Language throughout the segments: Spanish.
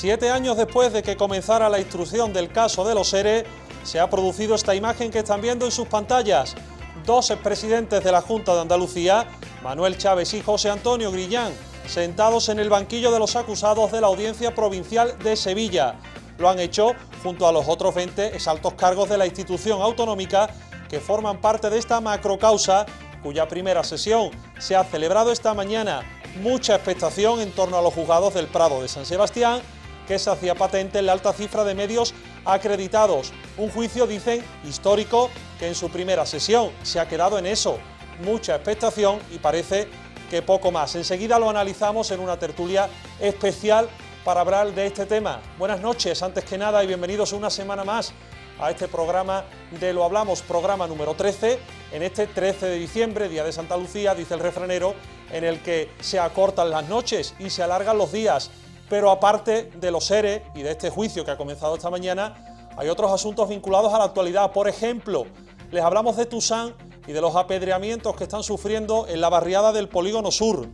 Siete años después de que comenzara la instrucción del caso de los ERE, se ha producido esta imagen que están viendo en sus pantallas. Dos expresidentes de la Junta de Andalucía, Manuel Chávez y José Antonio Grillán, sentados en el banquillo de los acusados de la Audiencia Provincial de Sevilla. Lo han hecho junto a los otros 20 exaltos cargos de la institución autonómica que forman parte de esta macrocausa, cuya primera sesión se ha celebrado esta mañana. Mucha expectación en torno a los juzgados del Prado de San Sebastián que se hacía patente en la alta cifra de medios acreditados. Un juicio, dicen, histórico, que en su primera sesión se ha quedado en eso. Mucha expectación y parece que poco más. Enseguida lo analizamos en una tertulia especial para hablar de este tema. Buenas noches, antes que nada, y bienvenidos una semana más a este programa de Lo Hablamos, programa número 13, en este 13 de diciembre, Día de Santa Lucía, dice el refranero, en el que se acortan las noches y se alargan los días. Pero aparte de los seres y de este juicio que ha comenzado esta mañana, hay otros asuntos vinculados a la actualidad. Por ejemplo, les hablamos de Tusán y de los apedreamientos que están sufriendo en la barriada del Polígono Sur.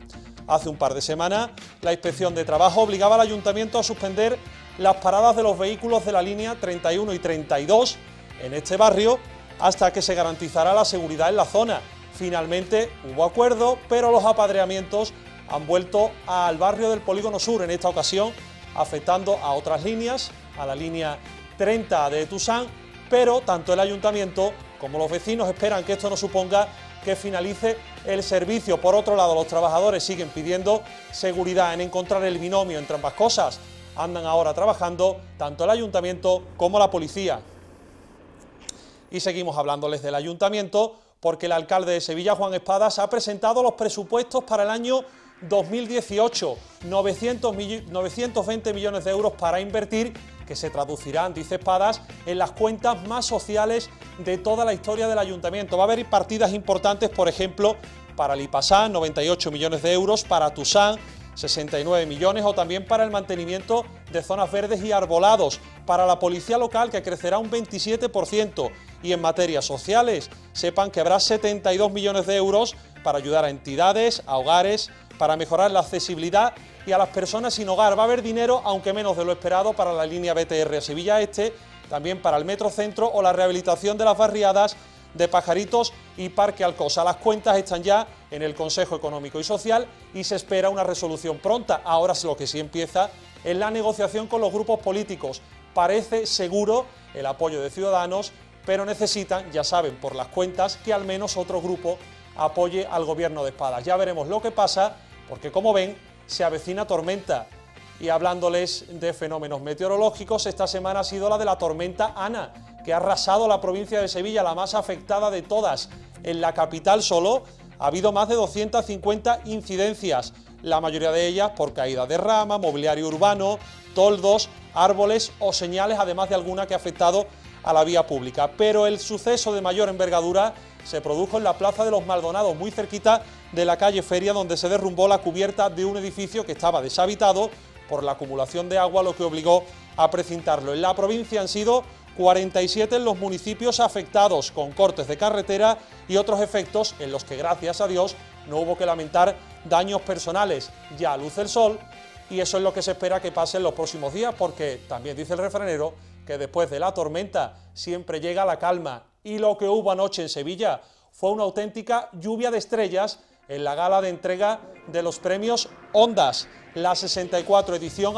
Hace un par de semanas, la Inspección de Trabajo obligaba al Ayuntamiento a suspender las paradas de los vehículos de la línea 31 y 32 en este barrio hasta que se garantizará la seguridad en la zona. Finalmente hubo acuerdo, pero los apedreamientos han vuelto al barrio del Polígono Sur, en esta ocasión afectando a otras líneas, a la línea 30 de Tusán, pero tanto el ayuntamiento como los vecinos esperan que esto no suponga que finalice el servicio. Por otro lado, los trabajadores siguen pidiendo seguridad en encontrar el binomio entre ambas cosas. Andan ahora trabajando tanto el ayuntamiento como la policía. Y seguimos hablándoles del ayuntamiento porque el alcalde de Sevilla, Juan Espadas, ha presentado los presupuestos para el año 2018, 900 920 millones de euros para invertir, que se traducirán, dice Espadas, en las cuentas más sociales de toda la historia del ayuntamiento. Va a haber partidas importantes, por ejemplo, para Lipasán, 98 millones de euros, para Tusán, 69 millones, o también para el mantenimiento de zonas verdes y arbolados, para la policía local que crecerá un 27%, y en materias sociales, sepan que habrá 72 millones de euros para ayudar a entidades, a hogares para mejorar la accesibilidad y a las personas sin hogar. Va a haber dinero, aunque menos de lo esperado, para la línea BTR Sevilla Este, también para el Metro Centro o la rehabilitación de las barriadas de Pajaritos y Parque Alcosa. Las cuentas están ya en el Consejo Económico y Social y se espera una resolución pronta. Ahora lo que sí empieza ...en la negociación con los grupos políticos. Parece seguro el apoyo de Ciudadanos, pero necesitan, ya saben por las cuentas, que al menos otro grupo apoye al gobierno de Espadas. Ya veremos lo que pasa, porque como ven, se avecina tormenta. Y hablándoles de fenómenos meteorológicos, esta semana ha sido la de la tormenta Ana, que ha arrasado la provincia de Sevilla, la más afectada de todas. En la capital solo ha habido más de 250 incidencias, la mayoría de ellas por caída de rama, mobiliario urbano, toldos, árboles o señales, además de alguna que ha afectado a la vía pública. Pero el suceso de mayor envergadura se produjo en la Plaza de los Maldonados, muy cerquita de la calle Feria, donde se derrumbó la cubierta de un edificio que estaba deshabitado por la acumulación de agua, lo que obligó a precintarlo. En la provincia han sido 47 los municipios afectados con cortes de carretera y otros efectos en los que, gracias a Dios, no hubo que lamentar daños personales. Ya luce el sol y eso es lo que se espera que pase en los próximos días, porque también dice el refrenero, que después de la tormenta siempre llega la calma y lo que hubo anoche en Sevilla fue una auténtica lluvia de estrellas en la gala de entrega de los premios Ondas. La 64 edición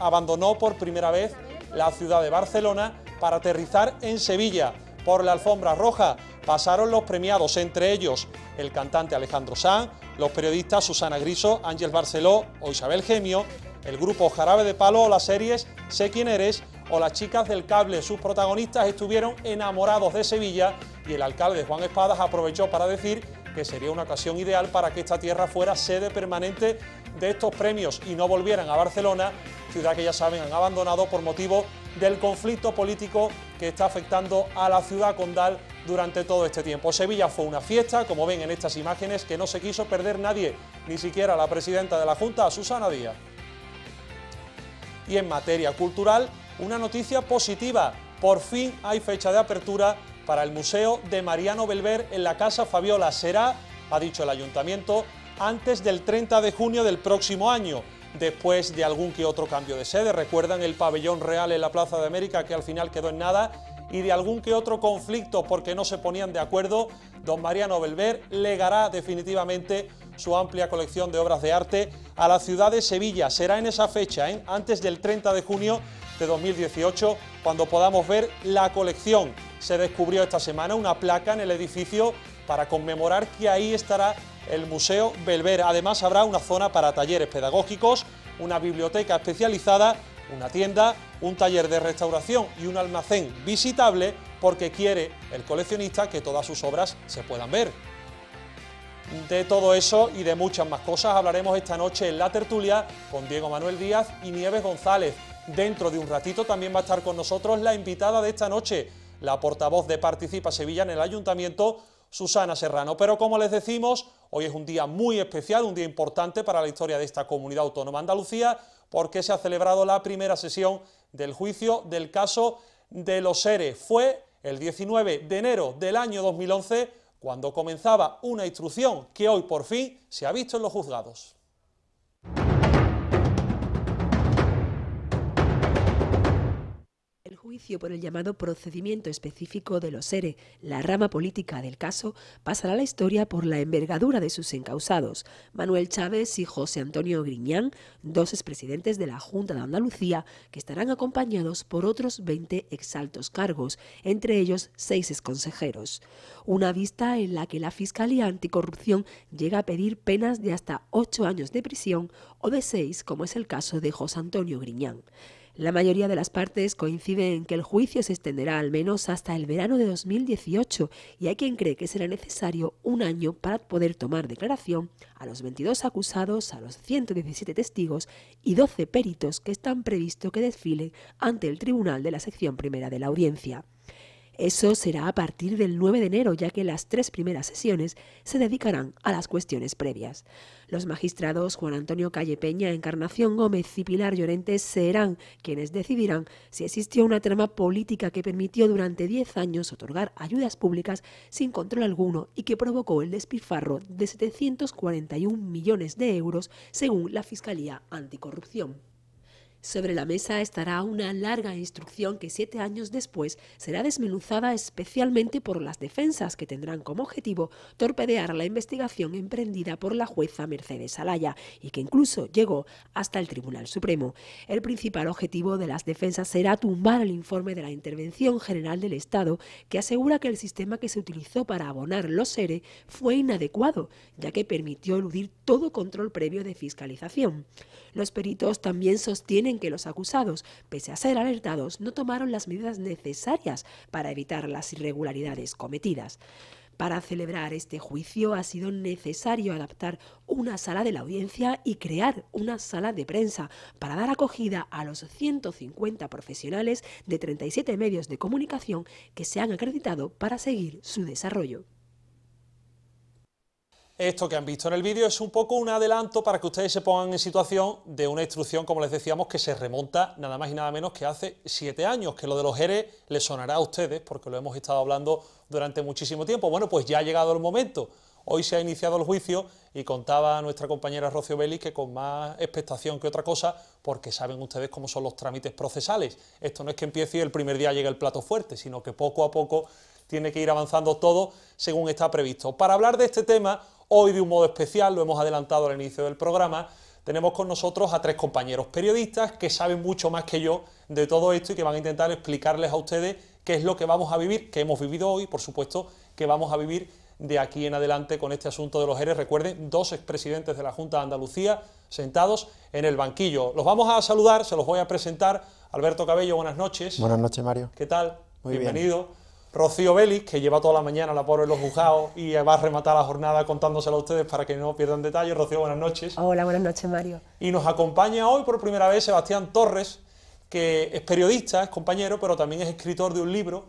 abandonó por primera vez la ciudad de Barcelona para aterrizar en Sevilla. Por la alfombra roja pasaron los premiados, entre ellos el cantante Alejandro Sanz, los periodistas Susana Griso, Ángel Barceló o Isabel Gemio, el grupo Jarabe de Palo o las series Sé quién eres o Las chicas del cable. Sus protagonistas estuvieron enamorados de Sevilla y el alcalde Juan Espadas aprovechó para decir que sería una ocasión ideal para que esta tierra fuera sede permanente de estos premios y no volvieran a Barcelona, ciudad que ya saben han abandonado por motivo del conflicto político que está afectando a la ciudad condal durante todo este tiempo. Sevilla fue una fiesta, como ven en estas imágenes, que no se quiso perder nadie, ni siquiera la presidenta de la Junta, Susana Díaz. Y en materia cultural, una noticia positiva. Por fin hay fecha de apertura para el Museo de Mariano Belver en la Casa Fabiola. Será, ha dicho el Ayuntamiento, antes del 30 de junio del próximo año. Después de algún que otro cambio de sede, recuerdan el pabellón real en la Plaza de América que al final quedó en nada, y de algún que otro conflicto porque no se ponían de acuerdo, don Mariano Belver legará definitivamente su amplia colección de obras de arte a la ciudad de Sevilla. Será en esa fecha, ¿eh? antes del 30 de junio, de este 2018 cuando podamos ver la colección. Se descubrió esta semana una placa en el edificio para conmemorar que ahí estará el Museo Belver. Además habrá una zona para talleres pedagógicos, una biblioteca especializada, una tienda, un taller de restauración y un almacén visitable porque quiere el coleccionista que todas sus obras se puedan ver. De todo eso y de muchas más cosas hablaremos esta noche en la tertulia con Diego Manuel Díaz y Nieves González. Dentro de un ratito también va a estar con nosotros la invitada de esta noche, la portavoz de Participa Sevilla en el Ayuntamiento, Susana Serrano. Pero como les decimos, hoy es un día muy especial, un día importante para la historia de esta comunidad autónoma andalucía, porque se ha celebrado la primera sesión del juicio del caso de los seres. Fue el 19 de enero del año 2011 cuando comenzaba una instrucción que hoy por fin se ha visto en los juzgados. juicio por el llamado procedimiento específico de los ERE, la rama política del caso, pasará a la historia por la envergadura de sus encausados, Manuel Chávez y José Antonio Griñán, dos expresidentes de la Junta de Andalucía, que estarán acompañados por otros 20 exaltos cargos, entre ellos seis exconsejeros. Una vista en la que la Fiscalía Anticorrupción llega a pedir penas de hasta ocho años de prisión o de seis, como es el caso de José Antonio Griñán. La mayoría de las partes coinciden en que el juicio se extenderá al menos hasta el verano de 2018 y hay quien cree que será necesario un año para poder tomar declaración a los 22 acusados, a los 117 testigos y 12 peritos que están previsto que desfilen ante el Tribunal de la Sección Primera de la Audiencia. Eso será a partir del 9 de enero, ya que las tres primeras sesiones se dedicarán a las cuestiones previas. Los magistrados Juan Antonio Calle Peña, Encarnación Gómez y Pilar Llorente serán quienes decidirán si existió una trama política que permitió durante 10 años otorgar ayudas públicas sin control alguno y que provocó el despilfarro de 741 millones de euros según la Fiscalía Anticorrupción. Sobre la mesa estará una larga instrucción que siete años después será desmenuzada especialmente por las defensas que tendrán como objetivo torpedear la investigación emprendida por la jueza Mercedes Alaya y que incluso llegó hasta el Tribunal Supremo. El principal objetivo de las defensas será tumbar el informe de la Intervención General del Estado que asegura que el sistema que se utilizó para abonar los ERE e fue inadecuado, ya que permitió eludir todo control previo de fiscalización. Los peritos también sostienen que los acusados, pese a ser alertados, no tomaron las medidas necesarias para evitar las irregularidades cometidas. Para celebrar este juicio ha sido necesario adaptar una sala de la audiencia y crear una sala de prensa para dar acogida a los 150 profesionales de 37 medios de comunicación que se han acreditado para seguir su desarrollo. Esto que han visto en el vídeo es un poco un adelanto para que ustedes se pongan en situación de una instrucción, como les decíamos, que se remonta nada más y nada menos que hace siete años, que lo de los ERE les sonará a ustedes porque lo hemos estado hablando durante muchísimo tiempo. Bueno, pues ya ha llegado el momento. Hoy se ha iniciado el juicio y contaba nuestra compañera Rocio Belli... que con más expectación que otra cosa, porque saben ustedes cómo son los trámites procesales. Esto no es que empiece y el primer día llega el plato fuerte, sino que poco a poco tiene que ir avanzando todo según está previsto. Para hablar de este tema, Hoy de un modo especial, lo hemos adelantado al inicio del programa, tenemos con nosotros a tres compañeros periodistas que saben mucho más que yo de todo esto y que van a intentar explicarles a ustedes qué es lo que vamos a vivir, que hemos vivido hoy, por supuesto, que vamos a vivir de aquí en adelante con este asunto de los ERE. Recuerden, dos expresidentes de la Junta de Andalucía sentados en el banquillo. Los vamos a saludar, se los voy a presentar. Alberto Cabello, buenas noches. Buenas noches, Mario. ¿Qué tal? Muy Bienvenido. Rocío Vélez, que lleva toda la mañana la pobre en los juzgados y va a rematar la jornada contándosela a ustedes para que no pierdan detalles. Rocío, buenas noches. Hola, buenas noches, Mario. Y nos acompaña hoy por primera vez Sebastián Torres, que es periodista, es compañero, pero también es escritor de un libro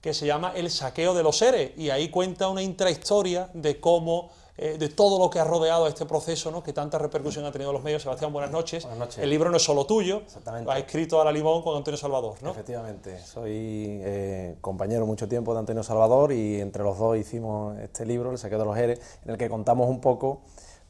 que se llama El saqueo de los seres. Y ahí cuenta una intrahistoria de cómo eh, de todo lo que ha rodeado a este proceso, ¿no? que tanta repercusión ha tenido los medios. Sebastián, buenas noches. El libro no es solo tuyo, Exactamente. lo escrito a la limón con Antonio Salvador. Efectivamente, soy eh, compañero mucho tiempo de Antonio Salvador y entre los dos hicimos este libro, El saqueo de los Eres, en el que contamos un poco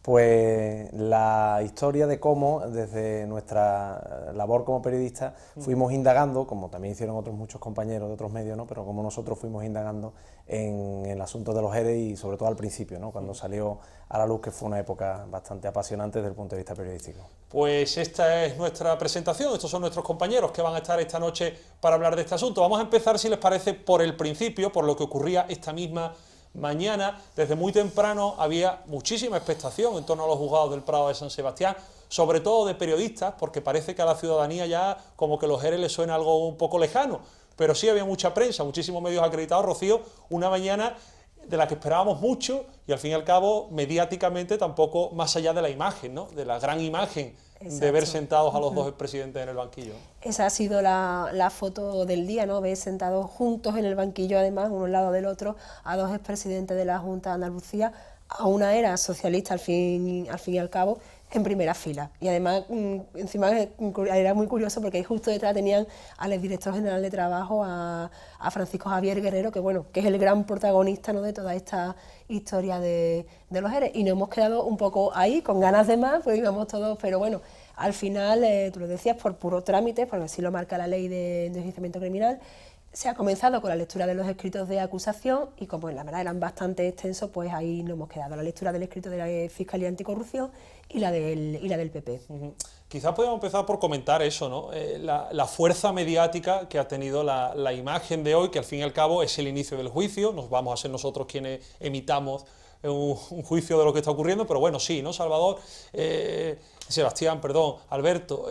pues la historia de cómo desde nuestra eh, labor como periodista mm. fuimos indagando, como también hicieron otros muchos compañeros de otros medios, ¿no? pero como nosotros fuimos indagando en el asunto de los ERE y sobre todo al principio, ¿no? cuando mm. salió a la luz, que fue una época bastante apasionante desde el punto de vista periodístico. Pues esta es nuestra presentación, estos son nuestros compañeros que van a estar esta noche para hablar de este asunto. Vamos a empezar, si les parece, por el principio, por lo que ocurría esta misma mañana. Desde muy temprano había muchísima expectación en torno a los juzgados del Prado de San Sebastián, sobre todo de periodistas, porque parece que a la ciudadanía ya como que los ERE les suena algo un poco lejano pero sí había mucha prensa, muchísimos medios acreditados. Rocío, una mañana de la que esperábamos mucho y al fin y al cabo mediáticamente tampoco más allá de la imagen, ¿no? de la gran imagen de ver sentados a los dos presidentes en el banquillo. Esa ha sido la, la foto del día, ¿no? Ver sentados juntos en el banquillo, además, uno al lado del otro, a dos expresidentes de la Junta de Andalucía, a una era socialista al fin, al fin y al cabo, en primera fila. Y además, mm, encima era muy curioso porque ahí justo detrás tenían al director general de trabajo, a, Francisco Javier Guerrero, que bueno, que es el gran protagonista ¿no? de toda esta historia de, los eres. Y nos hemos quedado un poco ahí, con ganas de más, pues íbamos todos, pero bueno, al final, eh, tú lo decías, por puro trámite, porque así lo marca la ley de enjuiciamiento criminal, se ha comenzado con la lectura de los escritos de acusación y como en la verdad eran bastante extensos, pues ahí nos hemos quedado. La lectura del escrito de la eh, Fiscalía Anticorrupción y la del, y la del PP. Quizás podemos empezar por comentar eso, ¿no? Eh, la, fuerza mediática que ha tenido la, imagen de hoy, que al fin y al cabo es el inicio del juicio, nos vamos a ser nosotros quienes emitamos un, juicio de lo que está ocurriendo, pero bueno, sí, ¿no, Salvador? Eh, Sebastián, perdón, Alberto,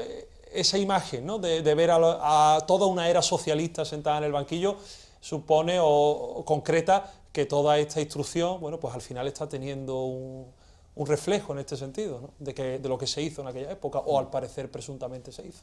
esa imagen ¿no? de, ver a, toda una era socialista sentada en el banquillo supone o, concreta que toda esta instrucción, bueno, pues al final está teniendo un, reflejo en este sentido, de, que, de lo que se hizo en aquella época, o al parecer presuntamente se hizo.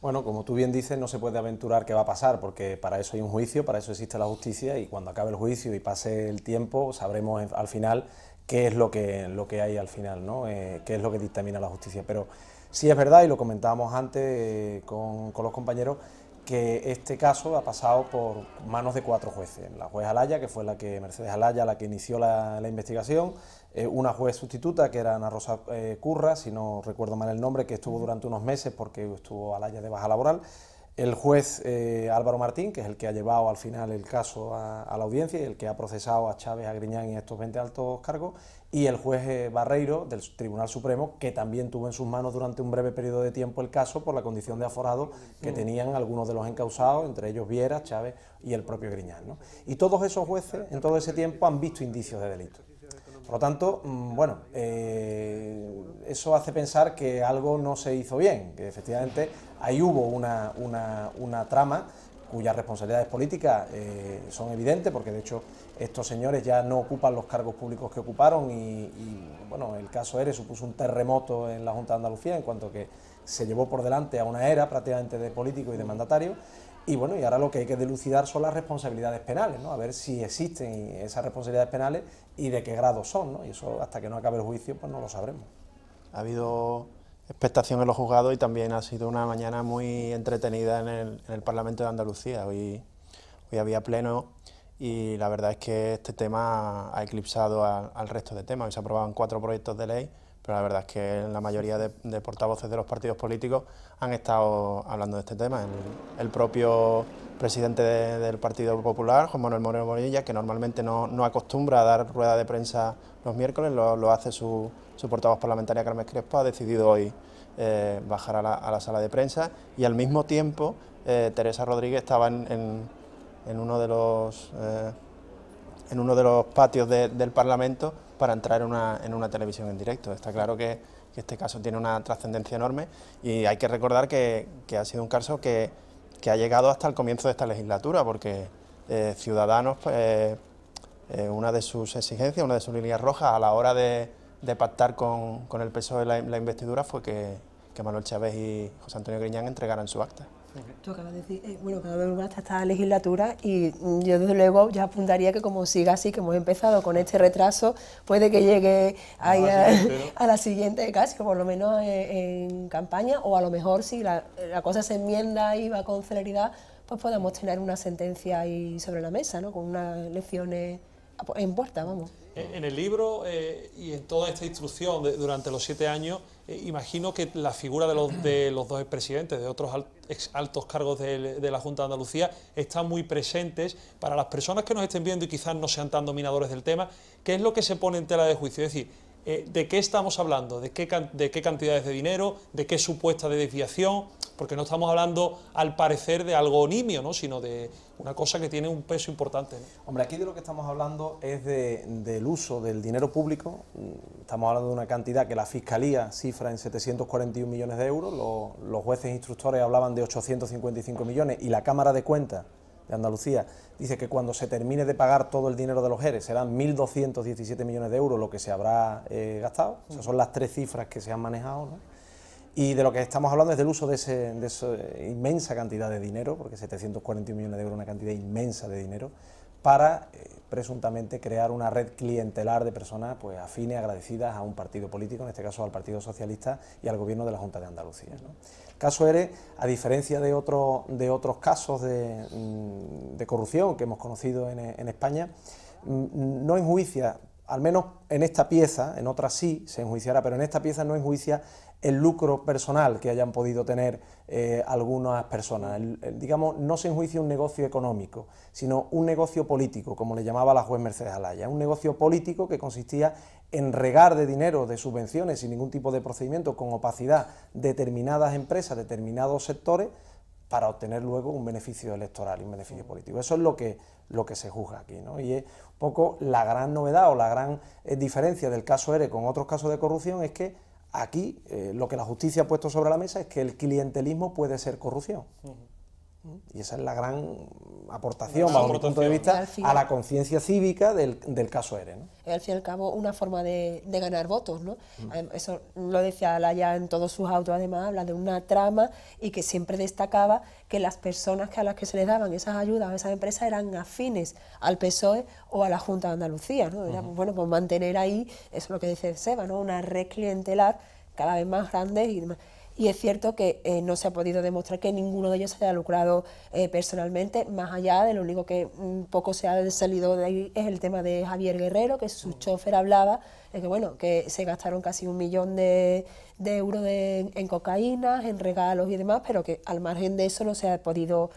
Bueno, como tú bien dices, no se puede aventurar qué va a pasar, porque para eso hay un juicio, para eso existe la justicia, y cuando acabe el juicio y pase el tiempo, sabremos al final qué es lo que, lo que hay al final, ¿no? Eh, qué es lo que dictamina la justicia. Pero Sí es verdad, y lo comentábamos antes eh, con, los compañeros, que este caso ha pasado por manos de cuatro jueces. La juez Alaya, que fue la que, Mercedes Alaya, la que inició la, investigación, eh, una juez sustituta, que era Ana Rosa eh, Curra, si no recuerdo mal el nombre, que estuvo durante unos meses porque estuvo Alaya de baja laboral, el juez Álvaro Martín, que es el que ha llevado al final el caso a, a, la audiencia y el que ha procesado a Chávez, a Griñán y a estos 20 altos cargos, y el juez eh, Barreiro del Tribunal Supremo, que también tuvo en sus manos durante un breve periodo de tiempo el caso por la condición de aforado que mm. tenían algunos de los encausados, entre ellos Viera, Chávez y el propio Griñán. Y todos esos jueces en todo ese tiempo han visto indicios de delito. Por lo tanto, mm, bueno, eh, eso hace pensar que algo no se hizo bien, que efectivamente ahí hubo una, una, una trama cuyas responsabilidades políticas eh, son evidentes, porque de hecho estos señores ya no ocupan los cargos públicos que ocuparon y, bueno, el caso ERE supuso un terremoto en la Junta de Andalucía en cuanto que se llevó por delante a una era prácticamente de político y de mandatario Y bueno, y ahora lo que hay que delucidar son las responsabilidades penales, ¿no? A ver si existen esas responsabilidades penales y de qué grado son, Y eso hasta que no acabe el juicio, pues no lo sabremos. Ha habido expectación en los juzgados y también ha sido una mañana muy entretenida en el, Parlamento de Andalucía. Hoy, hoy había pleno y la verdad es que este tema ha eclipsado al resto de temas. Hoy se aprobaban cuatro proyectos de ley pero la verdad es que la mayoría de, portavoces de los partidos políticos han estado hablando de este tema. El, propio presidente del Partido Popular, Juan Manuel Moreno Bonilla, que normalmente no, acostumbra a dar rueda de prensa los miércoles, lo, hace su, portavoz parlamentaria Carmen Crespo, ha decidido hoy eh, bajar a la, sala de prensa y al mismo tiempo eh, Teresa Rodríguez estaba en, uno de los... Eh, en uno de los patios del Parlamento para entrar en una, televisión en directo. Está claro que, este caso tiene una trascendencia enorme y hay que recordar que, ha sido un caso que, ha llegado hasta el comienzo de esta legislatura, porque eh, Ciudadanos, pues, eh, eh, una de sus exigencias, una de sus líneas rojas a la hora de, pactar con, el PSOE de la investidura fue que Manuel Chávez y José Antonio Griñán entregaran su acta. Tú acabas de decir, eh, bueno, cada vez más está esta legislatura y mm, yo desde luego ya apuntaría que como siga así, que hemos empezado con este retraso, puede que llegue a, la siguiente casi, o por lo menos e, en, campaña, o a lo mejor si la, cosa se enmienda y va con celeridad, pues podamos tener una sentencia ahí sobre la mesa, ¿no? Con unas lecciones en puerta, vamos. En el libro eh, y en toda esta instrucción durante los siete años, eh, imagino que la figura de los, de los dos expresidentes, de otros altos cargos de, de, la Junta de Andalucía, están muy presentes. Para las personas que nos estén viendo y quizás no sean tan dominadores del tema, ¿qué es lo que se pone en tela de juicio? Es decir, eh, de qué estamos hablando, ¿De qué, cantidades de dinero, de qué supuesta de desviación, porque no estamos hablando al parecer de algo nimio, ¿no? sino de una cosa que tiene un peso importante. Hombre, aquí de lo que estamos hablando es del uso del dinero público, mm, estamos hablando de una cantidad que la Fiscalía cifra en 741 millones de euros, los, los jueces instructores hablaban de 855 millones y la Cámara de Cuentas de Andalucía, dice que cuando se termine de pagar todo el dinero de los jeres serán 1.217 millones de euros lo que se habrá eh, gastado, esas son las tres cifras que se han manejado, Y de lo que estamos hablando es del uso de, esa inmensa cantidad de dinero, porque 741 millones de euros es una cantidad inmensa de dinero, para eh, presuntamente crear una red clientelar de personas pues, afines, agradecidas a un partido político, en este caso al Partido Socialista y al Gobierno de la Junta de Andalucía. Caso ERE, a diferencia de, de otros casos mm, de, corrupción que hemos conocido en, España, mm, no enjuicia, al menos en esta pieza, en otras sí se enjuiciará, pero en esta pieza no enjuicia el lucro personal que hayan podido tener eh, algunas personas. digamos, no se enjuicia un negocio económico, sino un negocio político, como le llamaba la juez Mercedes Alaya, un negocio político que consistía enregar de dinero, de subvenciones, sin ningún tipo de procedimiento, con opacidad, determinadas empresas, determinados sectores, para obtener luego un beneficio electoral y un beneficio mm. político. Eso es lo que, lo que se juzga aquí, Y es un poco la gran novedad o la gran eh, diferencia del caso ERE con otros casos de corrupción es que aquí eh, lo que la justicia ha puesto sobre la mesa es que el clientelismo puede ser corrupción. Y esa es la gran aportación, bajo punto de vista, a la conciencia cívica del, del caso ERE. Es al fin y al cabo una forma de, ganar votos. ¿no? Eso lo decía Alaya en todos sus autos, además, habla de una trama y que siempre destacaba que las personas que a las que se les daban esas ayudas a esas empresas eran afines al PSOE o a la Junta de Andalucía. ¿no? Era, bueno, pues mantener ahí, eso es lo que dice Seba, ¿no? una red clientelar cada vez más grande y demás y es cierto que eh, no se ha podido demostrar que ninguno de ellos se haya lucrado eh, personalmente, más allá de lo único que mm, poco se ha salido de ahí es el tema de Javier Guerrero, que su mm. chofer hablaba de que bueno, que se gastaron casi un millón de, euros en cocaína, en regalos y demás, pero que al margen de eso no se ha podido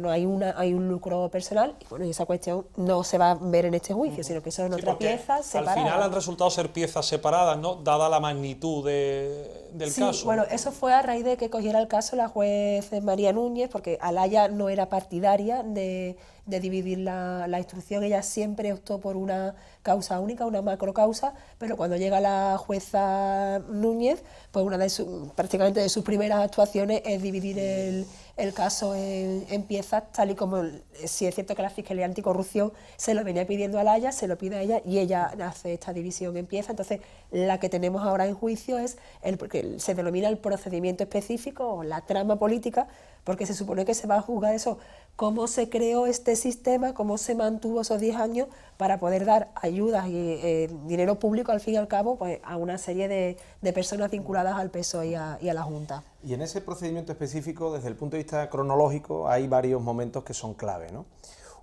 no hay, una, hay un lucro personal y bueno, esa cuestión no se va a ver en este juicio, sino que son otras piezas separadas. Al final han resultado ser piezas separadas, ¿no? Dada la magnitud de, del caso. Bueno, eso fue a raíz de que cogiera el caso la juez María Núñez, porque Alaya no era partidaria de, dividir la, instrucción, ella siempre optó por una causa única, una macrocausa, pero cuando llega la jueza Núñez, pues una de prácticamente de sus primeras actuaciones es dividir el el caso eh, empieza tal y como eh, si es cierto que la Fiscalía Anticorrupción se lo venía pidiendo a la Haya, se lo pide a ella y ella hace esta división empieza. Entonces, la que tenemos ahora en juicio es el porque se denomina el procedimiento específico o la trama política, porque se supone que se va a juzgar eso cómo se creó este sistema, cómo se mantuvo esos 10 años para poder dar ayudas y eh, dinero público, al fin y al cabo, pues, a una serie de, personas vinculadas al PSOE y a, la Junta. Y en ese procedimiento específico, desde el punto de vista cronológico, hay varios momentos que son clave.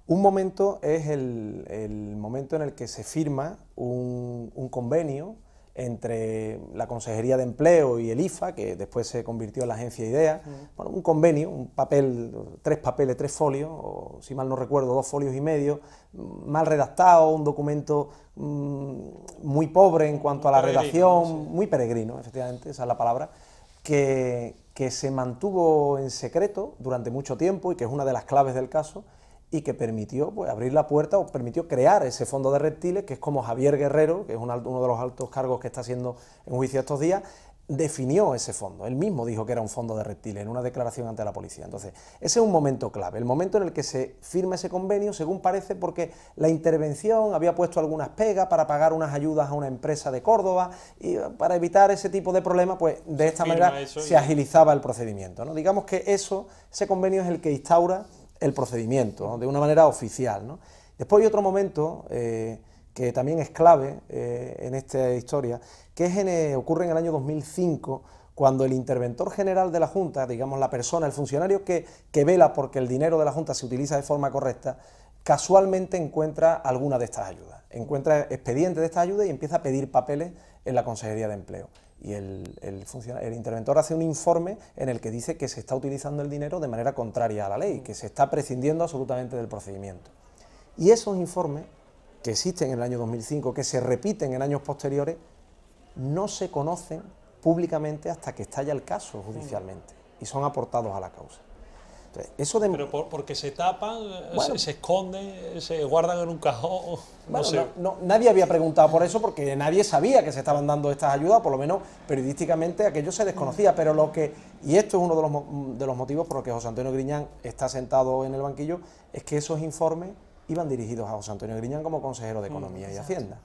Un momento es el, momento en el que se firma un convenio entre la Consejería de Empleo y el IFA, que después se convirtió en la agencia IDEA, bueno, un convenio, un papel, tres papeles, tres folios, si mal no recuerdo, dos folios y medio, mm, mal redactado, un documento mm, muy pobre en cuanto a la redacción, muy peregrino, efectivamente, esa es la palabra, que, que se mantuvo en secreto durante mucho tiempo y que es una de las claves del caso, y que permitió pues, abrir la puerta o permitió crear ese fondo de reptiles, que es como Javier Guerrero, que es uno de los altos cargos que está haciendo en juicio estos días, definió ese fondo. Él mismo dijo que era un fondo de reptiles en una declaración ante la policía. Entonces, ese es un momento clave, el momento en el que se firma ese convenio, según parece, porque la intervención había puesto algunas pegas para pagar unas ayudas a una empresa de Córdoba y eh, para evitar ese tipo de problemas, pues de esta manera se agilizaba el procedimiento. ¿no? Digamos que eso, ese convenio es el que instaura el procedimiento, de una manera oficial. Después hay otro momento eh, que también es clave eh, en esta historia, que eh, ocurre en el año 2005, cuando el interventor general de la Junta, digamos la persona, el funcionario que, que vela porque el dinero de la Junta se utiliza de forma correcta, casualmente encuentra alguna de estas ayudas, encuentra expediente de estas ayudas y empieza a pedir papeles en la Consejería de Empleo. Y el, el, interventor hace un informe en el que dice que se está utilizando el dinero de manera contraria a la ley, que se está prescindiendo absolutamente del procedimiento. Y esos informes, que existen en el año 2005, que se repiten en años posteriores, no se conocen públicamente hasta que estalla el caso judicialmente y son aportados a la causa. Eso Pero porque se tapan, eh, se, esconden, se guardan en un cajón. sé. nadie había preguntado por eso porque nadie sabía que se estaban dando estas ayudas, por lo menos periodísticamente aquello se desconocía. Pero lo que, y esto es uno de los, motivos por los que José Antonio Griñán está sentado en el banquillo, es que esos informes iban dirigidos a José Antonio Griñán como consejero de Economía y Hacienda,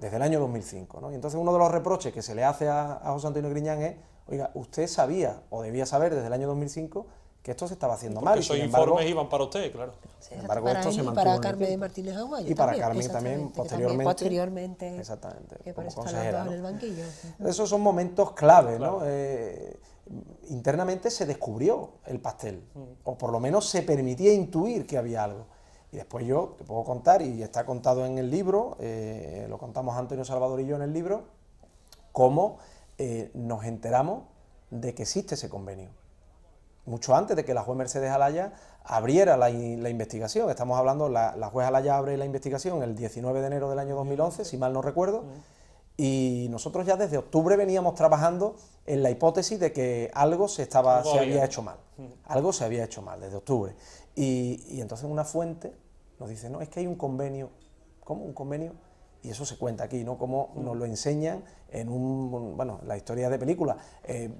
desde el año 2005. Y entonces uno de los reproches que se le hace a José Antonio Griñán es, oiga, usted sabía o debía saber desde el año 2005 que esto se estaba haciendo mal. Esos informes iban para usted, claro. Sin embargo, para esto se Y para Carmen Martínez Aguayo. Y para Carmen también, posteriormente. posteriormente. Exactamente. Que eso En el banquillo. Esos son momentos clave, ¿no? Eh, internamente se descubrió el pastel, mm. o por lo menos se permitía intuir que había algo. Y después yo te puedo contar, y está contado en el libro, eh, lo contamos Antonio Salvador y yo en el libro, cómo eh, nos enteramos de que existe ese convenio mucho antes de que la juez Mercedes Alaya abriera la, investigación. Estamos hablando, la, la, juez Alaya abre la investigación el 19 de enero del año 2011, si mal no recuerdo, y nosotros ya desde octubre veníamos trabajando en la hipótesis de que algo se, estaba, se había hecho mal, mm. algo se había hecho mal desde octubre. Y, y entonces una fuente nos dice, no, es que hay un convenio, ¿cómo un convenio? Y eso se cuenta aquí, ¿no? Como mm. nos lo enseñan en un, bueno, la historia de película, eh,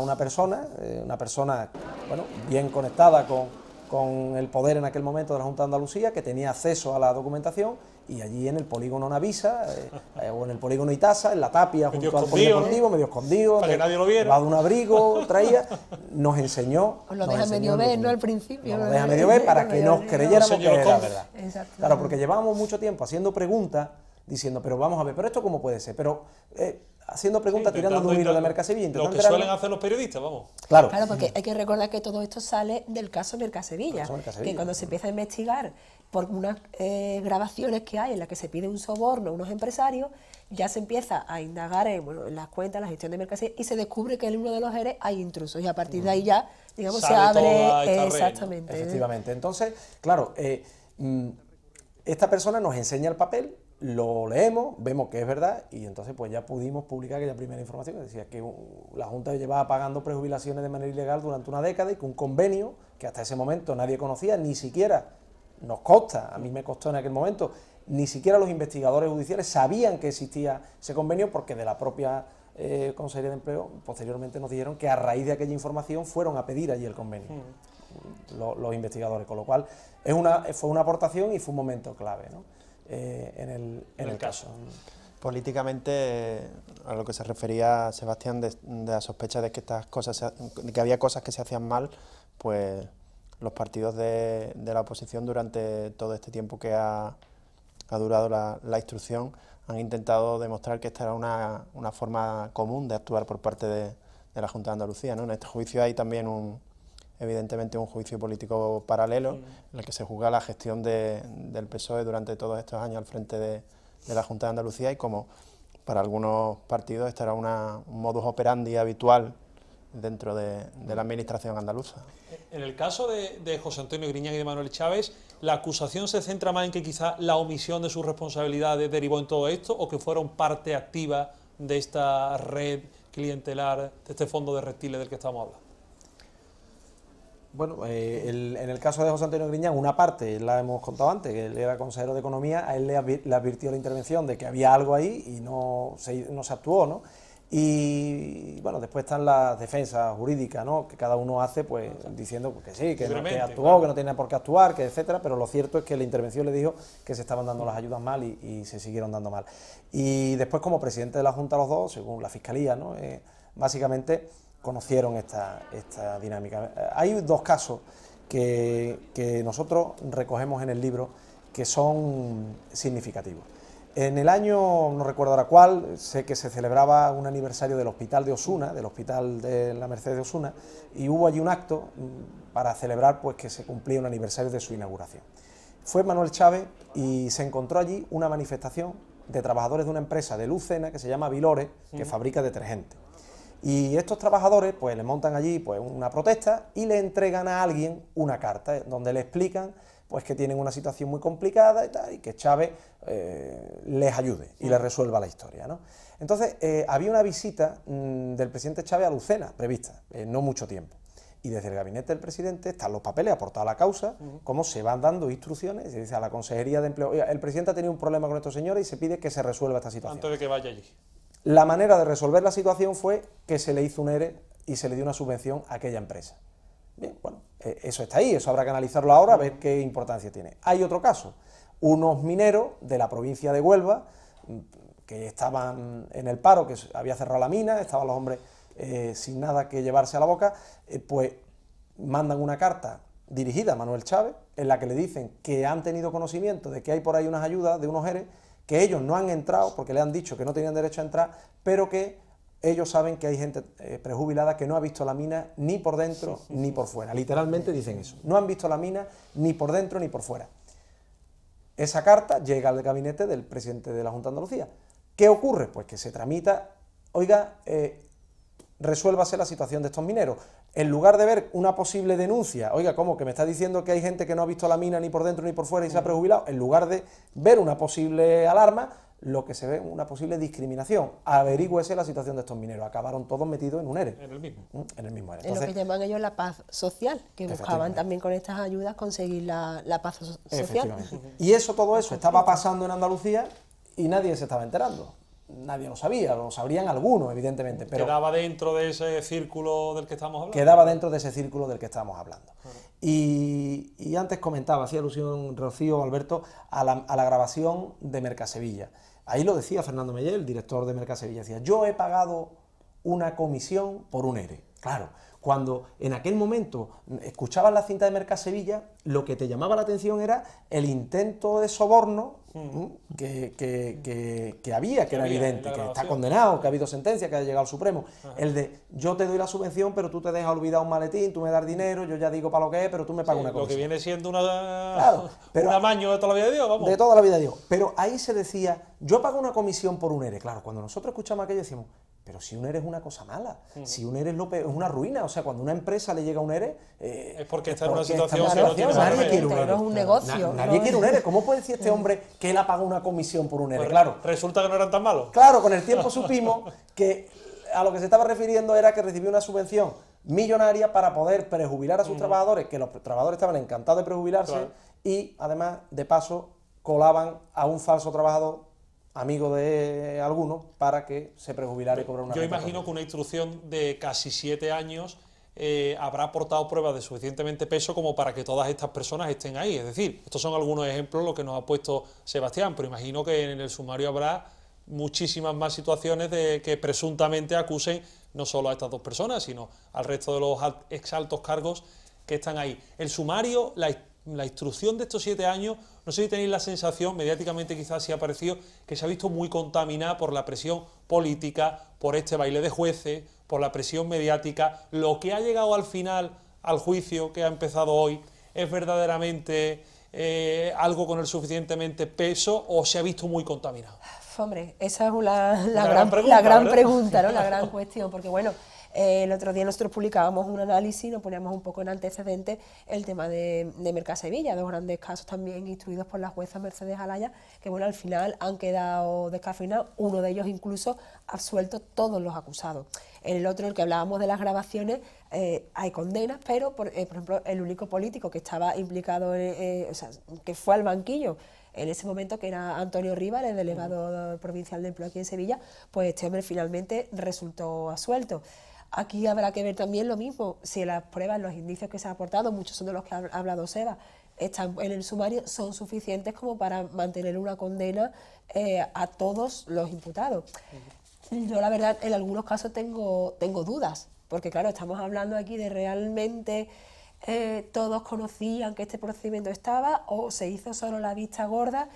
una persona, eh, una persona, bueno, bien conectada con, con el poder en aquel momento de la Junta de Andalucía, que tenía acceso a la documentación, y allí en el polígono Navisa, eh, eh, o en el polígono Itasa, en la tapia, junto al polígono deportivo, medio escondido, para que, de un abrigo, traía, nos enseñó. lo deja medio ver, ¿no? Al principio. Nos lo deja medio ver para que nos creyéramos que era verdad. Claro, porque llevábamos mucho tiempo haciendo preguntas diciendo, pero vamos a ver, pero esto cómo puede ser, pero eh, haciendo preguntas, tirando un hilo de Mercasevilla. Lo que suelen hacer los periodistas, vamos. Claro. Claro, porque hay que recordar que todo esto sale del caso Mercasevilla, que cuando se empieza a investigar por unas eh, grabaciones que hay en las que se pide un soborno a unos empresarios, ya se empieza a indagar en, las cuentas, la gestión de Mercasevilla... y se descubre que en uno de los eres hay intrusos y a partir de ahí ya, digamos, se abre exactamente. ¿eh? Efectivamente. Entonces, claro, mm, esta persona nos enseña el papel, lo leemos, vemos que es verdad y entonces pues ya pudimos publicar aquella primera información que decía que la Junta llevaba pagando prejubilaciones de manera ilegal durante una década y que un convenio que hasta ese momento nadie conocía, ni siquiera nos consta, a mí me costó en aquel momento, ni siquiera los investigadores judiciales sabían que existía ese convenio porque de la propia eh, Consejería de Empleo posteriormente nos dijeron que a raíz de aquella información fueron a pedir allí el convenio. Hmm. Los, investigadores, con lo cual fue una aportación y fue un momento clave. Eh, en el, en el, caso. Políticamente, a lo que se refería Sebastián, de, la sospecha de que, estas cosas que había cosas que se hacían mal, pues los partidos de, de la oposición durante todo este tiempo que ha, ha durado la, instrucción han intentado demostrar que esta era una, una forma común de actuar por parte de, de la Junta de Andalucía. ¿no? En este juicio hay también un, evidentemente un juicio político paralelo, en el que se juzga la gestión del PSOE durante todos estos años al frente de, la Junta de Andalucía y como para algunos partidos estará era un modus operandi habitual dentro de, la administración andaluza. En el caso de, de, José Antonio Griñán y de Manuel Chávez, ¿la acusación se centra más en que quizá la omisión de sus responsabilidades derivó en todo esto o que fueron parte activa de esta red clientelar, de este fondo de reptiles del que estamos hablando? Bueno, eh, en el caso de José Antonio Griñán, una parte, la hemos contado antes, que él era consejero de Economía, a él le, advirtió la intervención de que había algo ahí y no se, no actuó, ¿no? Y bueno, después están las defensas jurídicas, ¿no? Que cada uno hace, pues, diciendo pues, que sí, que, no, actuó, que no tenía por qué actuar, que etcétera, pero lo cierto es que la intervención le dijo que se estaban dando las ayudas mal y, se siguieron dando mal. Y después, como presidente de la Junta, los dos, según la Fiscalía, ¿no? Eh, básicamente conocieron esta, dinámica. Hay dos casos que, nosotros recogemos en el libro que son significativos. En el año, no recuerdo ahora cuál, sé que se celebraba un aniversario del Hospital de Osuna, del Hospital de la Merced de Osuna, y hubo allí un acto mm, para celebrar pues, que se cumplía un aniversario de su inauguración. Fue Manuel Chávez y se encontró allí una manifestación de trabajadores de una empresa de Lucena que se llama Vilores, que fabrica detergentes. Y estos trabajadores pues le montan allí pues una protesta y le entregan a alguien una carta donde le explican pues que tienen una situación muy complicada y tal, y que Chávez eh, les ayude y les resuelva la historia. Entonces, eh, había una visita mm, del presidente Chávez a Lucena prevista, en no mucho tiempo. Y desde el gabinete del presidente están los papeles aportados a la causa, cómo se van dando instrucciones, se dice a la Consejería de Empleo, el presidente ha tenido un problema con estos señores y se pide que se resuelva esta situación. Antes de que vaya allí. La manera de resolver la situación fue que se le hizo un ERE y se le dio una subvención a aquella empresa. Bien, bueno, e, eso está ahí, eso habrá que analizarlo ahora, a ver qué importancia tiene. Hay otro caso, unos mineros de la provincia de Huelva, mm, que estaban en el paro, que había cerrado la mina, estaban los hombres eh, sin nada que llevarse a la boca, eh, pues mandan una carta dirigida a Manuel Chávez, en la que le dicen que han tenido conocimiento de que hay por ahí unas ayudas de unos ERE que ellos no han entrado porque le han dicho que no tenían derecho a entrar, pero que ellos saben que hay gente eh, prejubilada que no ha visto la mina ni por dentro ni por fuera. Literalmente dicen eso. No han visto la mina ni por dentro ni por fuera. Esa carta llega al gabinete del presidente de la Junta de Andalucía. ¿Qué ocurre? Pues que se tramita, oiga, eh, resuélvase la situación de estos mineros. En lugar de ver una posible denuncia, oiga, ¿cómo? Que me está diciendo que hay gente que no ha visto la mina ni por dentro ni por fuera y se ha mm. prejubilado, en lugar de ver una posible alarma, lo que se ve una posible discriminación. Averígüese la situación de estos mineros. Acabaron todos metidos en un ERE. En el mismo. Mm, ERE. en lo que llaman ellos la paz social, que buscaban también con estas ayudas conseguir la, paz social. Y eso, todo eso, estaba pasando en Andalucía y nadie se estaba enterando nadie lo sabía, lo sabrían algunos, evidentemente. quedaba dentro de ese círculo del que estamos hablando. Quedaba dentro de ese círculo del que estamos hablando. Y, antes comentaba, hacía alusión Rocío, Alberto, a la, a la grabación de Mercasevilla. Ahí lo decía Fernando Mellé, el director de Mercasevilla, decía, yo he pagado una comisión por un ERE. Claro, cuando en aquel momento escuchabas la cinta de Mercasevilla, Sevilla, lo que te llamaba la atención era el intento de soborno hmm. que, había, que, era evidente, que está condenado, que ha habido sentencia, que ha llegado al Supremo. Ah. El de yo te doy la subvención, pero tú te dejas olvidar un maletín, tú me das dinero, yo ya digo para lo que es, pero tú me pagas una cosa. Lo que viene siendo una, un amaño de toda la vida de Dios, vamos. De toda la vida de Dios. Pero ahí se decía, yo pago una comisión por un ERE. Claro, cuando nosotros escuchamos aquello decimos, pero si un ERE es una cosa mala, si un ERE es, una ruina, o sea, cuando una empresa le llega un ERE... Eh, es porque está en una situación... Una nadie quiere un ERE. un negocio. nadie quiere un ERE. ¿Cómo puede decir este hombre que él ha pagado una comisión por un ERE? Pues, claro. Resulta que no eran tan malos. Claro, con el tiempo supimos que a lo que se estaba refiriendo era que recibió una subvención millonaria para poder prejubilar a sus trabajadores, que los trabajadores estaban encantados de prejubilarse y además, de paso, colaban a un falso trabajador amigo de alguno para que se prejubilara y cobrara una Yo imagino que una instrucción de casi siete años eh, habrá aportado pruebas de suficientemente peso como para que todas estas personas estén ahí. Es decir, estos son algunos ejemplos lo que nos ha puesto Sebastián, pero imagino que en el sumario habrá muchísimas más situaciones de que presuntamente acusen no solo a estas dos personas, sino al resto de los exaltos cargos que están ahí. El sumario, la instrucción de estos siete años no sé si tenéis la sensación, mediáticamente quizás se ha parecido, que se ha visto muy contaminada por la presión política, por este baile de jueces, por la presión mediática. Lo que ha llegado al final, al juicio que ha empezado hoy, es verdaderamente eh, algo con el suficientemente peso o se ha visto muy contaminado. Hombre, esa es la, gran, pregunta, la gran pregunta ¿no? la gran cuestión, porque bueno eh, el otro día nosotros publicábamos un análisis, nos poníamos un poco en antecedente el tema de, de dos grandes casos también instruidos por la jueza Mercedes Alaya, que bueno, al final han quedado descafeinados, uno de ellos incluso ha absuelto todos los acusados. En El otro, el que hablábamos de las grabaciones, eh, hay condenas, pero eh, por, ejemplo el único político que estaba implicado, o sea, que fue al banquillo, en ese momento que era Antonio Rivas, el delegado provincial de empleo aquí en Sevilla, pues este hombre finalmente resultó absuelto. Aquí habrá que ver también lo mismo, si las pruebas, los indicios que se han aportado, muchos son de los que ha hablado Seba, están en el sumario, son suficientes como para mantener una condena eh, a todos los imputados. Yo la verdad en algunos casos tengo, tengo dudas, porque claro, estamos hablando aquí de realmente eh, todos conocían que este procedimiento estaba o se hizo solo la vista gorda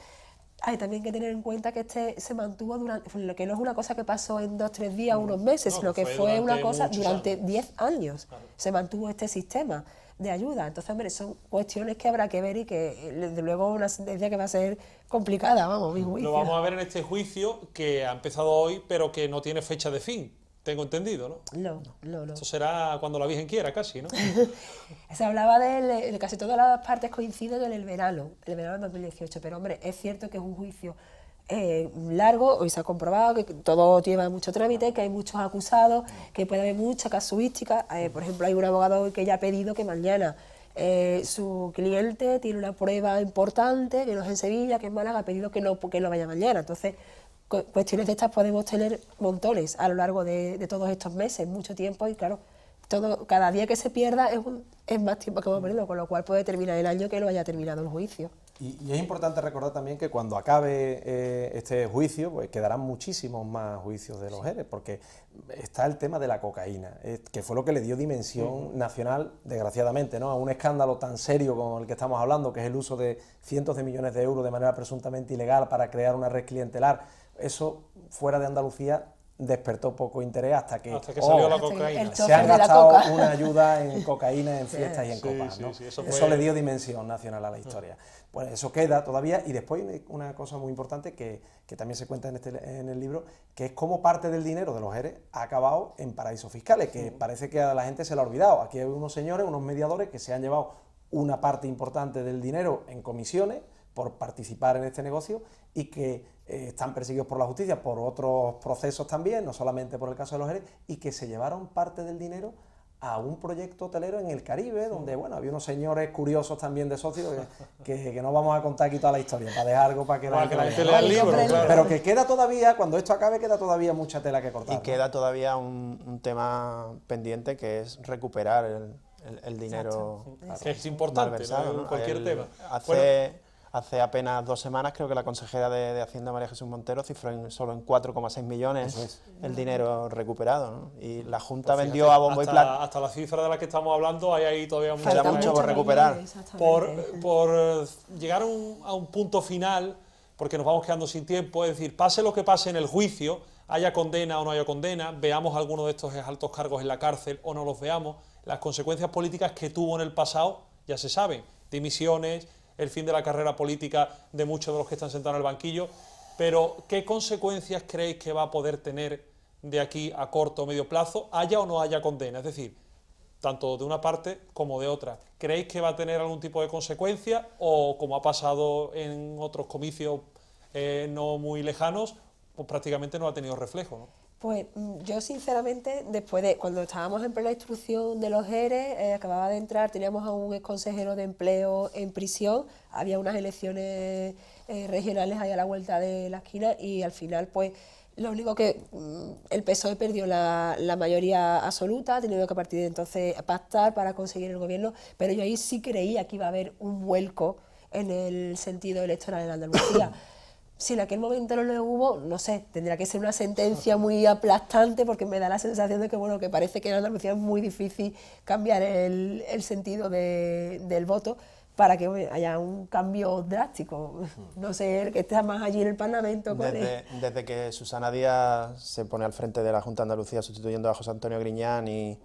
hay también que tener en cuenta que este se mantuvo durante, lo que no es una cosa que pasó en dos, tres días, unos meses, sino que fue, una cosa durante diez años, se mantuvo este sistema de ayuda. Entonces, hombre, son cuestiones que habrá que ver y que, desde luego, una sentencia que va a ser complicada, vamos, mi juicio. Lo vamos a ver en este juicio que ha empezado hoy, pero que no tiene fecha de fin. Tengo entendido, ¿no? No, no, no. Eso será cuando la Virgen quiera, casi, ¿no? Se hablaba eh, de, casi todas las partes coinciden en el verano, el verano de 2018, pero hombre, es cierto que es un juicio eh, largo, hoy se ha comprobado que todo lleva mucho trámite, que hay muchos acusados, que puede haber mucha casuística. Eh, por ejemplo, hay un abogado que ya ha pedido que mañana su cliente tiene una prueba importante, que no es en Sevilla, que es Málaga, ha pedido que no, que no vaya mañana. Entonces, cuestiones de estas podemos tener montones a lo largo de, todos estos meses, mucho tiempo y claro, todo, cada día que se pierda es, más tiempo que hemos perdido, con lo cual puede terminar el año que lo haya terminado el juicio. Y, es importante recordar también que cuando acabe eh, este juicio, pues quedarán muchísimos más juicios de los sí. porque está el tema de la cocaína, que fue lo que le dio dimensión nacional, desgraciadamente, ¿no? a un escándalo tan serio como el que estamos hablando, que es el uso de cientos de millones de euros de manera presuntamente ilegal para crear una red clientelar eso fuera de Andalucía despertó poco interés hasta que, oh, Se han gastado una ayuda en cocaína, en fiestas y en copas. eso, le dio dimensión nacional a la historia. Pues eso queda todavía. Y después una cosa muy importante que, también se cuenta en, este, en el libro, que es cómo parte del dinero de los ERE ha acabado en paraísos fiscales, que parece que a la gente se lo ha olvidado. Aquí hay unos señores, unos mediadores que se han llevado una parte importante del dinero en comisiones por participar en este negocio y que eh, están perseguidos por la justicia por otros procesos también, no solamente por el caso de los Jerez, y que se llevaron parte del dinero a un proyecto hotelero en el Caribe, donde bueno, había unos señores curiosos también de socios, que, no vamos a contar aquí toda la historia, para dejar algo para que, la, gente lea el libro. Pero que queda todavía, cuando esto acabe, queda todavía mucha tela que cortar. Y queda todavía un, tema pendiente que es recuperar el, dinero. es importante, ¿no? cualquier tema. Hace apenas dos semanas creo que la consejera de, Hacienda María Jesús Montero cifró en, solo en 4,6 millones el dinero recuperado. Y la Junta pues vendió a bombo hasta, y plata. Hasta la cifra de la que estamos hablando hay ahí todavía mucho, mucho por recuperar. Por, eh, llegar a un, punto final, porque nos vamos quedando sin tiempo, es decir, pase lo que pase en el juicio, haya condena o no haya condena, veamos algunos alguno de estos altos cargos en la cárcel o no los veamos, las consecuencias políticas que tuvo en el pasado ya se saben, dimisiones, el fin de la carrera política de muchos de los que están sentados en el banquillo, pero ¿qué consecuencias creéis que va a poder tener de aquí a corto o medio plazo, haya o no haya condena? Es decir, tanto de una parte como de otra. ¿Creéis que va a tener algún tipo de consecuencia o, como ha pasado en otros comicios eh, no muy lejanos, pues prácticamente no ha tenido reflejo? ¿no? Pues mm, yo sinceramente, después de cuando estábamos en plena instrucción de los ERE, eh, acababa de entrar, teníamos a un ex consejero de empleo en prisión, había unas elecciones eh, regionales ahí a la vuelta de la esquina y al final pues lo único que mm, el PSOE perdió la, la mayoría absoluta, ha tenido que a partir de entonces pactar para conseguir el gobierno, pero yo ahí sí creía que iba a haber un vuelco en el sentido electoral en Andalucía. si en aquel momento no lo hubo, no sé, tendría que ser una sentencia muy aplastante porque me da la sensación de que, bueno, que parece que en Andalucía es muy difícil cambiar el, sentido del voto para que haya un cambio drástico. No sé, el que está más allí en el Parlamento. Desde, que Susana Díaz se pone al frente de la Junta de Andalucía sustituyendo a José Antonio Griñán y,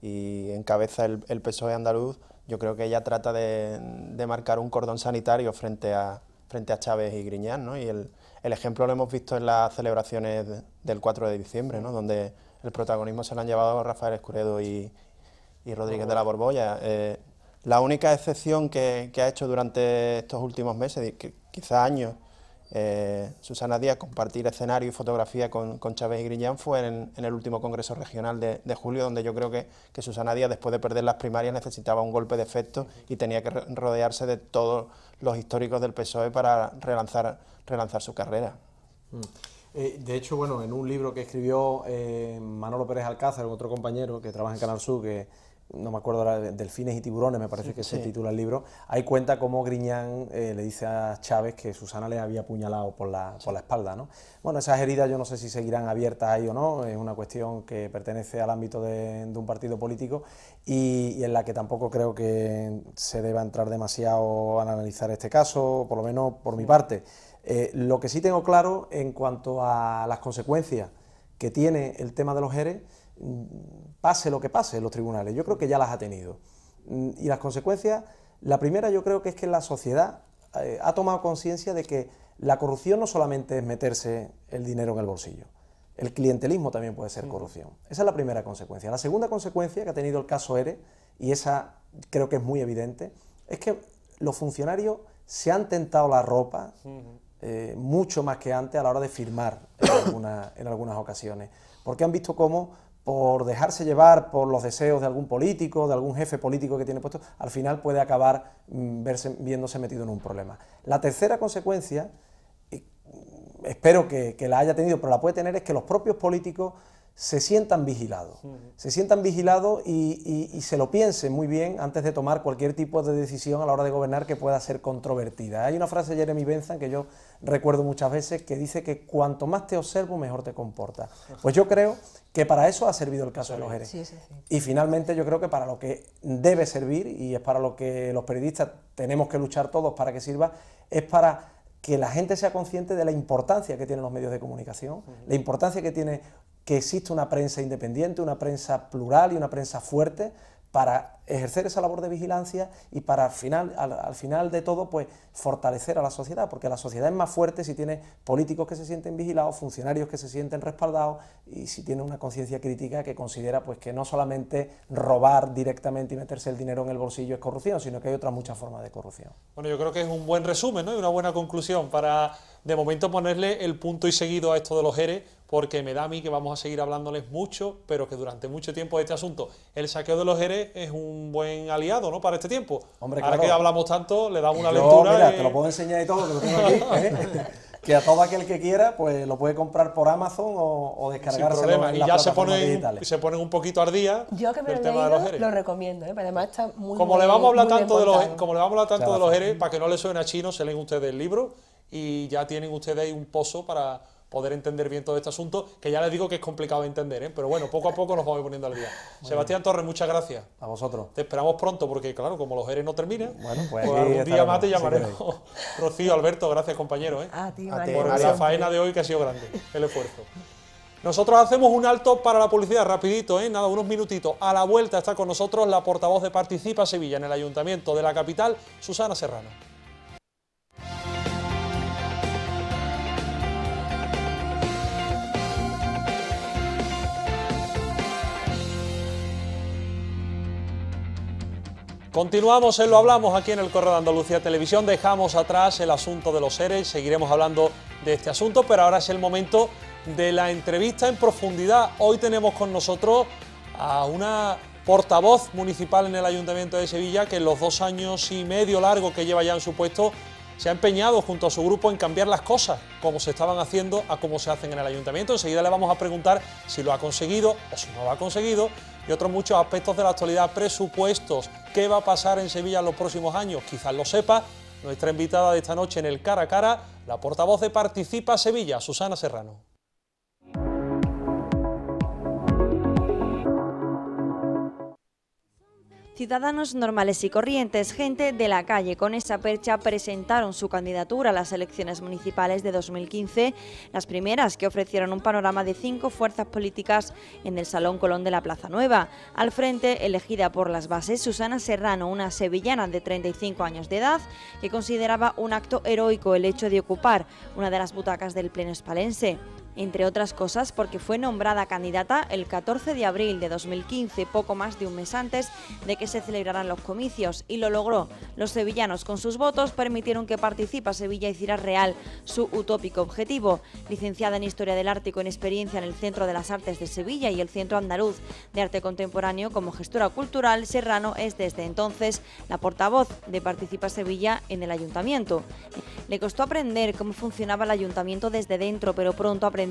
encabeza el, el PSOE andaluz, yo creo que ella trata de marcar un cordón sanitario frente a, frente a Chávez y Griñán, ¿no? Y el, ejemplo lo hemos visto en las celebraciones del 4 de diciembre, ¿no? Donde el protagonismo se lo han llevado Rafael Escuredo y, y Rodríguez de la Borbolla. Eh, la única excepción que, ha hecho durante estos últimos meses, que, quizá años, eh, Susana Díaz compartir escenario y fotografía con, Chávez y Grillán fue en, el último Congreso Regional de, julio, donde yo creo que, Susana Díaz, después de perder las primarias, necesitaba un golpe de efecto y tenía que rodearse de todos los históricos del PSOE para relanzar, relanzar su carrera. Mm. Eh, de hecho, bueno, en un libro que escribió eh, Manolo Pérez Alcázar, otro compañero que trabaja en Canal Sur, que no me acuerdo Delfines y Tiburones, me parece que se titula el libro, ahí cuenta cómo Griñán eh, le dice a Chávez que Susana le había apuñalado por la, espalda. ¿no? Bueno, esas heridas yo no sé si seguirán abiertas ahí o no, es una cuestión que pertenece al ámbito de, un partido político y, en la que tampoco creo que se deba entrar demasiado a analizar este caso, por lo menos por mi parte. Eh, lo que sí tengo claro en cuanto a las consecuencias que tiene el tema de los Jerez Mm, pase lo que pase en los tribunales. Yo creo que ya las ha tenido. Mm, y las consecuencias, la primera yo creo que es que la sociedad eh, ha tomado conciencia de que la corrupción no solamente es meterse el dinero en el bolsillo, el clientelismo también puede ser corrupción. Esa es la primera consecuencia. La segunda consecuencia que ha tenido el caso ERE, y esa creo que es muy evidente, es que los funcionarios se han tentado la ropa eh, mucho más que antes a la hora de firmar en algunas ocasiones, porque han visto cómo por dejarse llevar por los deseos de algún político, de algún jefe político que tiene puesto, al final puede acabar mm, verse, viéndose metido en un problema. La tercera consecuencia, eh, espero que, que la haya tenido, pero la puede tener, es que los propios políticos se sientan vigilados. Se sientan vigilados y, se lo piensen muy bien antes de tomar cualquier tipo de decisión a la hora de gobernar que pueda ser controvertida. Hay una frase de Jeremy Bentham que yo recuerdo muchas veces que dice que cuanto más te observo, mejor te comportas. Pues yo creo que para eso ha servido el caso de los Jerez. y finalmente yo creo que para lo que debe servir, y es para lo que los periodistas tenemos que luchar todos para que sirva, es para que la gente sea consciente de la importancia que tienen los medios de comunicación, la importancia que tiene que exista una prensa independiente, una prensa plural y una prensa fuerte para ejercer esa labor de vigilancia y para al final, final de todo pues fortalecer a la sociedad, porque la sociedad es más fuerte si tiene políticos que se sienten vigilados, funcionarios que se sienten respaldados y si tiene una conciencia crítica que considera pues que no solamente robar directamente y meterse el dinero en el bolsillo es corrupción, sino que hay otras muchas formas de corrupción. Bueno, yo creo que es un buen resumen ¿no? y una buena conclusión para de momento ponerle el punto y seguido a esto de los Jerez, porque me da a mí que vamos a seguir hablándoles mucho, pero que durante mucho tiempo este asunto, el saqueo de los Jerez es un buen aliado, ¿no? Para este tiempo. Ahora que hablamos tanto, le damos una lectura. Mira, te lo puedo enseñar y todo, que lo tengo aquí. ¿eh? que a todo aquel que quiera, pues lo puede comprar por Amazon o, o Y ya se ponen, se ponen un poquito al Yo que me lo, tema lo recomiendo, ¿eh? además está muy Como le vamos a hablar tanto, de los, como le vamos a hablar tanto de los Jerez para que no le suene a chino, se leen ustedes el libro y ya tienen ustedes ahí un pozo para poder entender bien todo este asunto, que ya les digo que es complicado de entender, ¿eh? pero bueno, poco a poco nos vamos poniendo al día. Sebastián Torre Torres, muchas gracias. A vosotros. Te esperamos pronto, porque claro, como los eres no terminan, bueno, pues, un pues día más te llamaremos. Rocío, Alberto, gracias compañero, ¿eh? a ti, por la faena de hoy que ha sido grande, el esfuerzo. Nosotros hacemos un alto para la publicidad, rapidito, ¿eh? nada, unos minutitos. A la vuelta está con nosotros la portavoz de Participa Sevilla en el Ayuntamiento de la capital, Susana Serrano. Continuamos en eh, Lo Hablamos aquí en el Correo de Andalucía Televisión. Dejamos atrás el asunto de los seres, seguiremos hablando de este asunto, pero ahora es el momento de la entrevista en profundidad. Hoy tenemos con nosotros a una portavoz municipal en el Ayuntamiento de Sevilla que en los dos años y medio largo que lleva ya en su puesto se ha empeñado junto a su grupo en cambiar las cosas como se estaban haciendo a como se hacen en el ayuntamiento. Enseguida le vamos a preguntar si lo ha conseguido o si no lo ha conseguido, y otros muchos aspectos de la actualidad, presupuestos, qué va a pasar en Sevilla en los próximos años, quizás lo sepa nuestra invitada de esta noche en el cara a cara, la portavoz de Participa Sevilla, Susana Serrano. Ciudadanos normales y corrientes, gente de la calle, con esa percha presentaron su candidatura a las elecciones municipales de 2015, las primeras que ofrecieron un panorama de cinco fuerzas políticas en el Salón Colón de la Plaza Nueva. Al frente, elegida por las bases, Susana Serrano, una sevillana de 35 años de edad, que consideraba un acto heroico el hecho de ocupar una de las butacas del Pleno Espalense entre otras cosas porque fue nombrada candidata el 14 de abril de 2015, poco más de un mes antes de que se celebraran los comicios, y lo logró. Los sevillanos con sus votos permitieron que participa Sevilla hiciera Real, su utópico objetivo. Licenciada en Historia del Arte y con experiencia en el Centro de las Artes de Sevilla y el Centro Andaluz de Arte Contemporáneo como gestora cultural, Serrano es desde entonces la portavoz de Participa Sevilla en el Ayuntamiento. Le costó aprender cómo funcionaba el Ayuntamiento desde dentro, pero pronto aprendió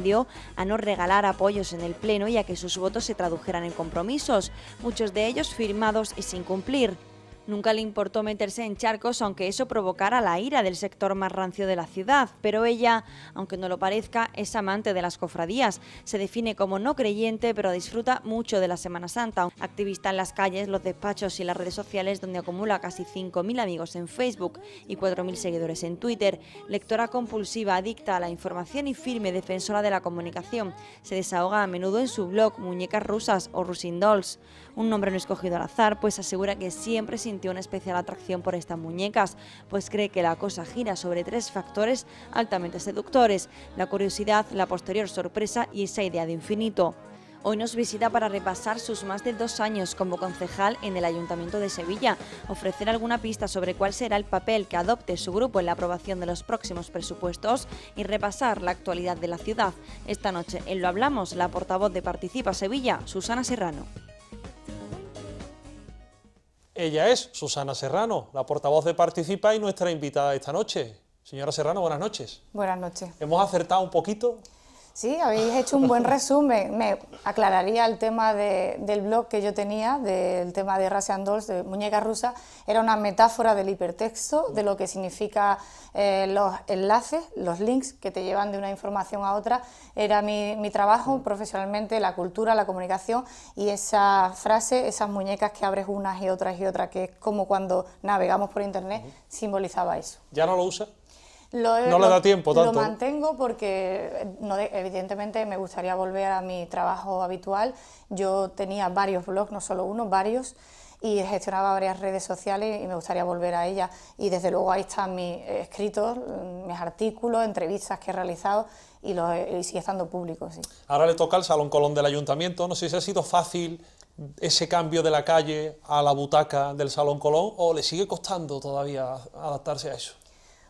a no regalar apoyos en el Pleno y a que sus votos se tradujeran en compromisos, muchos de ellos firmados y sin cumplir. Nunca le importó meterse en charcos, aunque eso provocara la ira del sector más rancio de la ciudad. Pero ella, aunque no lo parezca, es amante de las cofradías. Se define como no creyente, pero disfruta mucho de la Semana Santa. Activista en las calles, los despachos y las redes sociales, donde acumula casi 5.000 amigos en Facebook y 4.000 seguidores en Twitter. Lectora compulsiva, adicta a la información y firme defensora de la comunicación. Se desahoga a menudo en su blog Muñecas Rusas o Dolls un nombre no escogido al azar, pues asegura que siempre sintió una especial atracción por estas muñecas, pues cree que la cosa gira sobre tres factores altamente seductores, la curiosidad, la posterior sorpresa y esa idea de infinito. Hoy nos visita para repasar sus más de dos años como concejal en el Ayuntamiento de Sevilla, ofrecer alguna pista sobre cuál será el papel que adopte su grupo en la aprobación de los próximos presupuestos y repasar la actualidad de la ciudad. Esta noche en Lo Hablamos, la portavoz de Participa Sevilla, Susana Serrano. Ella es Susana Serrano, la portavoz de Participa y nuestra invitada esta noche. Señora Serrano, buenas noches. Buenas noches. ¿Hemos acertado un poquito? Sí, habéis hecho un buen resumen. Me aclararía el tema del blog que yo tenía, del tema de Russian Dolls, de muñecas rusa. Era una metáfora del hipertexto, de lo que significa eh, los enlaces, los links que te llevan de una información a otra. Era mi, mi trabajo mm. profesionalmente, la cultura, la comunicación y esa frase, esas muñecas que abres unas y otras y otras, que es como cuando navegamos por Internet, simbolizaba eso. ¿Ya no lo usas? no le da tiempo tanto. Lo mantengo porque no, evidentemente me gustaría volver a mi trabajo habitual. Yo tenía varios blogs, no solo uno, varios, y gestionaba varias redes sociales y me gustaría volver a ellas. Y desde luego ahí están mis escritos, mis artículos, entrevistas que he realizado y, los, sigue estando público. Ahora le toca al Salón Colón del Ayuntamiento. No sé si ha sido fácil ese cambio de la calle a la butaca del Salón Colón o le sigue costando todavía adaptarse a eso.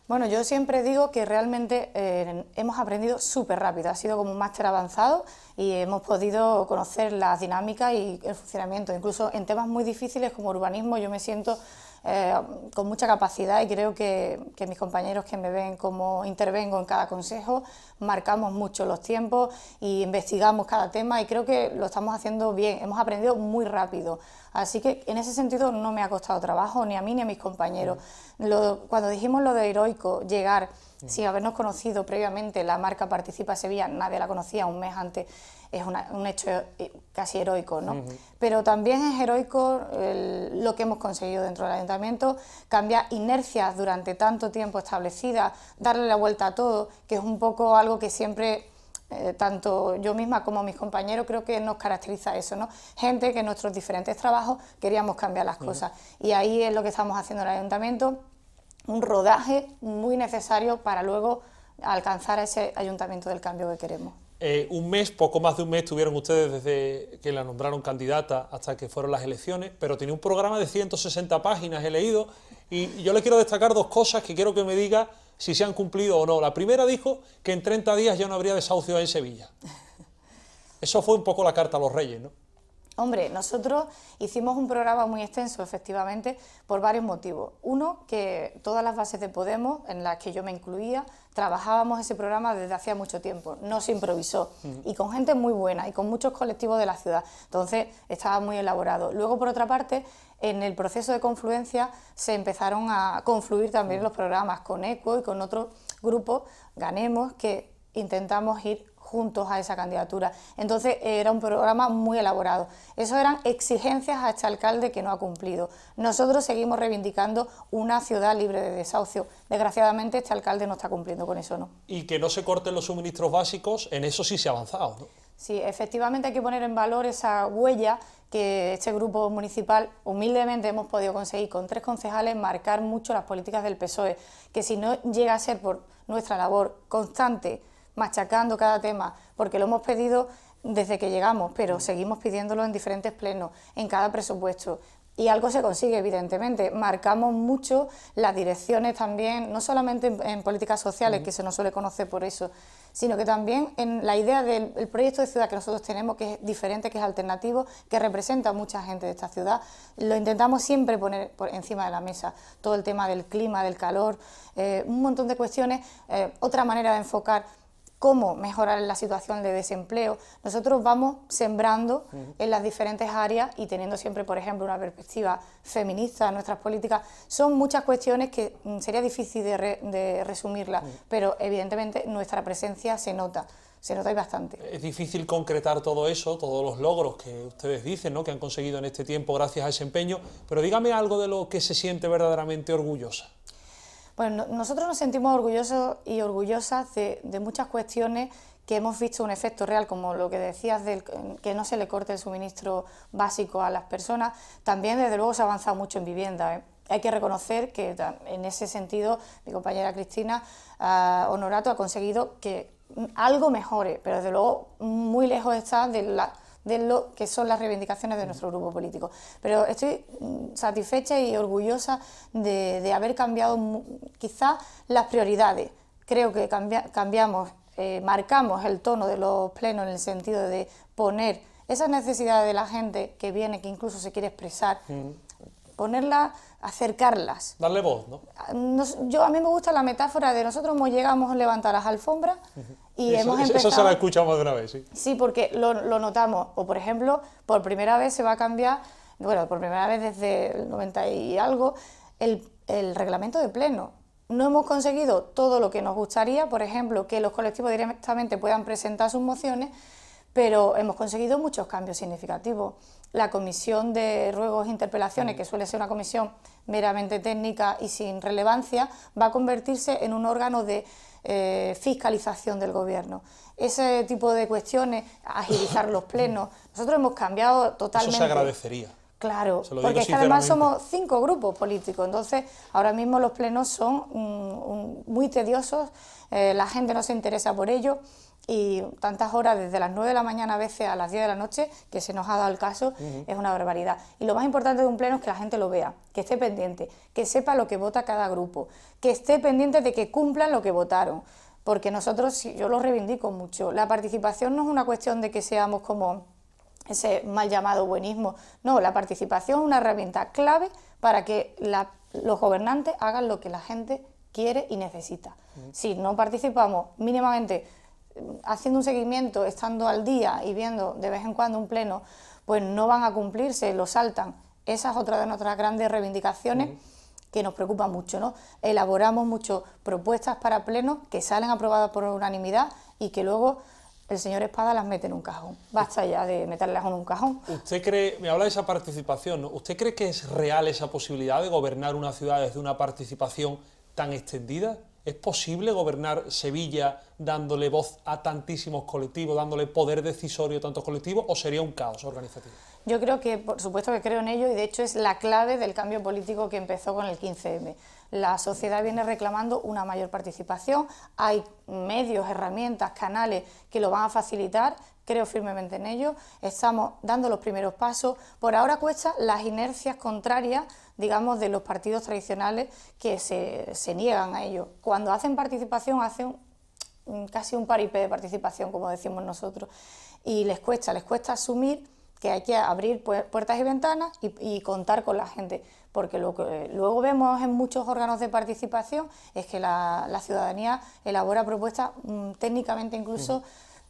Bueno, yo siempre digo que realmente eh, hemos aprendido súper rápido, ha sido como un máster avanzado y hemos podido conocer las dinámicas y el funcionamiento. Incluso en temas muy difíciles como urbanismo yo me siento eh, con mucha capacidad y creo que, que, mis compañeros que me ven ...como intervengo en cada consejo, marcamos mucho los tiempos y investigamos cada tema y creo que lo estamos haciendo bien, hemos aprendido muy rápido. Así que en ese sentido no me ha costado trabajo ni a mí ni a mis compañeros. Mm. cuando dijimos lo de heroico, llegar sin habernos conocido previamente, la marca Participa Sevilla, nadie la conocía un mes antes, es un hecho eh, casi heroico, ¿no? Pero también es heroico lo que hemos conseguido dentro del ayuntamiento, cambiar inercias durante tanto tiempo establecidas, darle la vuelta a todo, que es un poco algo que siempre... Eh, tanto yo misma como mis compañeros, creo que nos caracteriza eso, ¿no? Gente que en nuestros diferentes trabajos queríamos cambiar las cosas. Y ahí es lo que estamos haciendo en el ayuntamiento un rodaje muy necesario para luego alcanzar ese ayuntamiento del cambio que queremos. Eh, un mes, poco más de un mes tuvieron ustedes desde que la nombraron candidata hasta que fueron las elecciones, pero tiene un programa de 160 páginas, he leído, y yo le quiero destacar dos cosas que quiero que me diga si se han cumplido o no. La primera dijo que en 30 días ya no habría desahucio en Sevilla. Eso fue un poco la carta a los reyes, ¿no? Hombre, nosotros hicimos un programa muy extenso, efectivamente, por varios motivos. Uno, que todas las bases de Podemos, en las que yo me incluía, trabajábamos ese programa desde hacía mucho tiempo, no se improvisó, mm. y con gente muy buena, y con muchos colectivos de la ciudad, entonces estaba muy elaborado. Luego, por otra parte, en el proceso de confluencia se empezaron a confluir también mm. los programas con ECO y con otros grupos, Ganemos, que intentamos ir juntos a esa candidatura. Entonces era un programa muy elaborado. Eso eran exigencias a este alcalde que no ha cumplido. Nosotros seguimos reivindicando una ciudad libre de desahucio. Desgraciadamente este alcalde no está cumpliendo con eso, ¿no? Y que no se corten los suministros básicos, en eso sí se ha avanzado, ¿no? Sí, efectivamente hay que poner en valor esa huella que este grupo municipal humildemente hemos podido conseguir con tres concejales marcar mucho las políticas del PSOE, que si no llega a ser por nuestra labor constante, machacando cada tema, porque lo hemos pedido desde que llegamos, pero seguimos pidiéndolo en diferentes plenos, en cada presupuesto. Y algo se consigue, evidentemente. Marcamos mucho las direcciones también, no solamente en, políticas sociales, mm. que se nos suele conocer por eso, sino que también en la idea del proyecto de ciudad que nosotros tenemos, que es diferente, que es alternativo, que representa a mucha gente de esta ciudad. Lo intentamos siempre poner por encima de la mesa. Todo el tema del clima, del calor, eh, un montón de cuestiones, eh, otra manera de enfocar cómo mejorar la situación de desempleo. Nosotros vamos sembrando en las diferentes áreas y teniendo siempre, por ejemplo, una perspectiva feminista, en nuestras políticas, son muchas cuestiones que mm, sería difícil de, resumirla, resumirlas, pero evidentemente nuestra presencia se nota. Se nota y bastante. Es difícil concretar todo eso, todos los logros que ustedes dicen, ¿no? que han conseguido en este tiempo gracias a ese empeño, pero dígame algo de lo que se siente verdaderamente orgullosa. Bueno, pues nosotros nos sentimos orgullosos y orgullosas de, muchas cuestiones que hemos visto un efecto real, como lo que decías, del, que no se le corte el suministro básico a las personas. También, desde luego, se ha avanzado mucho en vivienda. ¿eh? Hay que reconocer que en ese sentido mi compañera Cristina ah, Honorato ha conseguido que mm, algo mejore, pero desde luego muy lejos está de la de lo que son las reivindicaciones de nuestro grupo político. Pero estoy mm, satisfecha y orgullosa de, haber cambiado quizás las prioridades. Creo que cambiamos, eh, marcamos el tono de los plenos en el sentido de poner esas necesidades de la gente que viene, que incluso se quiere expresar. ponerlas, acercarlas. Darle voz, ¿no? Ah, yo, a mí me gusta la metáfora de nosotros llegamos a levantar las alfombras y eso, se lo escuchamos de una vez, sí. Sí, porque lo, notamos. O, por ejemplo, por primera vez se va a cambiar, bueno, por primera vez desde el 90 y algo, el, el reglamento de pleno. No hemos conseguido todo lo que nos gustaría, por ejemplo, que los colectivos directamente puedan presentar sus mociones, pero hemos conseguido muchos cambios significativos. La comisión de ruegos e interpelaciones, que suele ser una comisión meramente técnica y sin relevancia, va a convertirse en un órgano de eh, fiscalización del gobierno, ese tipo de cuestiones, agilizar los plenos. Nosotros hemos cambiado totalmente. agradecería. Claro, porque además somos cinco grupos políticos, entonces ahora mismo los plenos son muy tediosos, eh, la gente no se interesa por ello y tantas horas desde las 9 de la mañana a veces a las 10 de la noche, que se nos ha dado el caso, es una barbaridad. Y lo más importante de un pleno es que la gente lo vea, que esté pendiente, que sepa lo que vota cada grupo, que esté pendiente de que cumplan lo que votaron. Porque nosotros, yo lo reivindico mucho, la participación no es una cuestión de que seamos como ese mal llamado buenismo, no, la participación es una herramienta clave para que los gobernantes hagan lo que la gente quiere y necesita. Si no participamos mínimamente haciendo un seguimiento, estando al día y viendo de vez en cuando un pleno, pues no van a cumplirse, lo saltan. Esa es otra de nuestras grandes reivindicaciones. que nos preocupa mucho, ¿no? Elaboramos mucho propuestas para plenos que salen aprobadas por unanimidad y que luego el señor Espada las mete en un cajón. Basta ya de meterlas en un cajón. Usted cree, me habla de esa participación, ¿Usted cree que es real esa posibilidad de gobernar una ciudad desde una participación tan extendida? ¿Es posible gobernar Sevilla dándole voz a tantísimos colectivos, dándole poder decisorio a tantos colectivos, o sería un caos organizativo? Yo creo que, por supuesto que creo en ello, y de hecho es la clave del cambio político que empezó con el 15M. La sociedad viene reclamando una mayor participación, hay medios, herramientas, canales que lo van a facilitar, creo firmemente en ello, estamos dando los primeros pasos, por ahora cuesta las inercias contrarias, digamos, de los partidos tradicionales que se, niegan a ello. Cuando hacen participación hacen casi un paripé de participación, como decimos nosotros, y les cuesta, les cuesta asumir que hay que abrir puertas y ventanas y, contar con la gente, porque lo que luego vemos en muchos órganos de participación es que la, ciudadanía elabora propuestas mm, técnicamente incluso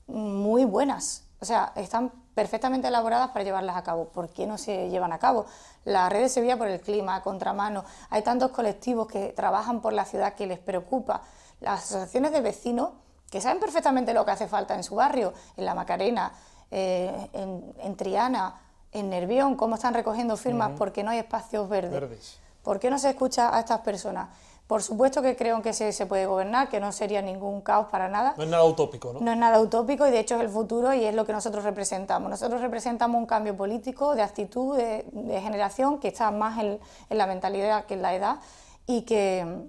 mm, muy buenas, o sea, están perfectamente elaboradas para llevarlas a cabo. ¿Por qué no se llevan a cabo? La redes de Sevilla por el clima, contramano, hay tantos colectivos que trabajan por la ciudad que les preocupa, las asociaciones de vecinos que saben perfectamente lo que hace falta en su barrio, en la Macarena, eh, en, Triana, en Nervión, cómo están recogiendo firmas porque no hay espacios verdes. ¿Por qué no se escucha a estas personas? Por supuesto que creo que se, puede gobernar, que no sería ningún caos para nada. No es nada utópico, ¿no? No es nada utópico y de hecho es el futuro y es lo que nosotros representamos. Nosotros representamos un cambio político, de actitud, de, generación que está más en, la mentalidad que en la edad y que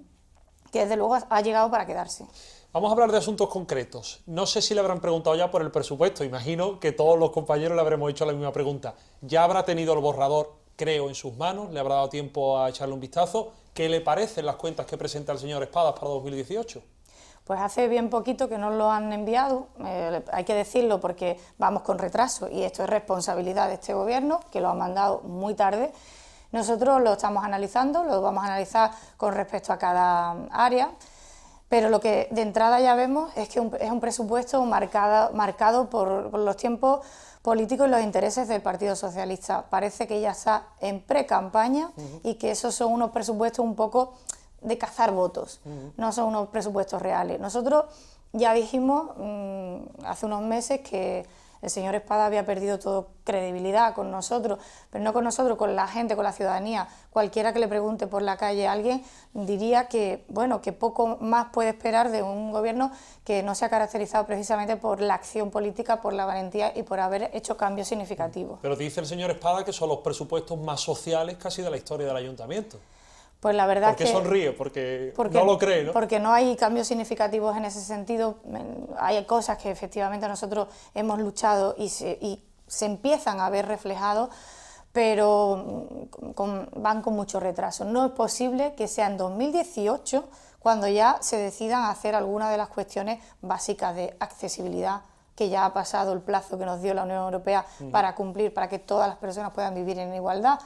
desde luego ha llegado para quedarse. Vamos a hablar de asuntos concretos. No sé si le habrán preguntado ya por el presupuesto. Imagino que todos los compañeros le habremos hecho la misma pregunta. Ya habrá tenido el borrador, creo, en sus manos. Le habrá dado tiempo a echarle un vistazo. ¿Qué le parecen las cuentas que presenta el señor Espadas para 2018? Pues hace bien poquito que nos lo han enviado, eh, hay que decirlo porque vamos con retraso y esto es responsabilidad de este gobierno que lo ha mandado muy tarde. Nosotros lo estamos analizando, lo vamos a analizar con respecto a cada área. Pero lo que de entrada ya vemos es que es un presupuesto marcado, marcado por, los tiempos políticos y los intereses del Partido Socialista. Parece que ya está en pre-campaña y que esos son unos presupuestos un poco de cazar votos, no son unos presupuestos reales. Nosotros ya dijimos mm, hace unos meses que el señor Espada había perdido toda credibilidad con nosotros, pero no con nosotros, con la gente, con la ciudadanía. Cualquiera que le pregunte por la calle a alguien diría que, bueno, que poco más puede esperar de un gobierno que no se ha caracterizado precisamente por la acción política, por la valentía y por haber hecho cambios significativos. Pero dice el señor Espada que son los presupuestos más sociales casi de la historia del ayuntamiento. Pues la verdad que... sonríe, porque, no lo cree, ¿no? Porque no hay cambios significativos en ese sentido. Hay cosas que efectivamente nosotros hemos luchado y se, empiezan a ver reflejados, pero mm, van con mucho retraso. No es posible que sea en 2018 cuando ya se decidan hacer algunas de las cuestiones básicas de accesibilidad que ya ha pasado el plazo que nos dio la Unión Europea para cumplir, para que todas las personas puedan vivir en igualdad.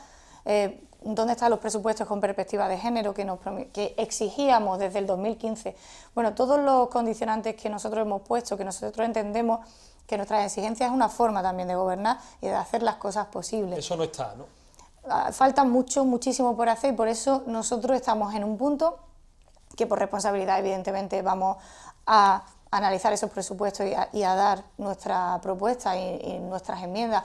Eh, ¿Dónde están los presupuestos con perspectiva de género que, nos, exigíamos desde el 2015? Bueno, todos los condicionantes que nosotros hemos puesto, que nosotros entendemos que nuestras exigencias es una forma también de gobernar y de hacer las cosas posibles. Eso no está, ¿no? Ah, falta mucho, muchísimo por hacer y por eso nosotros estamos en un punto que por responsabilidad evidentemente vamos a analizar esos presupuestos y a, dar nuestra propuesta y nuestras enmiendas.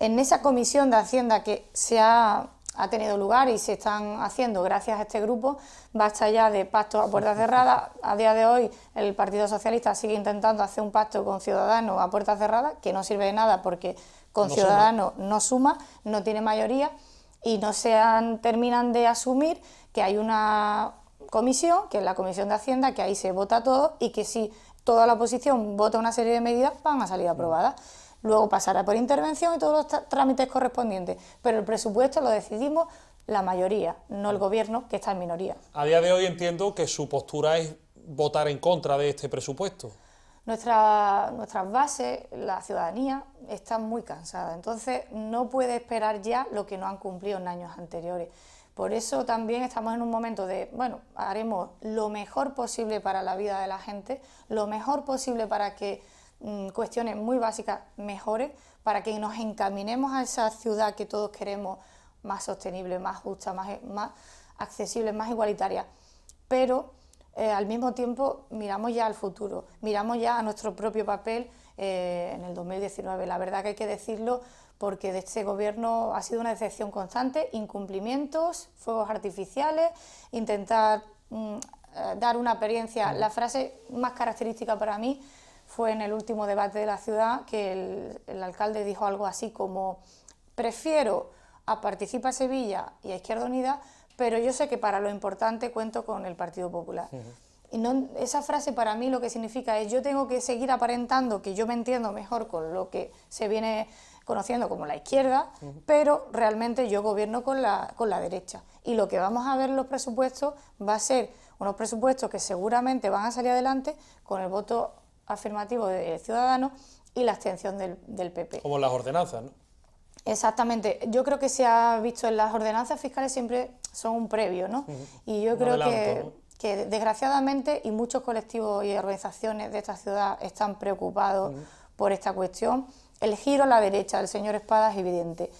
En esa comisión de Hacienda que se ha ha tenido lugar y se están haciendo gracias a este grupo. Basta ya de pactos a puertas cerradas. A día de hoy el Partido Socialista sigue intentando hacer un pacto con Ciudadanos a puertas cerradas, que no sirve de nada porque con Ciudadanos no suma, no tiene mayoría y no se han, terminan de asumir que hay una comisión, que es la Comisión de Hacienda, que ahí se vota todo y que si toda la oposición vota una serie de medidas van a salir aprobadas. Luego pasará por intervención y todos los trámites correspondientes, pero el presupuesto lo decidimos la mayoría, no el gobierno que está en minoría. A día de hoy entiendo que su postura es votar en contra de este presupuesto. Nuestra, nuestras bases, la ciudadanía, está muy cansada, entonces no puede esperar ya lo que no han cumplido en años anteriores. Por eso también estamos en un momento de, bueno, haremos lo mejor posible para la vida de la gente, lo mejor posible para que Mm, cuestiones muy básicas mejores para que nos encaminemos a esa ciudad que todos queremos más sostenible, más justa, más, accesible, más igualitaria. Pero eh, al mismo tiempo miramos ya al futuro, miramos ya a nuestro propio papel eh, en el 2019. La verdad que hay que decirlo porque de este gobierno ha sido una decepción constante, incumplimientos, fuegos artificiales, intentar mm, eh, dar una apariencia. Mm. La frase más característica para mí fue en el último debate de la ciudad que el, alcalde dijo algo así como prefiero a Participa Sevilla y a Izquierda Unida, pero yo sé que para lo importante cuento con el Partido Popular. Y no, esa frase para mí lo que significa es yo tengo que seguir aparentando que yo me entiendo mejor con lo que se viene conociendo como la izquierda, pero realmente yo gobierno con la, con la derecha. Y lo que vamos a ver en los presupuestos va a ser unos presupuestos que seguramente van a salir adelante con el voto afirmativo de ciudadano y la abstención del, PP. Como las ordenanzas, ¿no? Exactamente. Yo creo que se ha visto en las ordenanzas fiscales siempre son un previo, ¿no? Y yo creo que, desgraciadamente y muchos colectivos y organizaciones de esta ciudad están preocupados por esta cuestión. El giro a la derecha del señor Espada es evidente.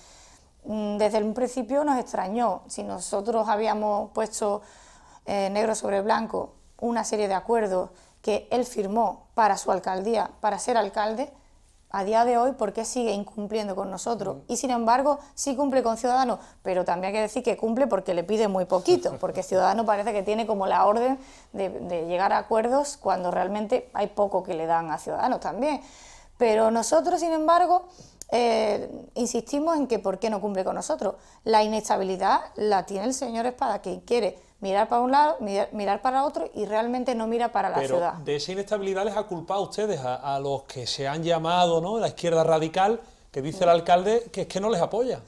Mm, desde un principio nos extrañó. Si nosotros habíamos puesto eh, negro sobre blanco una serie de acuerdos que él firmó para su alcaldía, para ser alcalde, a día de hoy, ¿por qué sigue incumpliendo con nosotros? Y sin embargo, sí cumple con Ciudadanos, pero también hay que decir que cumple porque le pide muy poquito, porque Ciudadanos parece que tiene como la orden de, llegar a acuerdos cuando realmente hay poco que le dan a Ciudadanos también. Pero nosotros, sin embargo, eh, insistimos en que por qué no cumple con nosotros. La inestabilidad la tiene el señor Espada, que quiere mirar para un lado, mirar, para otro y realmente no mira para la Pero ciudad. De esa inestabilidad les ha culpado a ustedes, a, los que se han llamado ¿no? la izquierda radical, que dice el alcalde que es que no les apoya.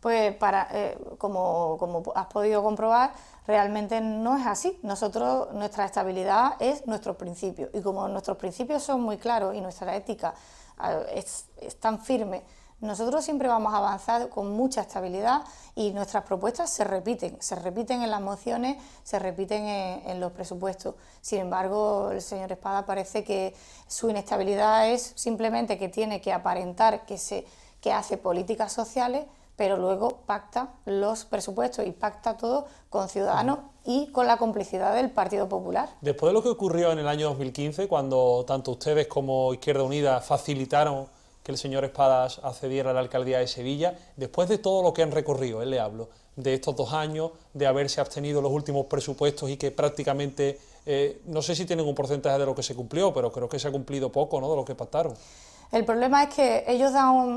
Pues para, eh, como, has podido comprobar, realmente no es así. Nosotros, nuestra estabilidad es nuestro principio. Y como nuestros principios son muy claros y nuestra ética ah, es, es tan firme, nosotros siempre vamos a avanzar con mucha estabilidad y nuestras propuestas se repiten, se repiten en las mociones, se repiten en, los presupuestos. Sin embargo, el señor Espada parece que su inestabilidad es simplemente que tiene que aparentar que, se, que hace políticas sociales, pero luego pacta los presupuestos y pacta todo con Ciudadanos y con la complicidad del Partido Popular. Después de lo que ocurrió en el año 2015, cuando tanto ustedes como Izquierda Unida facilitaron que el señor Espadas accediera a la alcaldía de Sevilla, después de todo lo que han recorrido, él eh, le hablo, de estos dos años, de haberse abstenido los últimos presupuestos y que prácticamente, eh, no sé si tienen un porcentaje de lo que se cumplió, pero creo que se ha cumplido poco ¿no? de lo que pactaron. El problema es que ellos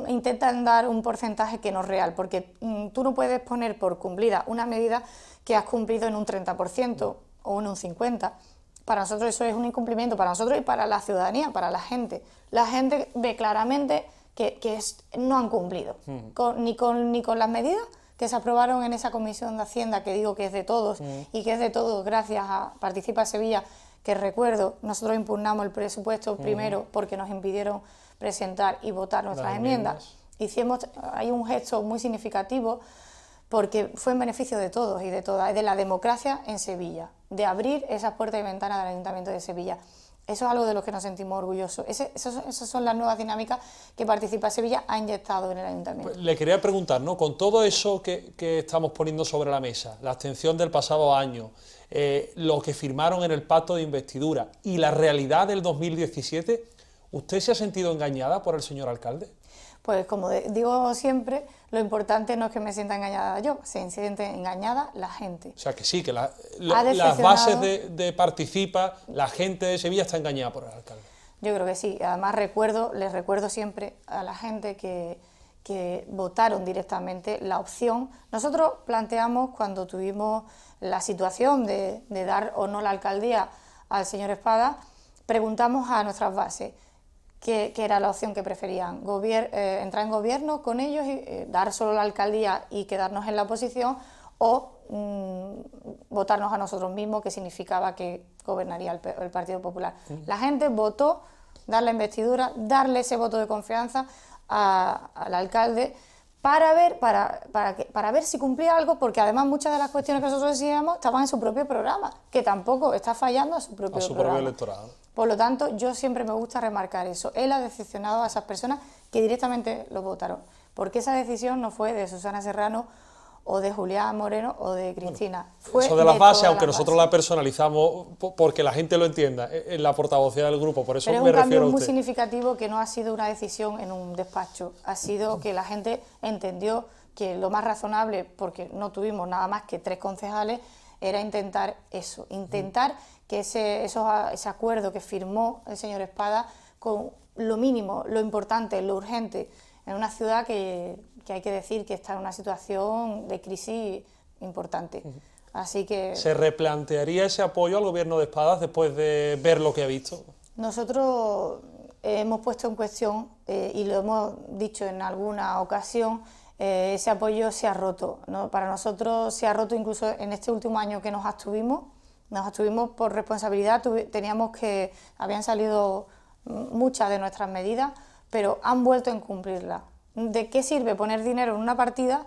intentan dar un porcentaje que no es real, porque mm, tú no puedes poner por cumplida una medida que has cumplido en un 30% o en un 50%. Para nosotros eso es un incumplimiento, para nosotros y para la ciudadanía, para la gente. La gente ve claramente que, no han cumplido, mm. ni, con, ni con las medidas que se aprobaron en esa comisión de Hacienda, que digo que es de todos mm. y que es de todos gracias a Participa Sevilla, que recuerdo, nosotros impugnamos el presupuesto mm. primero porque nos impidieron presentar y votar nuestras enmiendas. enmiendas. Hicimos, hay un gesto muy significativo porque fue en beneficio de todos y de todas, de la democracia en Sevilla, de abrir esas puertas y ventanas del Ayuntamiento de Sevilla. Eso es algo de lo que nos sentimos orgullosos. esas son las nuevas dinámicas que Participa Sevilla ha inyectado en el ayuntamiento. Pues le quería preguntar, ¿no? con todo eso que, estamos poniendo sobre la mesa, la abstención del pasado año, eh, lo que firmaron en el pacto de investidura y la realidad del 2017, ¿usted se ha sentido engañada por el señor alcalde? Pues como digo siempre, lo importante no es que me sienta engañada yo, se siente engañada la gente. O sea que sí, que las bases de, participa, la gente de Sevilla está engañada por el alcalde. Yo creo que sí. Además recuerdo, les recuerdo siempre a la gente que, votaron directamente la opción. Nosotros planteamos cuando tuvimos la situación de dar o no la alcaldía al señor Espada, preguntamos a nuestras bases que, era la opción que preferían, eh, entrar en gobierno con ellos, y, eh, dar solo la alcaldía y quedarnos en la oposición, o mm, votarnos a nosotros mismos, que significaba que gobernaría el, Partido Popular. La gente votó dar la investidura, darle ese voto de confianza al alcalde para ver, para, para, para ver si cumplía algo, porque además muchas de las cuestiones que nosotros decíamos estaban en su propio programa, que tampoco está fallando a su propio, programa. propio Por lo tanto, yo siempre me gusta remarcar eso. Él ha decepcionado a esas personas que directamente lo votaron, porque esa decisión no fue de Susana Serrano o de Julián Moreno o de Cristina. eso de las bases, aunque nosotros la personalizamos porque la gente lo entienda, e, en la portavocía del grupo, por eso me refiero a es un cambio muy significativo que no ha sido una decisión en un despacho, ha sido que la gente entendió que lo más razonable, porque no tuvimos nada más que tres concejales, era intentar eso, intentar que ese, ese acuerdo que firmó el señor Espada con lo mínimo, lo importante, lo urgente, en una ciudad que que hay que decir que está en una situación de crisis importante. Así que... ¿Se replantearía ese apoyo al gobierno de Espadas después de ver lo que ha visto? Nosotros eh, hemos puesto en cuestión, eh, y lo hemos dicho en alguna ocasión, eh, ese apoyo se ha roto. Para nosotros se ha roto incluso en este último año que nos abstuvimos. Nos abstuvimos por responsabilidad, teníamos que... habían salido mm, muchas de nuestras medidas, pero han vuelto a incumplirlas. ¿De qué sirve poner dinero en una partida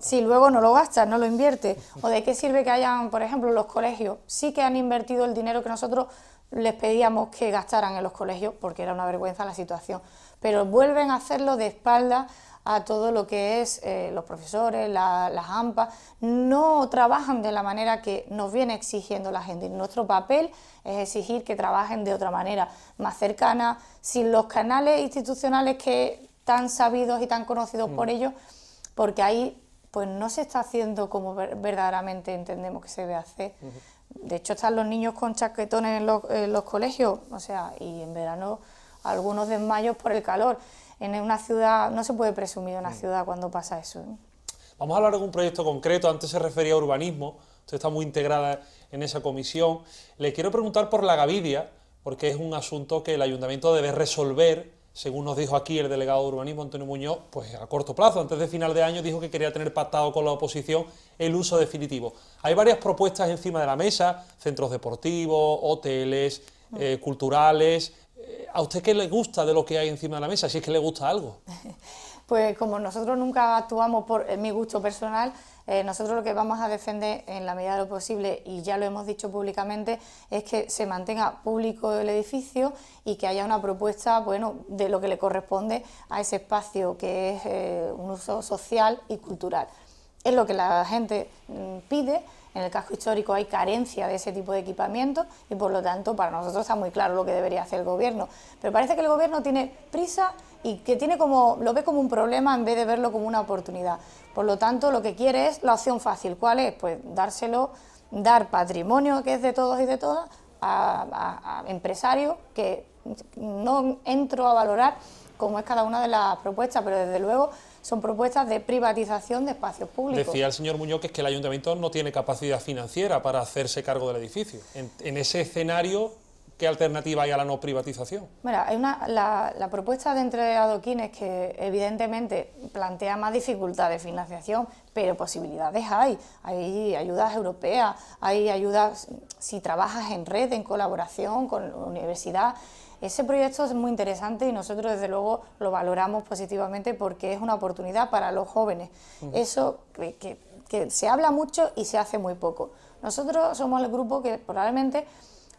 si luego, no lo gasta no lo invierte ¿O de qué sirve que hayan, por ejemplo, los colegios? Sí que han invertido el dinero que nosotros les pedíamos que gastaran en los colegios, porque era una vergüenza la situación. Pero vuelven a hacerlo de espalda a todo lo que es eh, los profesores, las AMPA, no trabajan de la manera que nos viene exigiendo la gente. Nuestro papel es exigir que trabajen de otra manera, más cercana, sin los canales institucionales que tan sabidos y tan conocidos por mm. ellos, porque ahí pues no se está haciendo como verdaderamente entendemos que se debe hacer. De hecho, están los niños con chaquetones en los, colegios, o sea, y en verano algunos desmayos por el calor. En una ciudad, no se puede presumir una mm. ciudad cuando pasa eso. ¿eh? Vamos a hablar de un proyecto concreto, antes se refería a urbanismo, usted está muy integrada en esa comisión. Le quiero preguntar por la Gavidia, porque es un asunto que el ayuntamiento debe resolver según nos dijo aquí el delegado de urbanismo Antonio Muñoz, pues a corto plazo, antes de final de año, dijo que quería tener pactado con la oposición el uso definitivo. Hay varias propuestas encima de la mesa, centros deportivos, hoteles, eh, mm. culturales. Eh, ¿A usted qué le gusta de lo que hay encima de la mesa, si es que le gusta algo? Pues como nosotros nunca actuamos por mi gusto personal, eh, nosotros lo que vamos a defender en la medida de lo posible, y ya lo hemos dicho públicamente, es que se mantenga público el edificio y que haya una propuesta bueno, de lo que le corresponde a ese espacio, que es eh, un uso social y cultural. Es lo que la gente mm, pide. En el casco histórico hay carencia de ese tipo de equipamiento y por lo tanto para nosotros está muy claro lo que debería hacer el gobierno. Pero parece que el gobierno tiene prisa y que tiene como, lo ve como un problema en vez de verlo como una oportunidad. Por lo tanto, lo que quiere es la opción fácil. ¿Cuál es? Pues dárselo, dar patrimonio que es de todos y de todas a, empresarios que no entro a valorar como es cada una de las propuestas, pero desde luego son propuestas de privatización de espacios públicos. Decía el señor Muñoz que, es que el ayuntamiento no tiene capacidad financiera para hacerse cargo del edificio. en ese escenario, ¿Qué alternativa hay a la no privatización? Bueno, hay una, la, la, propuesta de Entre Adoquines que evidentemente plantea más dificultades de financiación, pero posibilidades hay. Hay ayudas europeas, hay ayudas si trabajas en red, en colaboración con la universidad. Ese proyecto es muy interesante y nosotros desde luego lo valoramos positivamente porque es una oportunidad para los jóvenes. Eso que se habla mucho y se hace muy poco. Nosotros somos el grupo que probablemente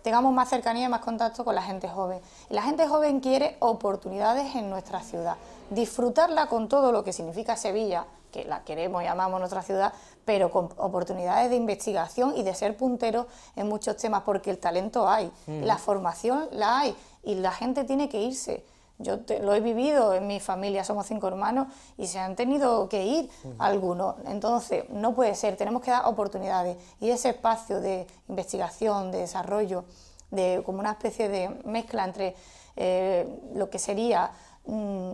tengamos más cercanía y más contacto con la gente joven. la gente joven quiere oportunidades en nuestra ciudad, disfrutarla con todo lo que significa Sevilla, que la queremos y amamos nuestra ciudad, pero con oportunidades de investigación y de ser punteros en muchos temas, porque el talento hay, mm. la formación la hay y la gente tiene que irse. Yo lo he vivido en mi familia, somos cinco hermanos y se han tenido que ir algunos. Entonces, no puede ser, tenemos que dar oportunidades. Y ese espacio de investigación, de desarrollo, de como una especie de mezcla entre eh, lo que sería mm,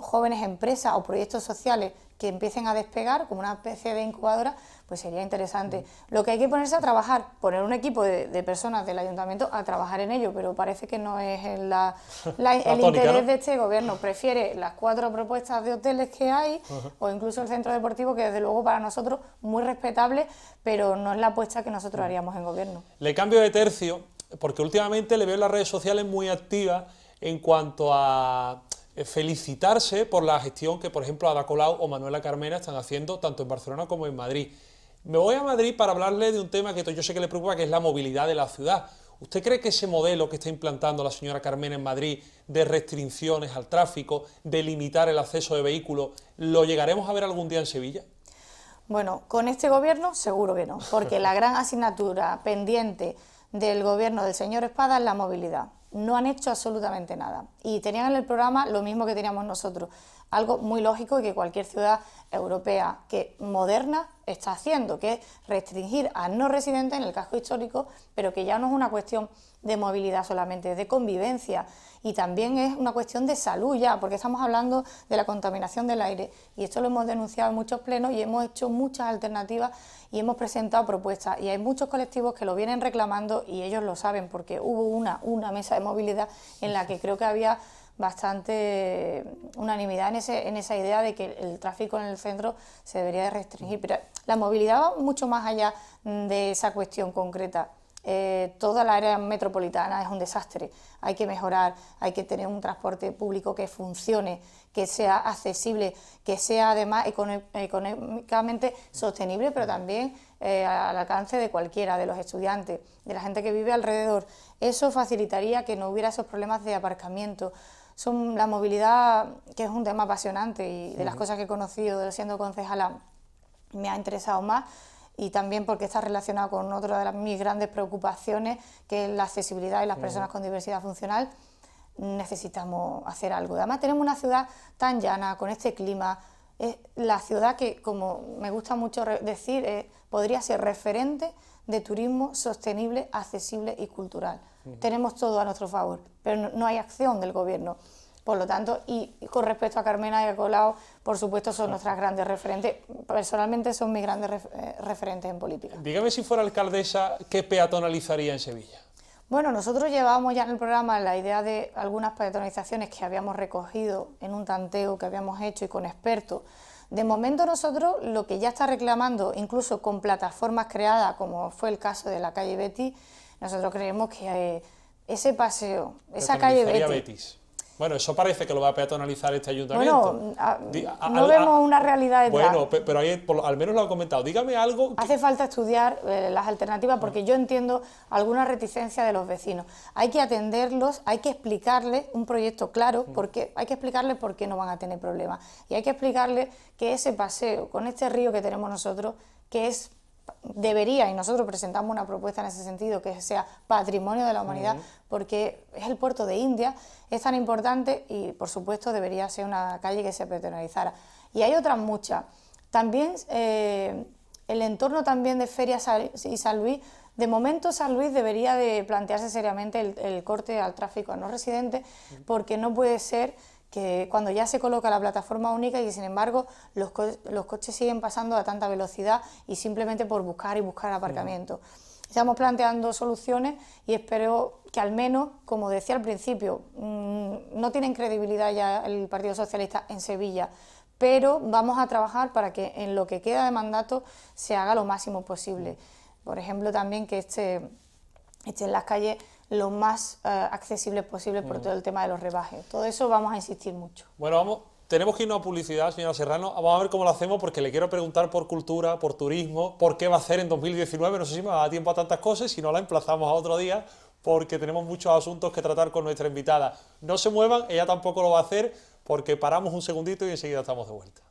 jóvenes empresas o proyectos sociales que empiecen a despegar, como una especie de incubadora, pues sería interesante. Lo que hay que ponerse a trabajar, poner un equipo de, personas del ayuntamiento a trabajar en ello, pero parece que no es el interés de este gobierno. Prefiere las cuatro propuestas de hoteles que hay o incluso el centro deportivo, que desde luego para nosotros muy respetable, pero no es la apuesta que nosotros haríamos en gobierno. Le cambio de tercio, porque últimamente le veo en las redes sociales muy activas en cuanto a eh, felicitarse por la gestión que, por ejemplo, Ada Colau o Manuela Carmena están haciendo tanto en Barcelona como en Madrid. Me voy a Madrid para hablarle de un tema que yo sé que le preocupa, que es la movilidad de la ciudad. ¿Usted cree que ese modelo que está implantando la señora Carmen en Madrid de restricciones al tráfico, de limitar el acceso de vehículos, lo llegaremos a ver algún día en Sevilla? Bueno, con este gobierno seguro que no, porque la gran asignatura pendiente del gobierno del señor Espada es la movilidad. No han hecho absolutamente nada y tenían en el programa lo mismo que teníamos nosotros, algo muy lógico y que cualquier ciudad europea que moderna está haciendo, que es restringir a no residentes en el casco histórico, pero que ya no es una cuestión de movilidad solamente, es de convivencia y también es una cuestión de salud ya, porque estamos hablando de la contaminación del aire y esto lo hemos denunciado en muchos plenos y hemos hecho muchas alternativas y hemos presentado propuestas y hay muchos colectivos que lo vienen reclamando y ellos lo saben porque hubo una, una mesa de movilidad en la que creo que había bastante unanimidad en, esa idea de que el, tráfico en el centro se debería de restringir. Pero la movilidad va mucho más allá de esa cuestión concreta. Eh, toda la área metropolitana es un desastre. Hay que mejorar, hay que tener un transporte público que funcione, que sea accesible, que sea además económicamente sostenible, pero también eh, al alcance de cualquiera, de los estudiantes, de la gente que vive alrededor. Eso facilitaría que no hubiera esos problemas de aparcamiento, la movilidad, que es un tema apasionante y de las cosas que he conocido siendo concejala me ha interesado más y también porque está relacionado con otra de las, mis grandes preocupaciones, que es la accesibilidad de las personas con diversidad funcional. Necesitamos hacer algo. Además tenemos una ciudad tan llana, con este clima, es la ciudad que, como me gusta mucho decir, podría ser referente de turismo sostenible, accesible y cultural tenemos todo a nuestro favor, pero no, hay acción del gobierno. Por lo tanto, y, con respecto a Carmena y a Colau, por supuesto, son nuestras grandes referentes. Personalmente son mis grandes eh, referentes en política. Dígame si fuera alcaldesa, ¿qué peatonalizaría en Sevilla? Bueno, nosotros llevábamos ya en el programa la idea de algunas peatonalizaciones que habíamos recogido en un tanteo que habíamos hecho y con expertos. De momento nosotros lo que ya está reclamando, incluso con plataformas creadas, como fue el caso de la calle Betty, nosotros creemos que eh, ese paseo, esa calle Betis. Bueno, eso parece que lo va a peatonalizar este ayuntamiento. no vemos una realidad de Bueno, pero ahí, al menos lo ha comentado. Dígame algo. Hace falta estudiar eh, las alternativas porque yo entiendo alguna reticencia de los vecinos. Hay que atenderlos, hay que explicarles un proyecto claro, mm. porque hay que explicarles por qué no van a tener problemas. Y hay que explicarles que ese paseo con este río que tenemos nosotros, que es debería, y nosotros presentamos una propuesta en ese sentido, que sea patrimonio de la humanidad, porque es el puerto de India, es tan importante y por supuesto debería ser una calle que se peatonalizara. Y hay otras muchas. También eh, el entorno también de Feria y San Luis, de momento San Luis debería de plantearse seriamente el, corte al tráfico no residente, porque no puede ser que cuando ya se coloca la plataforma única y que sin embargo los, los coches siguen pasando a tanta velocidad y simplemente por buscar y buscar aparcamiento. Estamos planteando soluciones y espero que al menos, como decía al principio, mm, no tienen credibilidad ya el Partido Socialista en Sevilla, pero vamos a trabajar para que en lo que queda de mandato se haga lo máximo posible. Por ejemplo, también que esté este en las calles lo más eh, accesible posible por mm. todo el tema de los rebajes. Todo eso vamos a insistir mucho. Bueno, vamos, tenemos que irnos a publicidad, señora Serrano. Vamos a ver cómo lo hacemos porque le quiero preguntar por cultura, por turismo, por qué va a hacer en 2019. No sé si me va a dar tiempo a tantas cosas, si no la emplazamos a otro día porque tenemos muchos asuntos que tratar con nuestra invitada. No se muevan, ella tampoco lo va a hacer porque paramos un segundito y enseguida estamos de vuelta.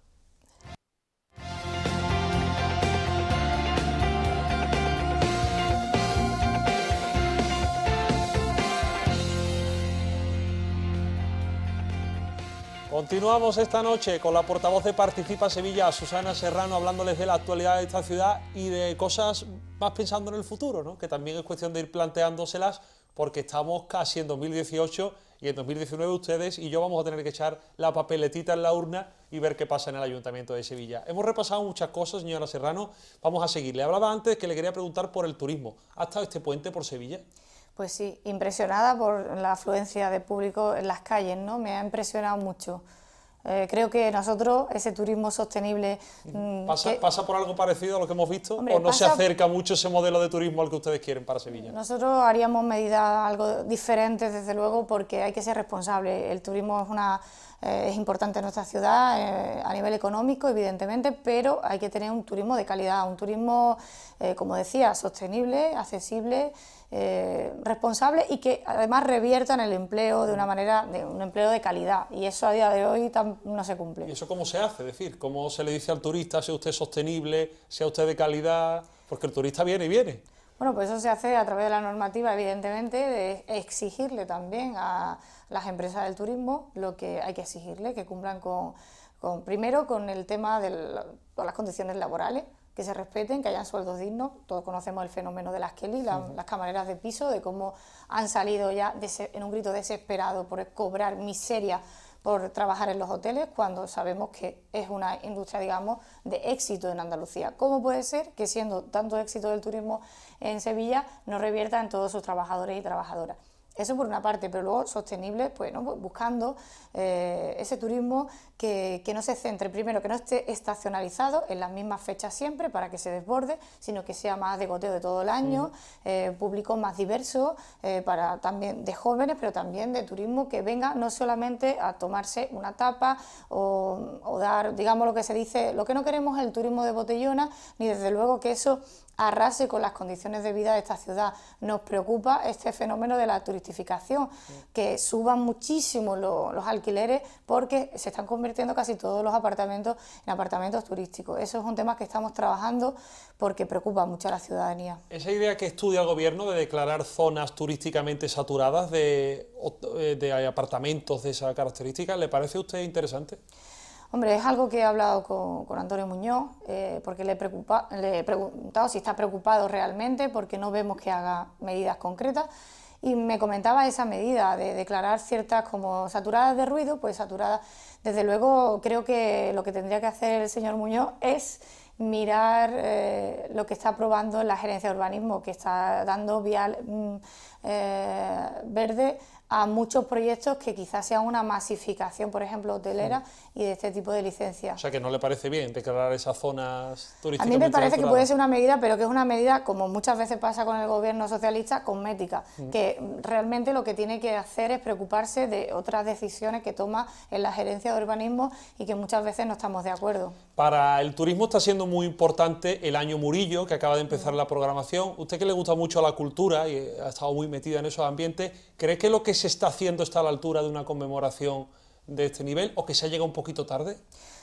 Continuamos esta noche con la portavoz de Participa Sevilla, Susana Serrano, hablándoles de la actualidad de esta ciudad y de cosas más pensando en el futuro, ¿no? que también es cuestión de ir planteándoselas porque estamos casi en 2018 y en 2019 ustedes y yo vamos a tener que echar la papeletita en la urna y ver qué pasa en el Ayuntamiento de Sevilla. Hemos repasado muchas cosas, señora Serrano, vamos a seguir. Le hablaba antes que le quería preguntar por el turismo. ¿Ha estado este puente por Sevilla? Pues sí, impresionada por la afluencia de público en las calles, ¿no? Me ha impresionado mucho. Eh, creo que nosotros ese turismo sostenible... Mm, ¿Pasa, por algo parecido a lo que hemos visto? ¿O no se acerca mucho ese modelo de turismo al que ustedes quieren para Sevilla? Nosotros haríamos medidas algo diferentes, desde luego, porque hay que ser responsable. El turismo es, una, eh, importante en nuestra ciudad eh, a nivel económico, evidentemente, pero hay que tener un turismo de calidad, un turismo, como decía, sostenible, accesible eh, responsable y que además reviertan el empleo de una manera, de un empleo de calidad. Y eso a día de hoy no se cumple. ¿Y eso cómo se hace? Es decir, ¿cómo se le dice al turista, sea usted sostenible, sea usted de calidad? Porque el turista viene y viene. Bueno, pues eso se hace a través de la normativa, evidentemente, de exigirle también a las empresas del turismo lo que hay que exigirle, que cumplan con primero con el tema de las condiciones laborales, que se respeten, que hayan sueldos dignos. Todos conocemos el fenómeno de las Kelly, las camareras de piso, de cómo han salido ya en un grito desesperado por cobrar miseria por trabajar en los hoteles cuando sabemos que es una industria, digamos, de éxito en Andalucía. ¿Cómo puede ser que siendo tanto éxito del turismo en Sevilla no revierta en todos sus trabajadores y trabajadoras? Eso por una parte, pero luego sostenible, pues, ¿no? Pues buscando eh, ese turismo que, no se centre, primero, que no esté estacionalizado en las mismas fechas siempre para que se desborde, sino que sea más de goteo de todo el año, eh, público más diverso, eh, para también de jóvenes, pero también de turismo que venga no solamente a tomarse una tapa o, o dar, digamos, lo que se dice, lo que no queremos es el turismo de botellona, ni desde luego que eso arrase con las condiciones de vida de esta ciudad. Nos preocupa este fenómeno de la turistificación, que suban muchísimo los alquileres porque se están convirtiendo casi todos los apartamentos en apartamentos turísticos. Eso es un tema que estamos trabajando porque preocupa mucho a la ciudadanía. Esa idea que estudia el gobierno de declarar zonas turísticamente saturadas de, eh, de apartamentos de esa característica, ¿le parece a usted interesante? Hombre, es algo que he hablado con, Antonio Muñoz, eh, porque le, le he preguntado si está preocupado realmente, porque no vemos que haga medidas concretas. Y me comentaba esa medida de declarar ciertas como saturadas de ruido, pues saturadas. Desde luego, creo que lo que tendría que hacer el señor Muñoz es mirar eh, lo que está aprobando la gerencia de urbanismo, que está dando vial mm, eh, verde a muchos proyectos que quizás sean una masificación, por ejemplo, hotelera, y de este tipo de licencias. O sea, que no le parece bien declarar esas zonas turísticas. A mí me parece que puede ser una medida, pero que es una medida, como muchas veces pasa con el gobierno socialista, cosmética, mm. que realmente lo que tiene que hacer es preocuparse de otras decisiones que toma en la gerencia de urbanismo y que muchas veces no estamos de acuerdo. Para el turismo está siendo muy importante el año Murillo, que acaba de empezar mm. la programación. Usted que le gusta mucho a la cultura y ha estado muy metida en esos ambientes, ¿cree que lo que se está haciendo está a la altura de una conmemoración? de este nivel o que se ha llegado un poquito tarde?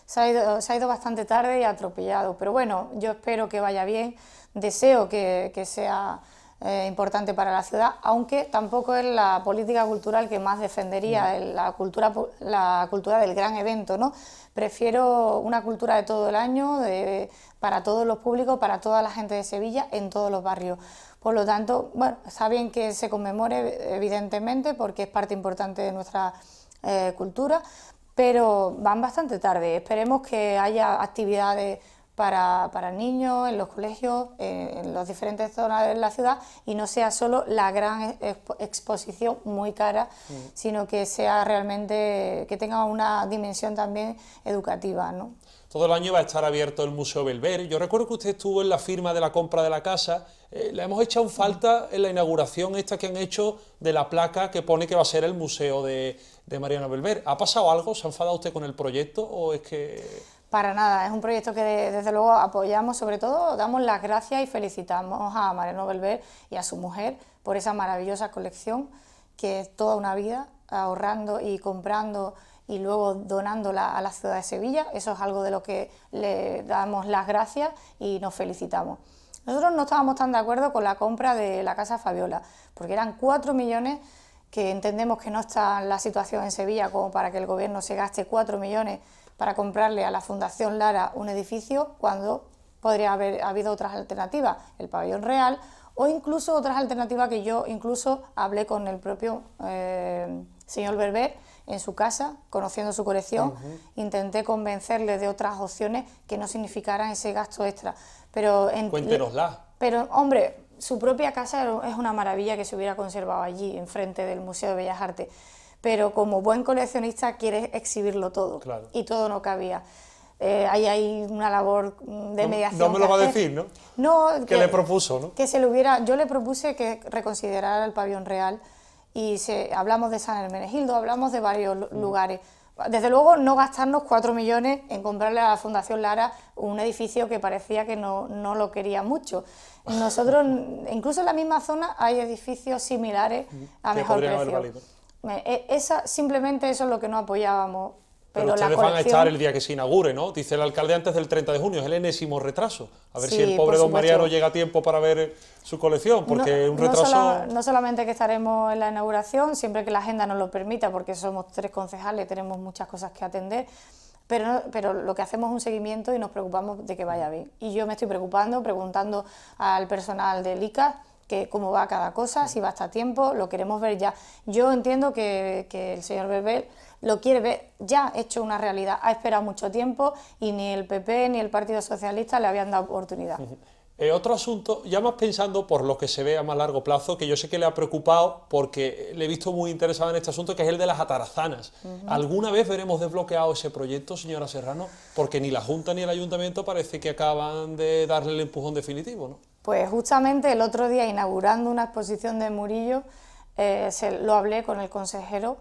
Se ha, ido, ha ido bastante tarde y atropellado, pero bueno, yo espero que vaya bien, deseo que, sea eh, importante para la ciudad, aunque tampoco es la política cultural que más defendería, mm. la, cultura, la cultura del gran evento, ¿no? Prefiero una cultura de todo el año, para todos los públicos, para toda la gente de Sevilla, en todos los barrios. Por lo tanto, bueno, está bien que se conmemore, evidentemente, porque es parte importante de nuestra eh, cultura, pero van bastante tarde. Esperemos que haya actividades para, niños, en los colegios, eh, en las diferentes zonas de la ciudad y no sea solo la gran exposición muy cara, mm. sino que sea realmente, que tenga una dimensión también educativa, ¿no? Todo el año va a estar abierto el Museo Belver. Yo recuerdo que usted estuvo en la firma de la compra de la casa. Eh, le hemos echado falta en la inauguración esta que han hecho de la placa que pone que va a ser el Museo de, de Mariano Belver. ¿Ha pasado algo? ¿Se ha enfadado usted con el proyecto o es que...? Para nada, es un proyecto que desde luego apoyamos, sobre todo damos las gracias y felicitamos a Mariano Belver y a su mujer por esa maravillosa colección que es toda una vida ahorrando y comprando y luego donándola a la ciudad de Sevilla. Eso es algo de lo que le damos las gracias y nos felicitamos. Nosotros no estábamos tan de acuerdo con la compra de la Casa Fabiola, porque eran 4 millones que entendemos que no está la situación en Sevilla como para que el gobierno se gaste cuatro millones para comprarle a la Fundación Lara un edificio cuando podría haber habido otras alternativas, el pabellón real o incluso otras alternativas que yo incluso hablé con el propio eh, señor Berber en su casa, conociendo su colección, intenté convencerle de otras opciones que no significaran ese gasto extra. Pero en, Cuéntenosla. Pero, hombre, su propia casa es una maravilla que se hubiera conservado allí, enfrente del Museo de Bellas Artes. Pero como buen coleccionista quieres exhibirlo todo. Y todo no cabía. Eh, ahí hay una labor de mediación. No, me lo va a decir, ¿no? No. Que, le propuso, ¿no? Que se le hubiera... Yo le propuse que reconsiderara el pabellón real y se, hablamos de San Hermenegildo, hablamos de varios mm. lugares. Desde luego, no gastarnos cuatro millones en comprarle a la Fundación Lara un edificio que parecía que no, lo quería mucho. Nosotros, incluso en la misma zona, hay edificios similares a mejor precio. E, esa, simplemente eso es lo que no apoyábamos pero, ustedes van a estar el día que se inaugure, ¿no? Dice el alcalde antes del 30 de junio, es el enésimo retraso. A ver si el pobre don Mariano llega a tiempo para ver su colección, porque no, un retraso... No, solamente que estaremos en la inauguración, siempre que la agenda nos lo permita, porque somos tres concejales, tenemos muchas cosas que atender, pero, pero lo que hacemos es un seguimiento y nos preocupamos de que vaya bien. Y yo me estoy preocupando, preguntando al personal del ICA que cómo va cada cosa, si va hasta tiempo, lo queremos ver ya. Yo entiendo que, el señor Bebel lo quiere ver ya hecho una realidad. Ha esperado mucho tiempo y ni el PP ni el Partido Socialista le habían dado oportunidad. Eh, otro asunto, ya más pensando por lo que se ve a más largo plazo, que yo sé que le ha preocupado porque le he visto muy interesado en este asunto, que es el de las atarazanas. ¿Alguna vez veremos desbloqueado ese proyecto, señora Serrano? Porque ni la Junta ni el Ayuntamiento parece que acaban de darle el empujón definitivo, ¿no? Pues justamente el otro día, inaugurando una exposición de Murillo, eh, se, lo hablé con el consejero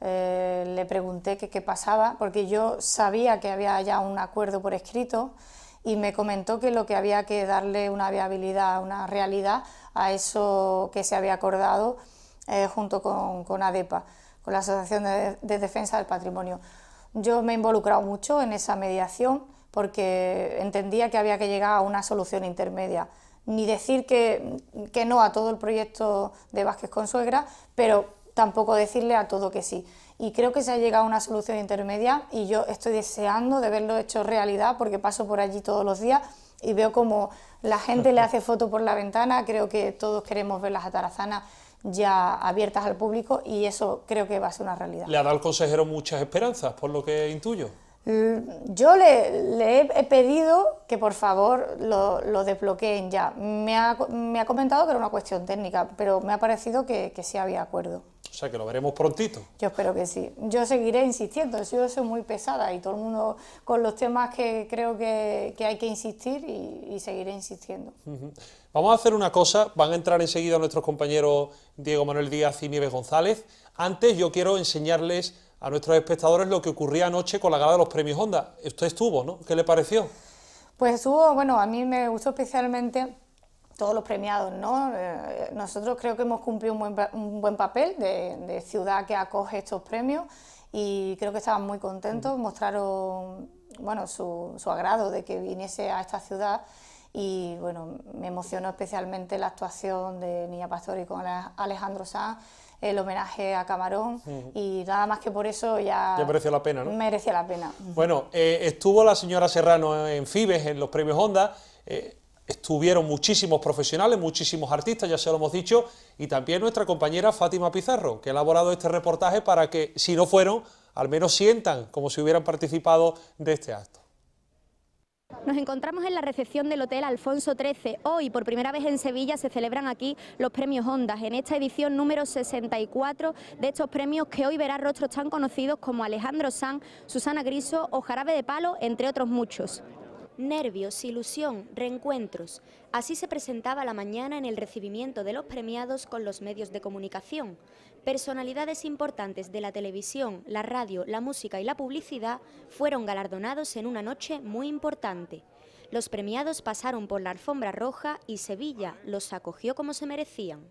eh, le pregunté qué pasaba, porque yo sabía que había ya un acuerdo por escrito y me comentó que lo que había que darle una viabilidad, una realidad a eso que se había acordado eh, junto con, ADEPA, con la Asociación de, Defensa del Patrimonio. Yo me he involucrado mucho en esa mediación porque entendía que había que llegar a una solución intermedia. Ni decir que, que no a todo el proyecto de Vázquez suegra pero tampoco decirle a todo que sí. Y creo que se ha llegado a una solución intermedia y yo estoy deseando de verlo hecho realidad porque paso por allí todos los días y veo como la gente le hace foto por la ventana, creo que todos queremos ver las atarazanas ya abiertas al público y eso creo que va a ser una realidad. ¿Le ha dado al consejero muchas esperanzas, por lo que intuyo? Mm, yo le, he pedido que por favor lo, desbloqueen ya. Me ha, me ha, comentado que era una cuestión técnica, pero me ha parecido que, sí había acuerdo. O sea, que lo veremos prontito. Yo espero que sí. Yo seguiré insistiendo, yo soy muy pesada y todo el mundo con los temas que creo que, hay que insistir y, seguiré insistiendo. Vamos a hacer una cosa, van a entrar enseguida nuestros compañeros Diego Manuel Díaz y Nieves González. Antes yo quiero enseñarles a nuestros espectadores lo que ocurría anoche con la gala de los premios Honda. Usted estuvo, ¿no? ¿Qué le pareció? Pues estuvo, bueno, a mí me gustó especialmente todos los premiados, ¿no? Eh, nosotros creo que hemos cumplido un buen, papel de, ciudad que acoge estos premios y creo que estaban muy contentos, mm. mostraron, bueno, su, agrado de que viniese a esta ciudad y bueno, me emocionó especialmente la actuación de Niña y con Alejandro Sanz el homenaje a Camarón y nada más que por eso ya... Ya la pena, ¿no? Merecía la pena. Bueno, eh, estuvo la señora Serrano en Fibes, en los premios Onda, eh, estuvieron muchísimos profesionales, muchísimos artistas, ya se lo hemos dicho, y también nuestra compañera Fátima Pizarro, que ha elaborado este reportaje para que, si no fueron, al menos sientan como si hubieran participado de este acto. Nos encontramos en la recepción del Hotel Alfonso XIII. Hoy, por primera vez en Sevilla, se celebran aquí los premios Ondas, en esta edición número 64 de estos premios que hoy verá rostros tan conocidos como Alejandro Sanz, Susana Griso o Jarabe de Palo, entre otros muchos nervios, ilusión, reencuentros. Así se presentaba la mañana en el recibimiento de los premiados con los medios de comunicación. Personalidades importantes de la televisión, la radio, la música y la publicidad fueron galardonados en una noche muy importante. Los premiados pasaron por la alfombra roja y Sevilla los acogió como se merecían.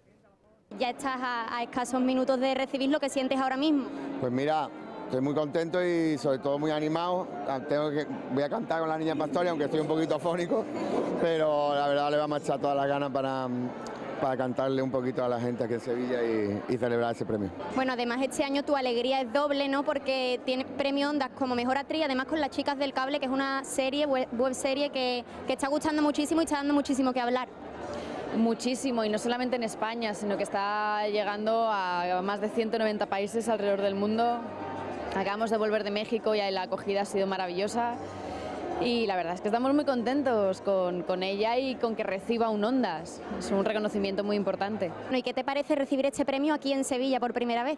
Ya estás a, escasos minutos de recibir lo que sientes ahora mismo. Pues mira, Estoy muy contento y sobre todo muy animado. Tengo voy a cantar con la niña Pastoria, aunque estoy un poquito afónico, pero la verdad le va a marchar todas las ganas para, para cantarle un poquito a la gente aquí en Sevilla y, celebrar ese premio. Bueno, además este año tu alegría es doble, ¿no? Porque tiene premio Ondas como mejor actriz, además con Las Chicas del Cable, que es una serie, web serie que, que está gustando muchísimo y está dando muchísimo que hablar. Muchísimo, y no solamente en España, sino que está llegando a más de 190 países alrededor del mundo, Acabamos de volver de México y la acogida ha sido maravillosa y la verdad es que estamos muy contentos con, ella y con que reciba un Ondas. Es un reconocimiento muy importante. ¿Y qué te parece recibir este premio aquí en Sevilla por primera vez?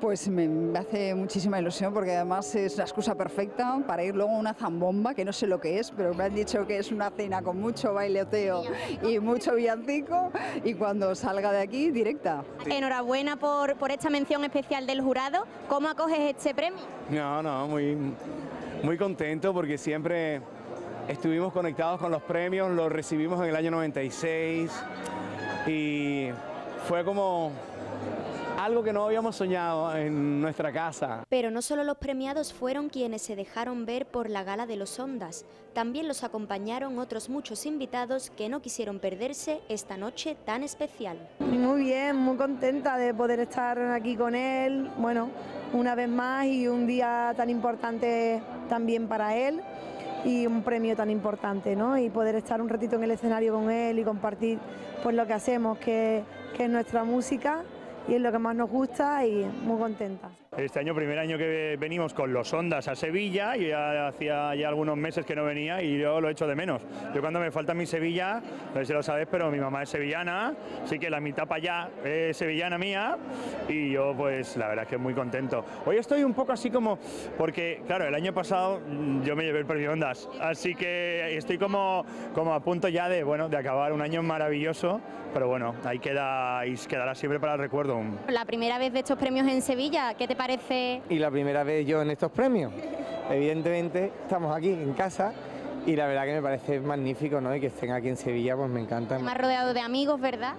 Pues me hace muchísima ilusión porque además es la excusa perfecta para ir luego a una zambomba, que no sé lo que es, pero me han dicho que es una cena con mucho baileoteo y mucho villancico y cuando salga de aquí, directa. Enhorabuena por, por esta mención especial del jurado. ¿Cómo acoges este premio? No, no, muy muy contento porque siempre estuvimos conectados con los premios, los recibimos en el año 96 y fue como algo que no habíamos soñado en nuestra casa. Pero no solo los premiados fueron quienes se dejaron ver por la gala de los Ondas, también los acompañaron otros muchos invitados que no quisieron perderse esta noche tan especial. Muy bien, muy contenta de poder estar aquí con él, bueno, una vez más y un día tan importante también para él y un premio tan importante, ¿no? Y poder estar un ratito en el escenario con él y compartir pues lo que hacemos, que, que es nuestra música y es lo que más nos gusta y muy contenta. Este año, primer año que venimos con los Ondas a Sevilla, y ya hacía ya algunos meses que no venía y yo lo echo de menos. Yo cuando me falta mi Sevilla, no sé si lo sabes, pero mi mamá es sevillana, así que la mitad para allá es sevillana mía y yo pues la verdad es que muy contento. Hoy estoy un poco así como, porque claro, el año pasado yo me llevé el premio Ondas, así que estoy como, como a punto ya de, bueno, de acabar un año maravilloso, pero bueno, ahí queda, ahí quedará siempre para el recuerdo. La primera vez de estos premios en Sevilla, ¿qué te parece? Y la primera vez yo en estos premios. Evidentemente estamos aquí en casa y la verdad que me parece magnífico, ¿no? Y que estén aquí en Sevilla, pues me encanta. Más rodeado de amigos, ¿verdad?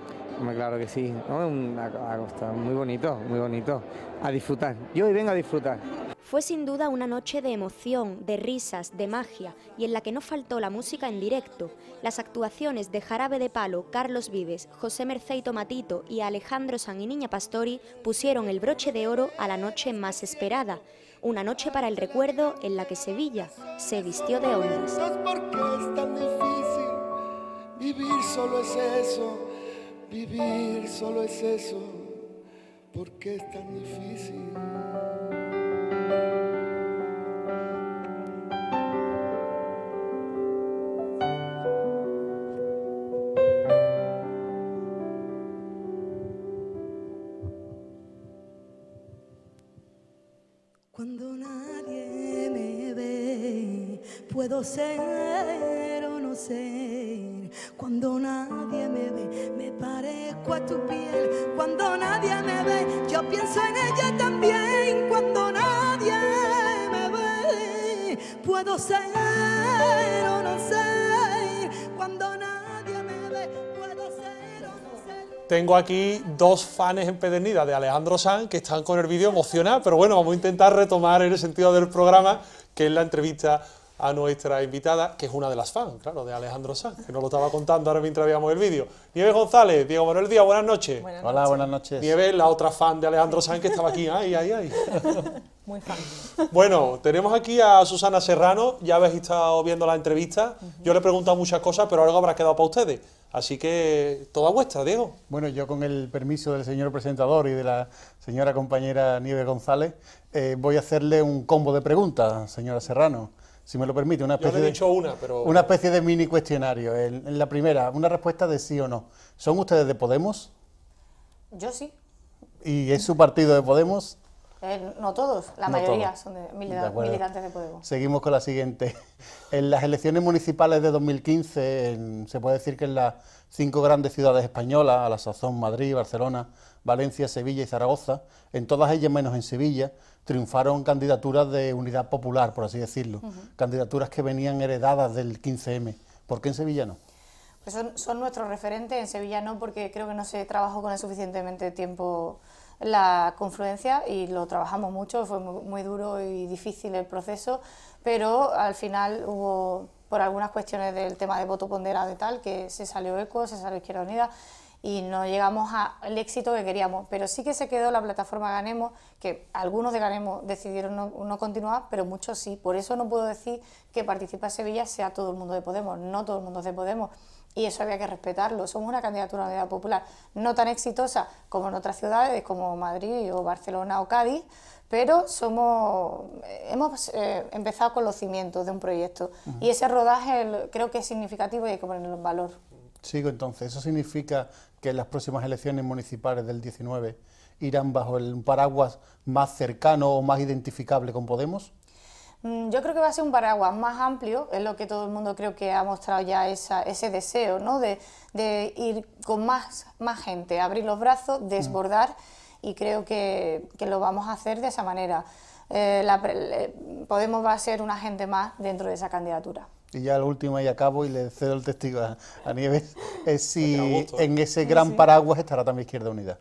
Claro que sí, muy bonito, muy bonito. A disfrutar, yo hoy vengo a disfrutar. Fue sin duda una noche de emoción, de risas, de magia y en la que no faltó la música en directo. Las actuaciones de Jarabe de Palo, Carlos Vives, José Merceito Matito y Alejandro San y Niña Pastori pusieron el broche de oro a la noche más esperada. Una noche para el recuerdo en la que Sevilla se vistió de ondas. Vivir solo es eso Vivir solo es eso, porque es tan difícil. Cuando nadie me ve, puedo ser o no ser. Cuando nadie me ve, me parezco a tu piel. Cuando nadie me ve, yo pienso en ella también. Cuando nadie me ve, puedo ser o no ser. Cuando nadie me ve, puedo ser o no ser. Tengo aquí dos fans empedernidas de Alejandro Sanz que están con el vídeo emocionados, pero bueno, vamos a intentar retomar en el sentido del programa, que es la entrevista a nuestra invitada, que es una de las fans, claro, de Alejandro Sanz, que nos lo estaba contando ahora mientras veíamos el vídeo. Nieves González, Diego Manuel Díaz, buenas noches. Hola, buenas noches. Nieves, la otra fan de Alejandro Sanz que estaba aquí, ay, ay, ay. Muy fan. Bueno, tenemos aquí a Susana Serrano, ya habéis estado viendo la entrevista. Yo le he preguntado muchas cosas, pero algo habrá quedado para ustedes. Así que toda vuestra, Diego. Bueno, yo con el permiso del señor presentador y de la señora compañera Nieve González, eh, voy a hacerle un combo de preguntas, señora Serrano si me lo permite, una especie, de, una, pero... una especie de mini cuestionario. En, la primera, una respuesta de sí o no. ¿Son ustedes de Podemos? Yo sí. ¿Y es su partido de Podemos? Eh, no todos, la mayoría son de militantes de Podemos. Seguimos con la siguiente. En las elecciones municipales de 2015, se puede decir que en las cinco grandes ciudades españolas, a la sazón Madrid, Barcelona, Valencia, Sevilla y Zaragoza, en todas ellas menos en Sevilla, triunfaron candidaturas de unidad popular, por así decirlo, candidaturas que venían heredadas del 15M. ¿Por qué en Sevilla no? Pues son, nuestros referentes, en Sevilla no, porque creo que no se trabajó con el suficientemente tiempo la confluencia y lo trabajamos mucho, fue muy, muy, duro y difícil el proceso, pero al final hubo, por algunas cuestiones del tema de voto ponderado y tal, que se salió ECO, se salió Izquierda Unida y no llegamos al éxito que queríamos. Pero sí que se quedó la plataforma Ganemos, que algunos de Ganemos decidieron no, continuar, pero muchos sí. Por eso no puedo decir que Participa Sevilla sea todo el mundo de Podemos, no todo el mundo es de Podemos. Y eso había que respetarlo. Somos una candidatura a la unidad popular no tan exitosa como en otras ciudades, como Madrid o Barcelona o Cádiz, pero somos, hemos eh, empezado con los cimientos de un proyecto. Y ese rodaje creo que es significativo y hay que ponerlo en valor. Sigo entonces, eso significa que las próximas elecciones municipales del 19 irán bajo el paraguas más cercano o más identificable con Podemos? Mm, yo creo que va a ser un paraguas más amplio, es lo que todo el mundo creo que ha mostrado ya ese deseo, ¿no? De, ir con más, gente, abrir los brazos, desbordar, mm. y creo que, lo vamos a hacer de esa manera. Eh, Podemos va a ser una gente más dentro de esa candidatura y ya lo último y acabo y le cedo el testigo a, Nieves, es si ¿eh? en ese gran paraguas estará también Izquierda Unida.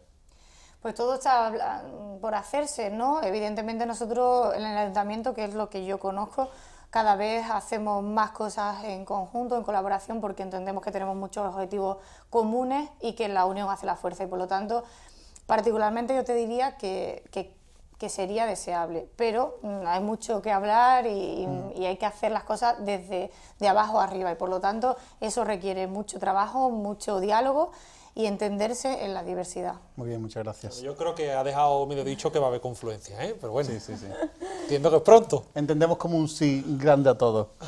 Pues todo está por hacerse, ¿no? Evidentemente nosotros en el ayuntamiento, que es lo que yo conozco, cada vez hacemos más cosas en conjunto, en colaboración, porque entendemos que tenemos muchos objetivos comunes y que la unión hace la fuerza. Y por lo tanto, particularmente yo te diría que que sería deseable, pero mm, hay mucho que hablar mm. y, hay que hacer las cosas desde de abajo arriba y por lo tanto eso requiere mucho trabajo, mucho diálogo y entenderse en la diversidad. Muy bien, muchas gracias. Yo creo que ha dejado medio dicho que va a haber confluencia, ¿eh? pero bueno, entiendo que es pronto. Entendemos como un sí grande a todos.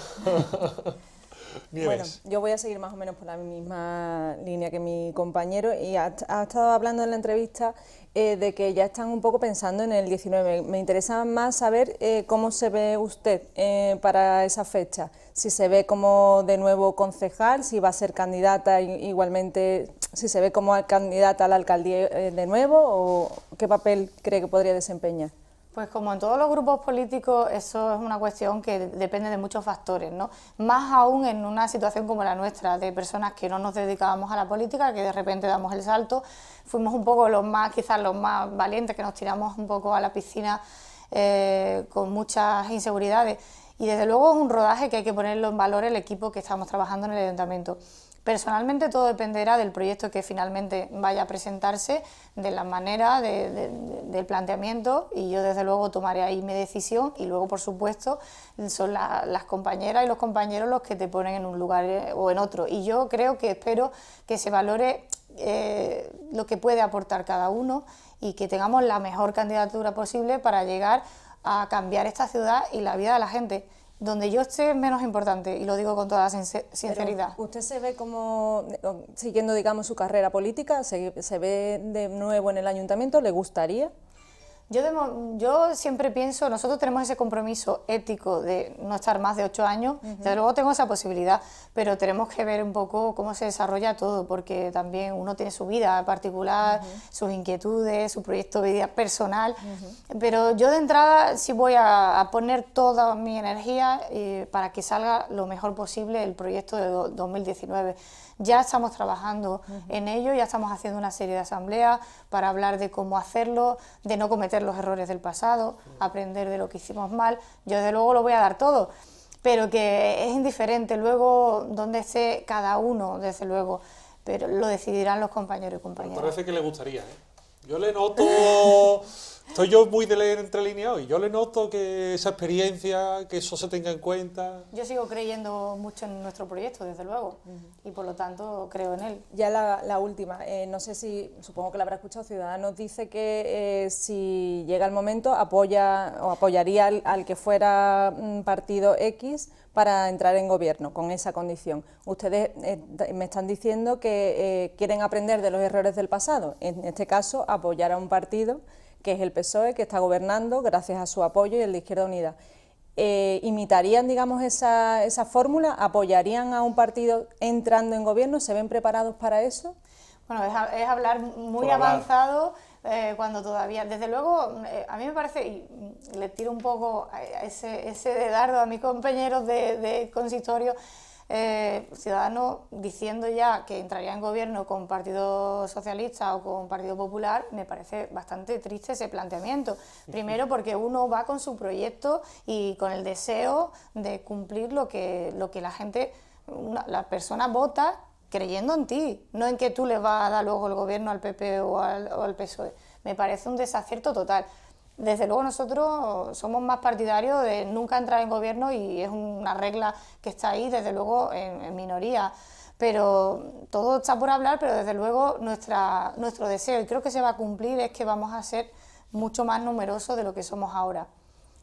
Bueno, yo voy a seguir más o menos por la misma línea que mi compañero y ha estado hablando en la entrevista eh, de que ya están un poco pensando en el 19. Me interesa más saber eh, cómo se ve usted eh, para esa fecha, si se ve como de nuevo concejal, si va a ser candidata igualmente, si se ve como candidata a la alcaldía de nuevo o qué papel cree que podría desempeñar. Pues como en todos los grupos políticos, eso es una cuestión que depende de muchos factores, ¿no? Más aún en una situación como la nuestra, de personas que no nos dedicábamos a la política, que de repente damos el salto, fuimos un poco los más, quizás los más valientes, que nos tiramos un poco a la piscina eh, con muchas inseguridades. Y desde luego es un rodaje que hay que ponerlo en valor el equipo que estamos trabajando en el ayuntamiento. Personalmente todo dependerá del proyecto que finalmente vaya a presentarse, de la manera, del planteamiento y yo desde luego tomaré ahí mi decisión y luego por supuesto son las compañeras y los compañeros los que te ponen en un lugar eh, o en otro y yo creo que espero que se valore eh, lo que puede aportar cada uno y que tengamos la mejor candidatura posible para llegar a cambiar esta ciudad y la vida de la gente donde yo esté es menos importante, y lo digo con toda la sinceridad. ¿Usted se ve como, siguiendo digamos su carrera política, se ve de nuevo en el ayuntamiento? ¿Le gustaría? Yo, siempre pienso, nosotros tenemos ese compromiso ético de no estar más de ocho años, desde luego tengo esa posibilidad, pero tenemos que ver un poco cómo se desarrolla todo, porque también uno tiene su vida particular, sus inquietudes, su proyecto de vida personal, pero yo de entrada sí voy a, poner toda mi energía eh, para que salga lo mejor posible el proyecto de 2019. Ya estamos trabajando en ello, ya estamos haciendo una serie de asambleas para hablar de cómo hacerlo, de no cometer los errores del pasado, aprender de lo que hicimos mal. Yo desde luego lo voy a dar todo, pero que es indiferente luego dónde esté cada uno, desde luego, pero lo decidirán los compañeros y compañeras. parece que le gustaría, ¿eh? Yo le noto... Estoy yo muy de leer entre líneas hoy. Yo le noto que esa experiencia, que eso se tenga en cuenta. Yo sigo creyendo mucho en nuestro proyecto, desde luego, y por lo tanto creo en él. Ya la, última, eh, no sé si, supongo que la habrá escuchado, Ciudadanos dice que eh, si llega el momento apoya o apoyaría al, que fuera mm, partido X para entrar en gobierno con esa condición. Ustedes eh, me están diciendo que quieren aprender de los errores del pasado, en este caso apoyar a un partido que es el PSOE, que está gobernando gracias a su apoyo y el de Izquierda Unida. Eh, ¿Imitarían, digamos, esa, esa fórmula? ¿Apoyarían a un partido entrando en gobierno? ¿Se ven preparados para eso? Bueno, es, hablar muy avanzado. Eh, cuando todavía, desde luego, eh, a mí me parece, y le tiro un poco ese, ese de dardo a mis compañeros de, de consistorio, eh, Ciudadanos diciendo ya que entraría en gobierno con Partido Socialista o con Partido Popular, me parece bastante triste ese planteamiento. Primero porque uno va con su proyecto y con el deseo de cumplir lo que, lo que la gente, las la persona vota creyendo en ti, no en que tú le vas a dar luego el gobierno al PP o al, o al PSOE. Me parece un desacierto total. Desde luego nosotros somos más partidarios de nunca entrar en gobierno y es una regla que está ahí, desde luego en, minoría. Pero todo está por hablar, pero desde luego nuestra, nuestro deseo, y creo que se va a cumplir, es que vamos a ser mucho más numerosos de lo que somos ahora.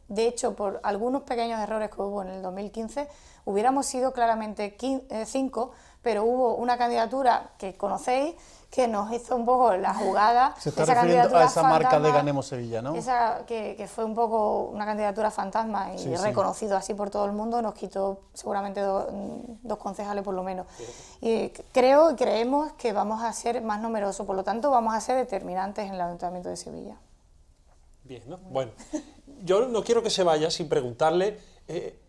De hecho, por algunos pequeños errores que hubo en el 2015, hubiéramos sido claramente eh, cinco, pero hubo una candidatura que conocéis que nos hizo un poco la jugada. Se está refiriendo a esa marca de Ganemos Sevilla, ¿no? Esa que, fue un poco una candidatura fantasma y reconocido así por todo el mundo, nos quitó seguramente dos concejales por lo menos. Y creo y creemos que vamos a ser más numerosos, por lo tanto vamos a ser determinantes en el Ayuntamiento de Sevilla. Bien, ¿no? Bueno, yo no quiero que se vaya sin preguntarle, eh,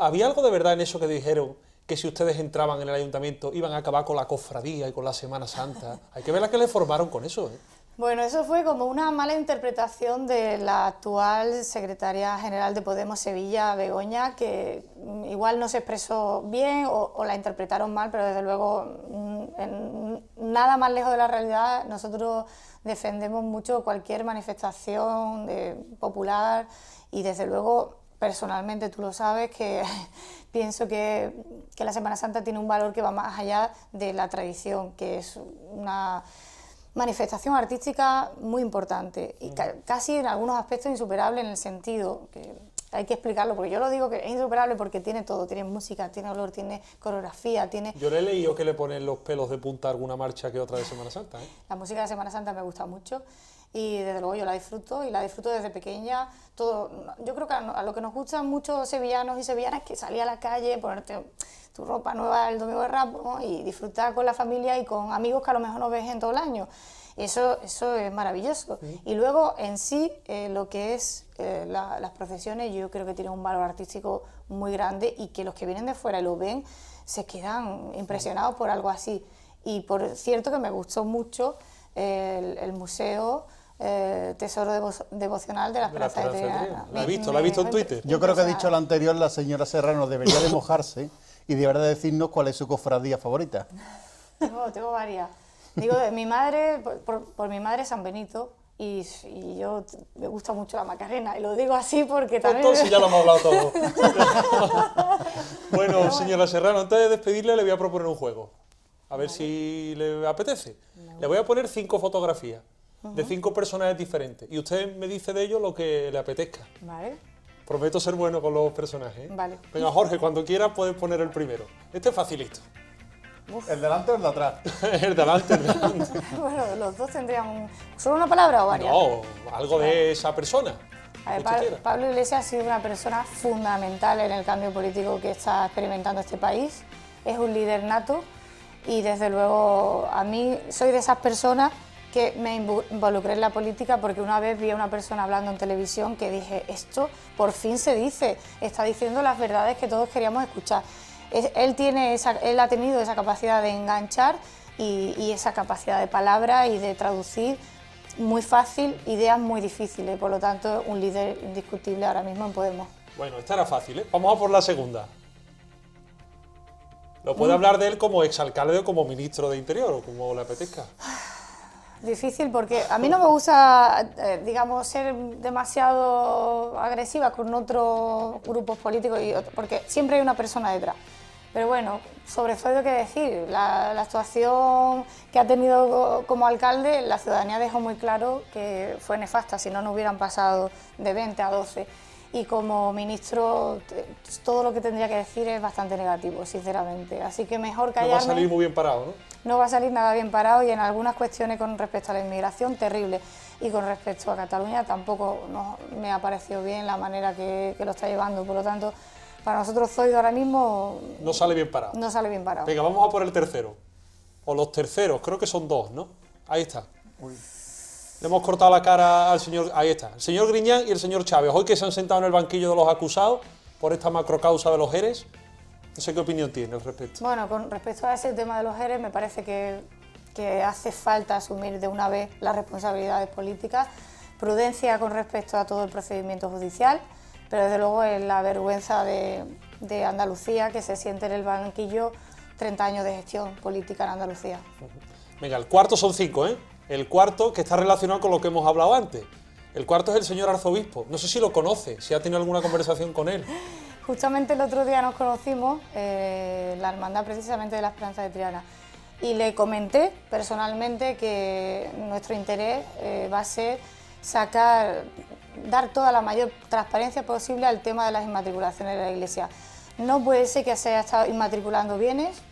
¿había algo de verdad en eso que dijeron que si ustedes entraban en el ayuntamiento iban a acabar con la cofradía y con la Semana Santa. Hay que ver la que le formaron con eso. ¿eh? Bueno, eso fue como una mala interpretación de la actual secretaria general de Podemos Sevilla, Begoña, que mm, igual no se expresó bien o, la interpretaron mal, pero desde luego mm, mm, nada más lejos de la realidad. Nosotros defendemos mucho cualquier manifestación de, popular y desde luego personalmente tú lo sabes, que pienso que, que, la Semana Santa tiene un valor que va más allá de la tradición, que es una manifestación artística muy importante y mm. casi en algunos aspectos insuperable en el sentido que hay que explicarlo, porque yo lo digo que es insuperable porque tiene todo, tiene música, tiene olor, tiene coreografía, tiene... Yo le he leído que le ponen los pelos de punta a alguna marcha que otra de Semana Santa. ¿eh? La música de Semana Santa me gusta mucho y desde luego yo la disfruto y la disfruto desde pequeña. Todo, yo creo que a, lo que nos gustan mucho sevillanos y sevillanas es que salir a la calle, ponerte tu ropa nueva el domingo de Ramos y disfrutar con la familia y con amigos que a lo mejor no ves en todo el año. Eso, eso es maravilloso. Y luego, en sí, eh, lo que es eh, las profesiones... yo creo que tiene un valor artístico muy grande y que los que vienen de fuera y lo ven se quedan impresionados por algo así. Y por cierto que me gustó mucho el museo eh, tesoro devocional de las de la la he visto, la he visto en Twitter. Yo creo que ha dicho lo anterior la señora Serrano, debería de mojarse y debería de decirnos cuál es su cofradía favorita. tengo varias. Digo, eh, mi madre, por, mi madre San Benito, y, yo me gusta mucho la Macarena, y lo digo así porque también... Entonces ya lo hemos hablado todo. bueno, señora Serrano, antes de despedirle le voy a proponer un juego, a ver si le apetece. Le voy a poner cinco fotografías de cinco personajes diferentes. Y usted me dice de ellos lo que le apetezca. Vale. Prometo ser bueno con los personajes. ¿eh? Vale. Venga, Jorge, cuando quieras puedes poner el primero. Este es facilito. ¿El delante o el de atrás? el delante, el bueno, los dos tendrían solo una palabra o varias. No, algo de esa persona. A ver, Pablo Iglesias ha sido una persona fundamental en el cambio político que está experimentando este país. Es un líder nato y desde luego a mí soy de esas personas que me involucré en la política porque una vez vi a una persona hablando en televisión que dije, esto por fin se dice, está diciendo las verdades que todos queríamos escuchar. Él, tiene él ha tenido esa capacidad de enganchar y, esa capacidad de palabra y de traducir muy fácil ideas muy difíciles, por lo tanto un líder indiscutible ahora mismo en Podemos. Bueno, esta era fácil, ¿eh? Vamos a por la segunda. Lo puede mm. hablar de él como exalcalde o como ministro de Interior o como le apetezca. Difícil porque a mí no me gusta, eh, digamos, ser demasiado agresiva con otros grupos políticos, y porque siempre hay una persona detrás. Pero bueno, sobre todo que decir, la, actuación que ha tenido como alcalde, la ciudadanía dejó muy claro que fue nefasta, si no, no hubieran pasado de 20 a 12 y como ministro todo lo que tendría que decir es bastante negativo, sinceramente. Así que mejor callarme. No va a salir muy bien parado, ¿no? No va a salir nada bien parado y en algunas cuestiones con respecto a la inmigración, terrible. Y con respecto a Cataluña tampoco no, me ha parecido bien la manera que, que, lo está llevando. Por lo tanto, para nosotros Zoido ahora mismo... No sale bien parado. No sale bien parado. Venga, vamos a por el tercero. O los terceros, creo que son dos, ¿no? Ahí está. Uy hemos cortado la cara al señor, ahí está, el señor Griñán y el señor Chávez, hoy que se han sentado en el banquillo de los acusados por esta macrocausa de los Eres. No sé qué opinión tiene al respecto. Bueno, con respecto a ese tema de los Eres, me parece que, hace falta asumir de una vez las responsabilidades políticas, prudencia con respecto a todo el procedimiento judicial, pero desde luego es la vergüenza de Andalucía que se siente en el banquillo 30 años de gestión política en Andalucía. Venga, el cuarto son cinco, ¿eh? El cuarto, que está relacionado con lo que hemos hablado antes. El cuarto es el señor arzobispo. No sé si lo conoce, si ha tenido alguna conversación con él. Justamente el otro día nos conocimos, eh, la hermandad precisamente de la Esperanza de Triana, y le comenté personalmente que nuestro interés eh, va a ser sacar, dar toda la mayor transparencia posible al tema de las inmatriculaciones de la Iglesia. No puede ser que se haya estado inmatriculando bienes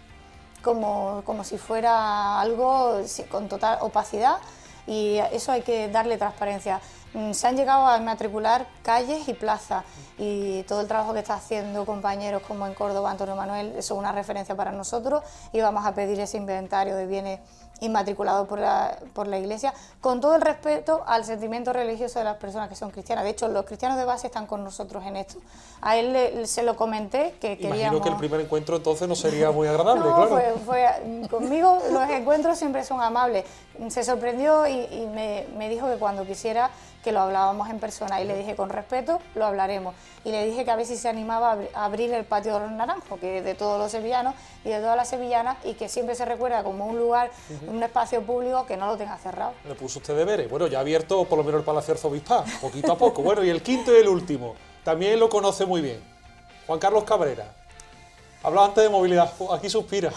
como, si fuera algo con total opacidad y eso hay que darle transparencia. Mm, se han llegado a matricular calles y plazas y todo el trabajo que está haciendo compañeros como en Córdoba, Antonio Manuel, eso es una referencia para nosotros y vamos a pedir ese inventario de bienes inmatriculado por la, por la Iglesia, con todo el respeto al sentimiento religioso de las personas que son cristianas. De hecho, los cristianos de base están con nosotros en esto. A él se lo comenté que Imagino que el primer encuentro entonces no sería muy agradable, claro. conmigo los encuentros siempre son amables. Se sorprendió y, me dijo que cuando quisiera que lo hablábamos en persona y le dije con respeto, lo hablaremos. Y le dije que a ver si se animaba a abrir el patio de los naranjos, que es de todos los sevillanos y de todas las sevillanas y que siempre se recuerda como un lugar, un espacio público que no lo tenga cerrado. Le puso usted deberes. Bueno, ya ha abierto por lo menos el Palacio Arzobispal, poquito a poco. bueno, y el quinto y el último, también lo conoce muy bien. Juan Carlos Cabrera. Hablaba antes de movilidad, aquí suspira.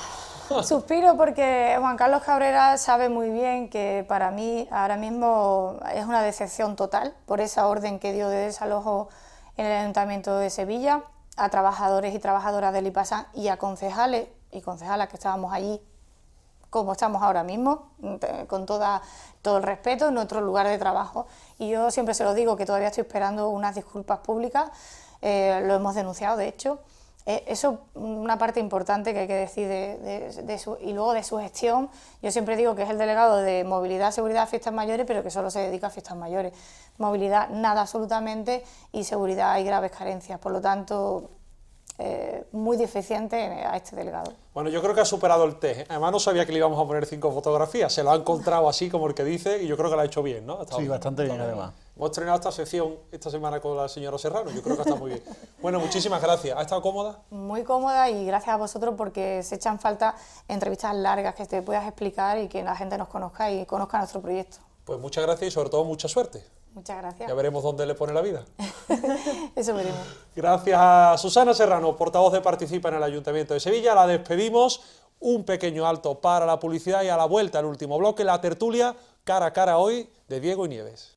Suspiro porque Juan Carlos Cabrera sabe muy bien que para mí ahora mismo es una decepción total por esa orden que dio de desalojo en el Ayuntamiento de Sevilla a trabajadores y trabajadoras del IPASAN y a concejales y concejalas que estábamos allí como estamos ahora mismo, eh, con todo el respeto, en nuestro lugar de trabajo. Y yo siempre se lo digo que todavía estoy esperando unas disculpas públicas, eh, lo hemos denunciado de hecho, eh, eso es una parte importante que hay que decir de, y luego de su gestión. Yo siempre digo que es el delegado de movilidad, seguridad, fiestas mayores, pero que solo se dedica a fiestas mayores. Movilidad nada absolutamente y seguridad hay graves carencias. Por lo tanto, eh, muy deficiente a este delegado. Bueno, yo creo que ha superado el test. Además, no sabía que le íbamos a poner cinco fotografías. Se lo ha encontrado así, como el que dice, y yo creo que lo ha hecho bien, ¿no? sí, bastante bien, además. Hemos estrenado esta sección esta semana con la señora Serrano, yo creo que está muy bien. Bueno, muchísimas gracias. ¿Ha estado cómoda? Muy cómoda y gracias a vosotros porque se echan falta entrevistas largas que te puedas explicar y que la gente nos conozca y conozca nuestro proyecto. Pues muchas gracias y sobre todo mucha suerte. Muchas gracias. Ya veremos dónde le pone la vida. Eso veremos. Gracias a Susana Serrano, portavoz de Participa en el Ayuntamiento de Sevilla. La despedimos. Un pequeño alto para la publicidad y a la vuelta, el último bloque, la tertulia cara a cara hoy de Diego y Nieves.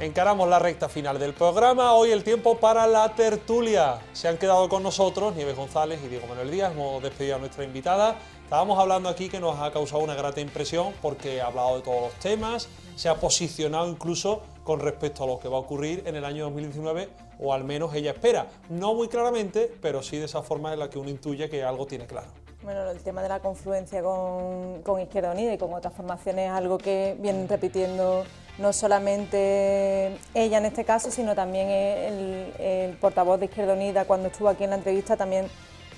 Encaramos la recta final del programa, hoy el tiempo para la tertulia. Se han quedado con nosotros Nieves González y Diego Manuel Díaz, hemos despedido a nuestra invitada. Estábamos hablando aquí que nos ha causado una grata impresión porque ha hablado de todos los temas, se ha posicionado incluso con respecto a lo que va a ocurrir en el año 2019 o al menos ella espera. No muy claramente, pero sí de esa forma en la que uno intuye que algo tiene claro. Bueno, el tema de la confluencia con, Izquierda Unida y con otras formaciones es algo que vienen repitiendo no solamente ella en este caso, sino también el, portavoz de Izquierda Unida cuando estuvo aquí en la entrevista también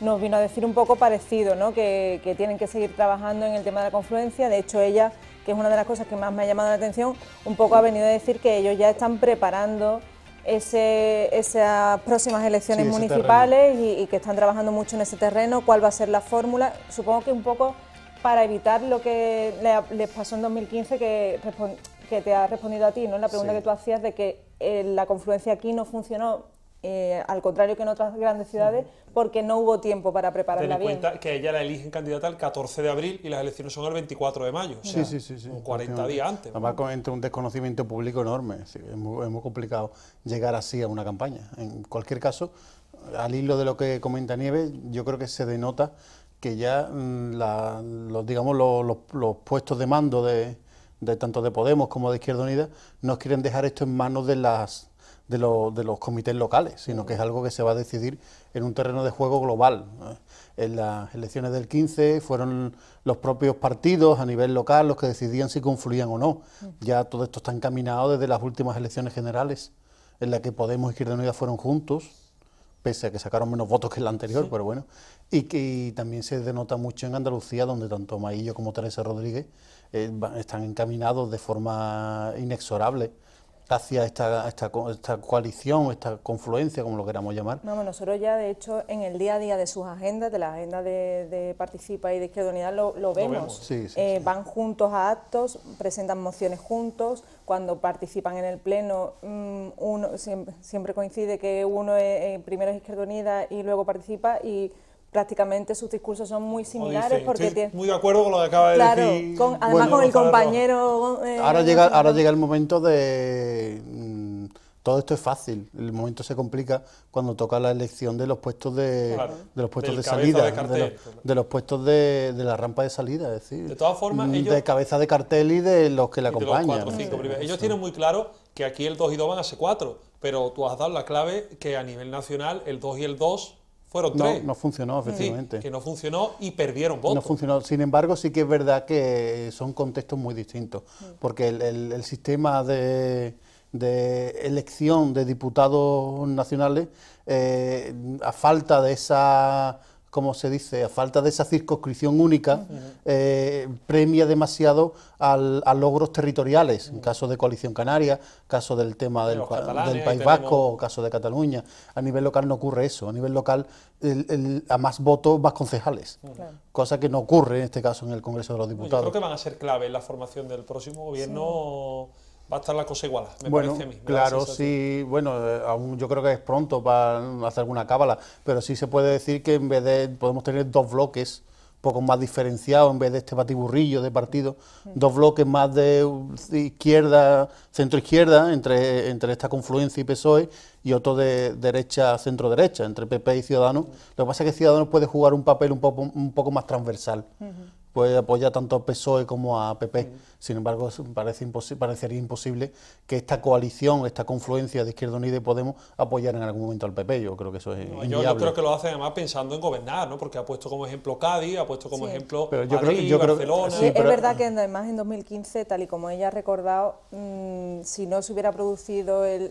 nos vino a decir un poco parecido, ¿no? que tienen que seguir trabajando en el tema de la confluencia. De hecho, ella, que es una de las cosas que más me ha llamado la atención, un poco ha venido a decir que ellos ya están preparando esas próximas elecciones municipales y, que están trabajando mucho en ese terreno, cuál va a ser la fórmula, supongo que un poco para evitar lo que les pasó en 2015 que, que te ha respondido a ti, ¿no? La pregunta que tú hacías de que eh, la confluencia aquí no funcionó eh, al contrario que en otras grandes ciudades, porque no hubo tiempo para prepararla Ten en cuenta que ella la eligen candidata el 14 de abril y las elecciones son el 24 de mayo, sí, o sí, sí, 40 días antes. Además, entre un desconocimiento público enorme, es, muy, complicado llegar así a una campaña. En cualquier caso, al hilo de lo que comenta Nieves, yo creo que se denota que ya mm, los, digamos, los, puestos de mando de, de tanto de Podemos como de Izquierda Unida, nos quieren dejar esto en manos de las de, los comités locales, sino que es algo que se va a decidir en un terreno de juego global. En las elecciones del 15 fueron los propios partidos a nivel local los que decidían si confluían o no. Mm. Ya todo esto está encaminado desde las últimas elecciones generales, en las que Podemos y Izquierda Unida fueron juntos, pese a que sacaron menos votos que en la anterior, pero bueno. Y que también se denota mucho en Andalucía, donde tanto Maillo como Teresa Rodríguez eh, están encaminados de forma inexorable hacia esta, esta, coalición, esta confluencia, como lo queramos llamar. no nosotros ya, de hecho, en el día a día de sus agendas, de la agenda de, Participa y de Izquierda Unida... lo, vemos. Eh, van juntos a actos, presentan mociones juntos, cuando participan en el Pleno, mm, uno siempre, coincide que uno es, eh, eh, primero es Izquierda Unida y luego participa y prácticamente sus discursos son muy similares porque muy de acuerdo con lo que acaba de decir además con el compañero eh, ahora llega ahora llega el momento de mm, todo esto es fácil el momento se complica cuando toca la elección de los puestos de, de los puestos de salida de, los, de, puestos de, la rampa de salida es decir de todas formas mm, de cabeza de cartel y de los que le acompañan ellos tienen muy claro que aquí el 2 y 2 van a ser 4 pero tú has dado la clave que a nivel nacional el 2 y el 2 no, No, funcionó, efectivamente. que no funcionó y perdieron votos. No funcionó. Sin embargo, sí que es verdad que eh, son contextos muy distintos, porque el, sistema de, elección de diputados nacionales, eh, a falta de esa como se dice, a falta de esa circunscripción única, eh, premia demasiado a logros territoriales, en caso de Coalición Canaria, caso del tema del, País Vasco, caso de Cataluña. A nivel local no ocurre eso, a nivel local a más votos, más concejales, cosa que no ocurre en este caso en el Congreso de los Diputados. Yo creo que van a ser clave la formación del próximo gobierno va a estar la cosa igual, me parece a mí. claro, sí, bueno, eh, yo creo que es pronto para hacer alguna cábala, pero sí se puede decir que en vez de, podemos tener dos bloques poco más diferenciados, en vez de este batiburrillo de partido, dos bloques más de izquierda, centro-izquierda, entre, entre esta confluencia y PSOE, y otro de derecha, centro-derecha, entre PP y Ciudadanos. Lo que pasa es que Ciudadanos puede jugar un papel un poco, un poco más transversal puede apoyar tanto a PSOE como a PP. Sin embargo, parece parecería imposible que esta coalición, esta confluencia de Izquierda Unida y Podemos apoyara en algún momento al PP. Yo creo que eso es Yo creo que lo hace además pensando en gobernar, Porque ha puesto como ejemplo Cádiz, ha puesto como ejemplo yo Madrid, creo, yo Barcelona... Creo, es, verdad que además en 2015, tal y como ella ha recordado, mm, si no se hubiera producido el,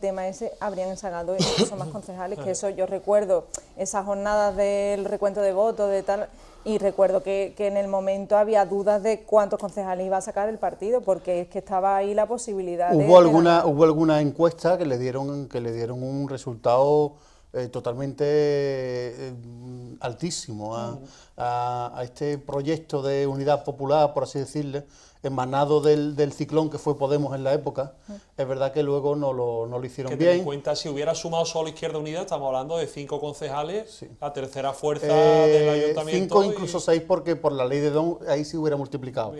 tema ese, habrían ensalado incluso más concejales, que eso yo recuerdo, esas jornadas del recuento de votos, de tal y recuerdo que, que, en el momento había dudas de cuántos concejales iba a sacar el partido, porque es que estaba ahí la posibilidad ¿Hubo de... Alguna, ¿Hubo alguna encuesta que le dieron, que le dieron un resultado eh, totalmente eh, mm, altísimo a, este proyecto de unidad popular, por así decirle, emanado del, ciclón que fue Podemos en la época. Es verdad que luego no lo, no lo hicieron que bien. en cuenta, si hubiera sumado solo Izquierda Unida, estamos hablando de cinco concejales, la tercera fuerza del eh, ayuntamiento. Cinco, incluso seis, porque por la ley de Don ahí se hubiera multiplicado.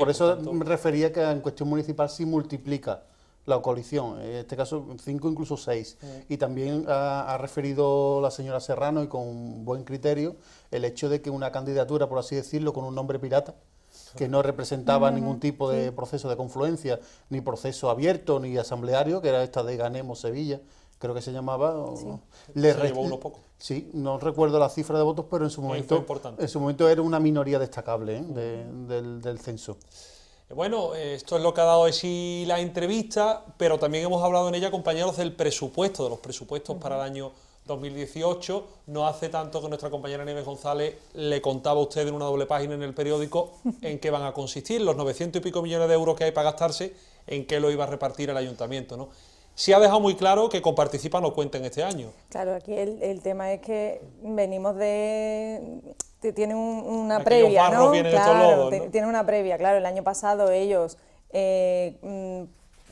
por eso me refería que en cuestión municipal sí multiplica la coalición, en este caso cinco, incluso seis. Y también ha, referido la señora Serrano, y con buen criterio, el hecho de que una candidatura, por así decirlo, con un nombre pirata, que no representaba ningún tipo de proceso de confluencia, ni proceso abierto, ni asambleario, que era esta de Ganemos Sevilla, creo que se llamaba. Le se llevó uno poco. Sí, no recuerdo la cifra de votos, pero en su momento, en su momento era una minoría destacable ¿eh? del, del censo. Eh, bueno, eh, esto es lo que ha dado la entrevista, pero también hemos hablado en ella, compañeros, del presupuesto, de los presupuestos para el año 2018. No hace tanto que nuestra compañera Nieves González le contaba a usted en una doble página en el periódico en qué van a consistir los 900 y pico millones de euros que hay para gastarse, en qué lo iba a repartir el ayuntamiento. ¿no? sí ha dejado muy claro que con participa no cuenten este año. Claro, aquí el, el tema es que venimos de... tiene una previa, ¿no? Claro, tiene una previa, claro. El año pasado ellos eh, mm,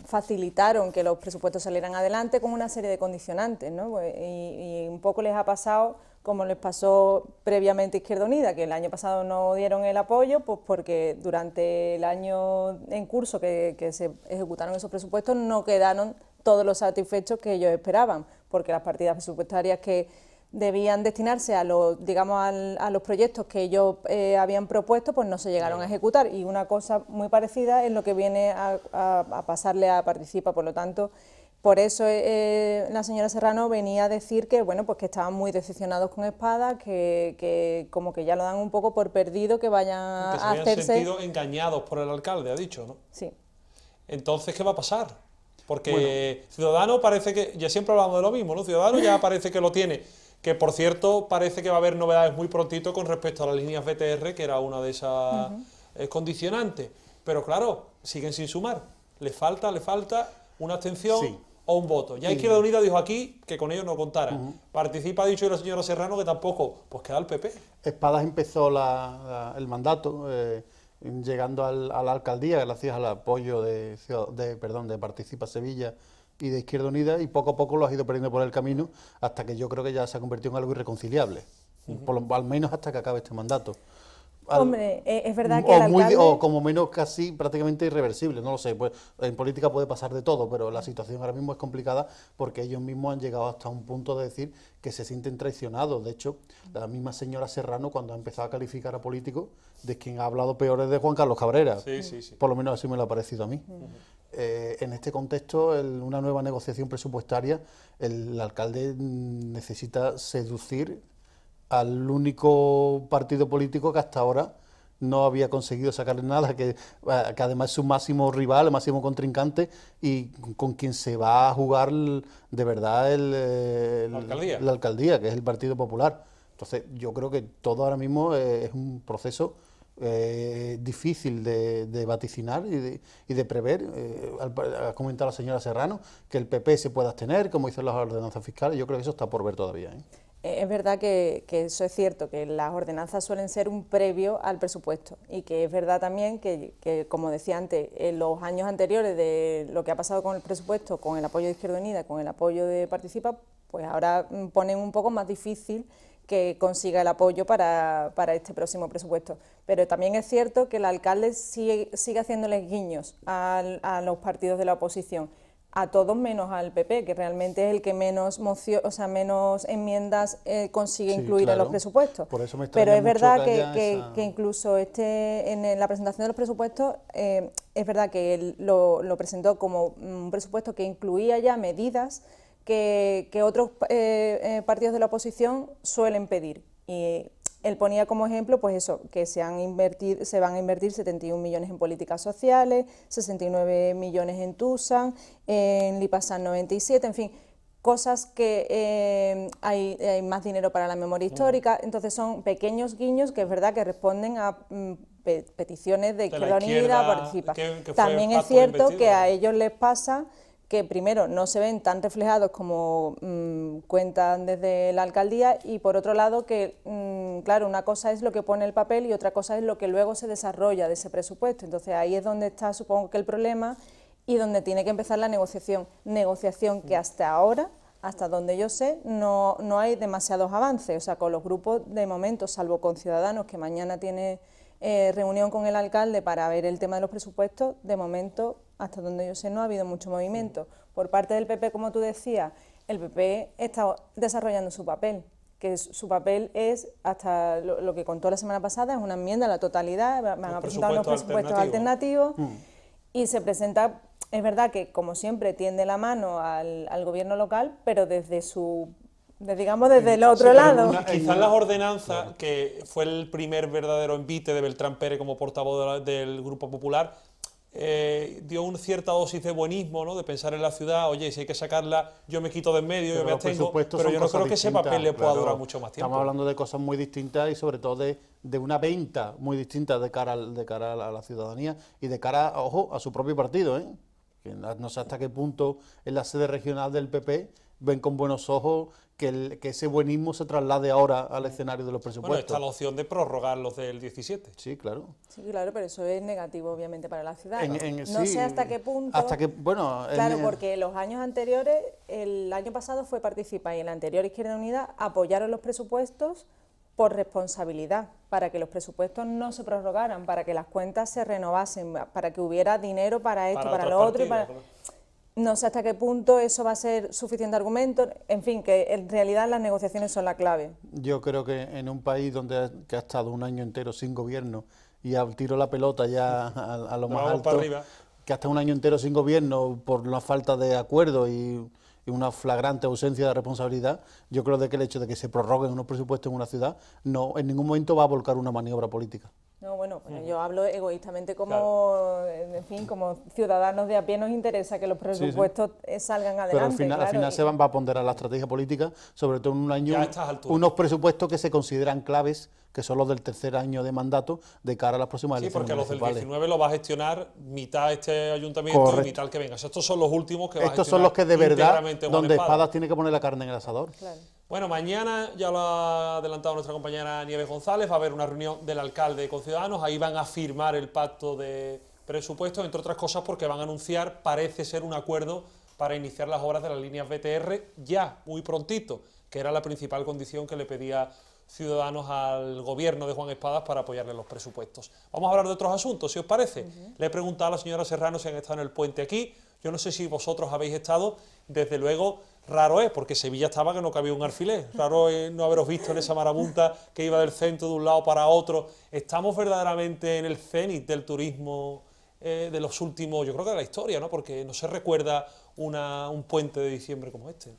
facilitaron que los presupuestos salieran adelante con una serie de condicionantes, ¿no? Pues, y, un poco les ha pasado como les pasó previamente Izquierda Unida, que el año pasado no dieron el apoyo, pues porque durante el año en curso que se ejecutaron esos presupuestos no quedaron ...todos los satisfechos que ellos esperaban, porque las partidas presupuestarias que debían destinarse a los, digamos, a los proyectos que ellos eh, habían propuesto, pues no se llegaron a ejecutar. Y una cosa muy parecida es lo que viene a, a, pasarle a Participa. Por lo tanto, por eso eh, eh, la señora Serrano venía a decir que, bueno, pues que estaban muy decepcionados con Espada, que, que como que ya lo dan un poco por perdido, que vayan que se a hacerse... sentido engañados por el alcalde, ha dicho, ¿no? Sí. Entonces, ¿qué va a pasar? Porque Ciudadano parece que, ya siempre hablamos de lo mismo, ¿no? Ciudadano ya parece que lo tiene. Que por cierto, parece que va a haber novedades muy prontito con respecto a las líneas BTR, que era una de esas eh, condicionantes. Pero claro, siguen sin sumar. Le falta, le falta una abstención. o un voto. Ya Izquierda Unida dijo aquí que con ellos no contara. Participa, ha dicho la señora Serrano, que tampoco. Pues queda el PP. Espadas empezó el mandato. Eh, llegando a la alcaldía gracias al apoyo de, perdón, de Participa Sevilla y de Izquierda Unida y poco a poco lo has ido perdiendo por el camino hasta que yo creo que ya se ha convertido en algo irreconciliable, por lo, al menos hasta que acabe este mandato. E-, es verdad que o, como menos casi prácticamente irreversible, no lo sé, pues en política puede pasar de todo, pero la situación ahora mismo es complicada porque ellos mismos han llegado hasta un punto de decir que se sienten traicionados. De hecho, la misma señora Serrano cuando ha empezado a calificar a políticos, de quien ha hablado peor es de Juan Carlos Cabrera. Sí, sí, sí. Por lo menos así me lo ha parecido a mí. Eh, en este contexto, una nueva negociación presupuestaria, el alcalde mm, necesita seducir al único partido político que hasta ahora no había conseguido sacarle nada, eh, que, además es su máximo rival, el máximo contrincante y con quien se va a jugar de verdad el, eh, la, alcaldía. que es el Partido Popular. Entonces yo creo que todo ahora mismo eh, es un proceso difícil de, vaticinar y de, prever. Eh, ha comentado la señora Serrano que el PP se pueda abstener, como dicen las ordenanzas fiscales, yo creo que eso está por ver todavía. Eh, es verdad que, eso es cierto, que las ordenanzas suelen ser un previo al presupuesto y que es verdad también que, como decía antes, en los años anteriores de lo que ha pasado con el presupuesto, con el apoyo de Izquierda Unida, con el apoyo de Participa, pues ahora mm, ponen un poco más difícil que consiga el apoyo para, este próximo presupuesto. Pero también es cierto que el alcalde sigue, sigue guiños a los partidos de la oposición a todos menos al PP, que realmente es el que menos o sea, menos enmiendas eh, consigue incluir en los presupuestos. Pero es verdad que, incluso este en la presentación de los presupuestos, eh, es verdad que él lo, presentó como un presupuesto que incluía ya medidas que, que otros eh, partidos de la oposición suelen pedir. Y él ponía como ejemplo, pues eso, que se, han se van a invertir 71 millones en políticas sociales, 69 millones en TUSAN, en Lipasan 97, en fin, cosas que eh, hay, más dinero para la memoria histórica. Entonces son pequeños guiños que es verdad que responden a mm, peticiones de, que la unidad participa. También es cierto que a ellos les pasa que primero no se ven tan reflejados como mm, cuentan desde la alcaldía y por otro lado que, mm, claro, una cosa es lo que pone el papel y otra cosa es lo que luego se desarrolla de ese presupuesto. Entonces ahí es donde está, supongo que el problema y donde tiene que empezar la negociación. Negociación que hasta ahora, hasta donde yo sé, no, hay demasiados avances. O sea, con los grupos de momento, salvo con Ciudadanos, que mañana tiene eh, reunión con el alcalde para ver el tema de los presupuestos, de momento hasta donde yo sé, no ha habido mucho movimiento. Por parte del PP, como tú decías, el PP está desarrollando su papel, que su papel es, hasta lo, que contó la semana pasada, es una enmienda a la totalidad, me han presentar unos presupuestos alternativos, y se presenta, es verdad que como siempre tiende la mano al, gobierno local, pero desde su digamos desde el otro lado. quizás las ordenanzas, que fue el primer verdadero envite de Beltrán Pérez como portavoz del Grupo Popular, eh, dio una cierta dosis de buenismo, ¿no? de pensar en la ciudad, oye, si hay que sacarla, yo me quito de en medio, yo me abstengo, pero yo no creo que ese papel le pueda durar mucho más tiempo. Estamos hablando de cosas muy distintas y sobre todo de, de una venta muy distinta de cara, de cara a la, ciudadanía y de cara, ojo, a su propio partido, ¿eh? no sé hasta qué punto en la sede regional del PP ven con buenos ojos que, ese buenismo se traslade ahora al escenario de los presupuestos. Bueno, está la opción de prorrogar los del 17. Sí, claro. Sí, claro, pero eso es negativo, obviamente, para la ciudad. no sé hasta qué punto. Hasta que, bueno. Claro, porque los años anteriores, el año pasado fue Participa y en la anterior Izquierda Unida apoyaron los presupuestos por responsabilidad, para que los presupuestos no se prorrogaran, para que las cuentas se renovasen, para que hubiera dinero para esto, para, lo otro para. No sé hasta qué punto eso va a ser suficiente argumento, en fin, que en realidad las negociaciones son la clave. Yo creo que en un país donde que ha estado un año entero sin gobierno y al tiro la pelota ya a, lo más alto, que ha que un año entero sin gobierno por la falta de acuerdo y, una flagrante ausencia de responsabilidad, yo creo que el hecho de que se prorroguen unos presupuestos en una ciudad no en ningún momento va a volcar una maniobra política. No, bueno, yo hablo egoístamente como, en fin, como ciudadanos de a pie nos interesa que los presupuestos eh, salgan adelante. Pero al final, al final se van va a ponderar la estrategia política, sobre todo en un año, unos presupuestos que se consideran claves, que son los del tercer año de mandato, de cara a las próximas elecciones Sí, porque los del 19 lo va a gestionar mitad este ayuntamiento y mitad que venga. estos son los últimos que va Estos son los que de verdad, donde espadas tiene que poner la carne en el asador. Claro. Bueno, mañana, ya lo ha adelantado nuestra compañera Nieves González, va a haber una reunión del alcalde con Ciudadanos, ahí van a firmar el pacto de presupuesto, entre otras cosas porque van a anunciar, parece ser un acuerdo para iniciar las obras de las líneas BTR ya, muy prontito, que era la principal condición que le pedía Ciudadanos al gobierno de Juan Espadas para apoyarle los presupuestos. Vamos a hablar de otros asuntos, si os parece. Le he preguntado a la señora Serrano si han estado en el puente aquí, yo no sé si vosotros habéis estado, desde luego, raro es, porque Sevilla estaba que no cabía un alfiler, raro es no haberos visto en esa marabunta que iba del centro de un lado para otro. Estamos verdaderamente en el cénit del turismo eh, de los últimos, yo creo que de la historia, ¿no? porque no se recuerda un puente de diciembre como este.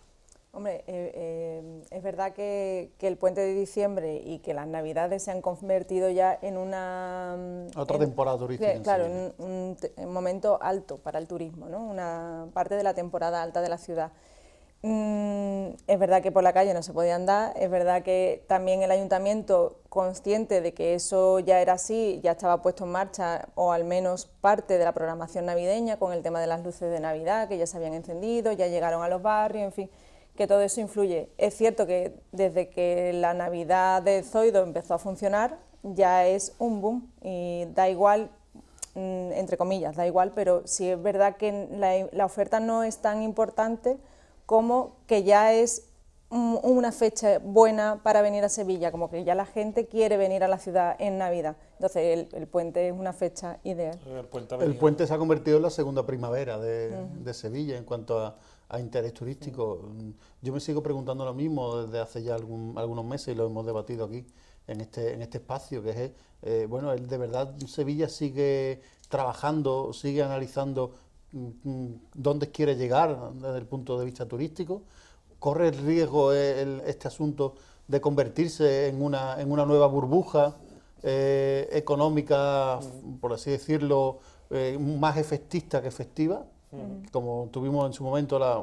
Hombre, eh, eh, es verdad que, el puente de diciembre y que las navidades se han convertido ya en una... Mm, Otra temporada turística. claro, un, momento alto para el turismo, ¿no? una parte de la temporada alta de la ciudad. Mm, es verdad que por la calle no se podía andar, es verdad que también el ayuntamiento, consciente de que eso ya era así, ya estaba puesto en marcha, o al menos parte de la programación navideña con el tema de las luces de Navidad, que ya se habían encendido, ya llegaron a los barrios, en fin que todo eso influye. Es cierto que desde que la Navidad de Zoido empezó a funcionar, ya es un boom y da igual, mm, entre comillas, da igual, pero sí es verdad que la, oferta no es tan importante como que ya es una fecha buena para venir a Sevilla, como que ya la gente quiere venir a la ciudad en Navidad. Entonces el, puente es una fecha ideal. El puente, se ha convertido en la segunda primavera de Sevilla en cuanto a, a interés turístico. Mm, yo me sigo preguntando lo mismo desde hace ya algunos meses y lo hemos debatido aquí en este, en este espacio, que es, eh, bueno, de verdad Sevilla sigue trabajando, sigue analizando mm, mm, dónde quiere llegar desde el punto de vista turístico. ¿Corre el riesgo eh, este asunto de convertirse en una, en una nueva burbuja eh, económica, por así decirlo, más efectista que efectiva? Como tuvimos en su momento, la,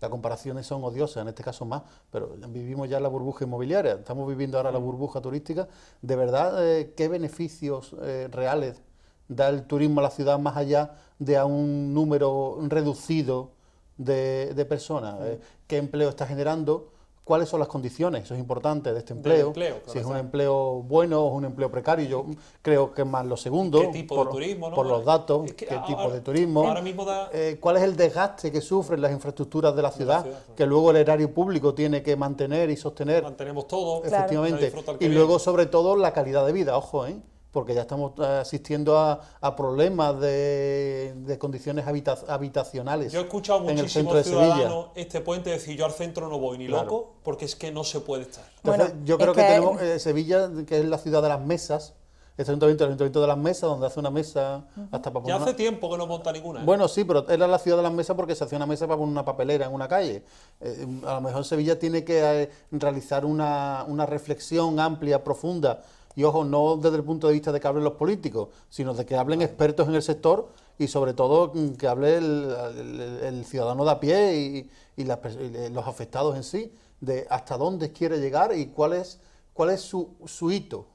las comparaciones son odiosas, en este caso más, pero vivimos ya la burbuja inmobiliaria, estamos viviendo ahora la burbuja turística. ¿De verdad eh, qué beneficios eh, reales da el turismo a la ciudad más allá de a un número reducido de, personas? Eh, ¿Qué empleo está generando? cuáles son las condiciones, eso es importante, de este empleo. si es un empleo bueno o un empleo precario, yo creo que más lo segundo. ¿Qué tipo por, de turismo? Por los datos, qué tipo de turismo. Eh, ¿Cuál es el desgaste que sufren las infraestructuras de la ciudad, que luego el erario público tiene que mantener y sostener? Mantenemos todo. Efectivamente. Y luego, sobre todo, la calidad de vida, ojo, ¿eh? porque ya estamos eh, asistiendo a, problemas de, de condiciones habitacionales. Yo he escuchado en muchísimos ciudadanos este puente decir yo al centro no voy ni loco, porque es que no se puede estar. bueno, yo creo que, tenemos eh, Sevilla, que es la ciudad de las mesas, el ayuntamiento, el ayuntamiento de las mesas, donde hace una mesa hasta para poner Ya hace tiempo que no monta ninguna. ¿eh? Bueno, sí, pero era la ciudad de las mesas porque se hacía una mesa para poner una papelera en una calle. a lo mejor Sevilla tiene que realizar una, una reflexión amplia, profunda y ojo, no desde el punto de vista de que hablen los políticos, sino de que hablen expertos en el sector y sobre todo mm, que hable el, ciudadano de a pie y, los afectados en sí, de hasta dónde quiere llegar y cuál es, cuál es su, su hito.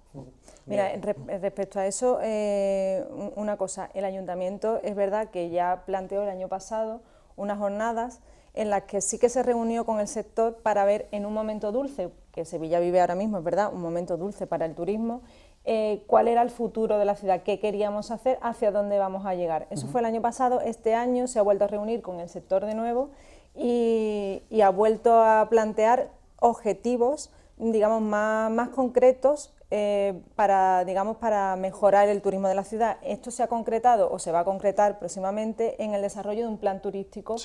Mira, respecto a eso, eh, una cosa, el ayuntamiento es verdad que ya planteó el año pasado unas jornadas en la que sí que se reunió con el sector para ver en un momento dulce, que Sevilla vive ahora mismo, es verdad, un momento dulce para el turismo, eh, cuál era el futuro de la ciudad, qué queríamos hacer, hacia dónde vamos a llegar. Eso fue el año pasado, este año se ha vuelto a reunir con el sector de nuevo y, ha vuelto a plantear objetivos, digamos, más, más concretos eh, para, digamos, para mejorar el turismo de la ciudad. Esto se ha concretado o se va a concretar próximamente en el desarrollo de un plan turístico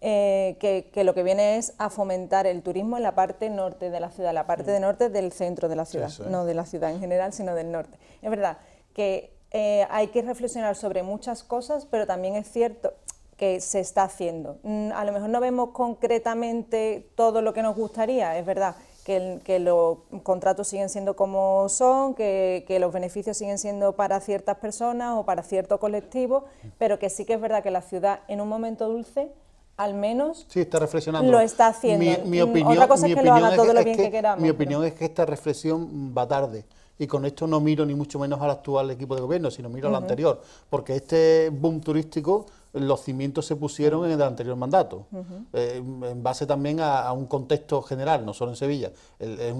eh, que, lo que viene es a fomentar el turismo en la parte norte de la ciudad, la parte mm. de norte del centro de la ciudad, no de la ciudad en general, sino del norte. Es verdad que eh, hay que reflexionar sobre muchas cosas, pero también es cierto que se está haciendo. Mm, a lo mejor no vemos concretamente todo lo que nos gustaría, es verdad, que, los contratos siguen siendo como son, que, los beneficios siguen siendo para ciertas personas o para cierto colectivo, pero que sí que es verdad que la ciudad en un momento dulce al menos sí, está reflexionando. lo está haciendo. Mi, opinión, es que esta reflexión va tarde y con esto no miro ni mucho menos al actual equipo de gobierno, sino miro al anterior, porque este boom turístico los cimientos se pusieron en el anterior mandato, eh, en base también a, un contexto general, no solo en Sevilla. Es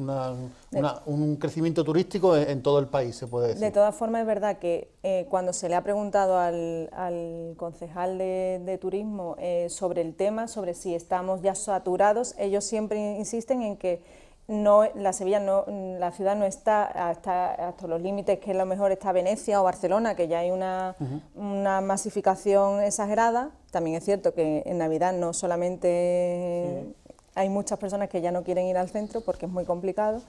un crecimiento turístico en, todo el país, se puede decir. De todas formas, es verdad que eh, cuando se le ha preguntado al, al concejal de, turismo eh, sobre el tema, sobre si estamos ya saturados, ellos siempre insisten en que no, la Sevilla no, la ciudad no está hasta, los límites que a lo mejor está Venecia o Barcelona, que ya hay una, masificación exagerada. También es cierto que en Navidad no solamente hay muchas personas que ya no quieren ir al centro porque es muy complicado.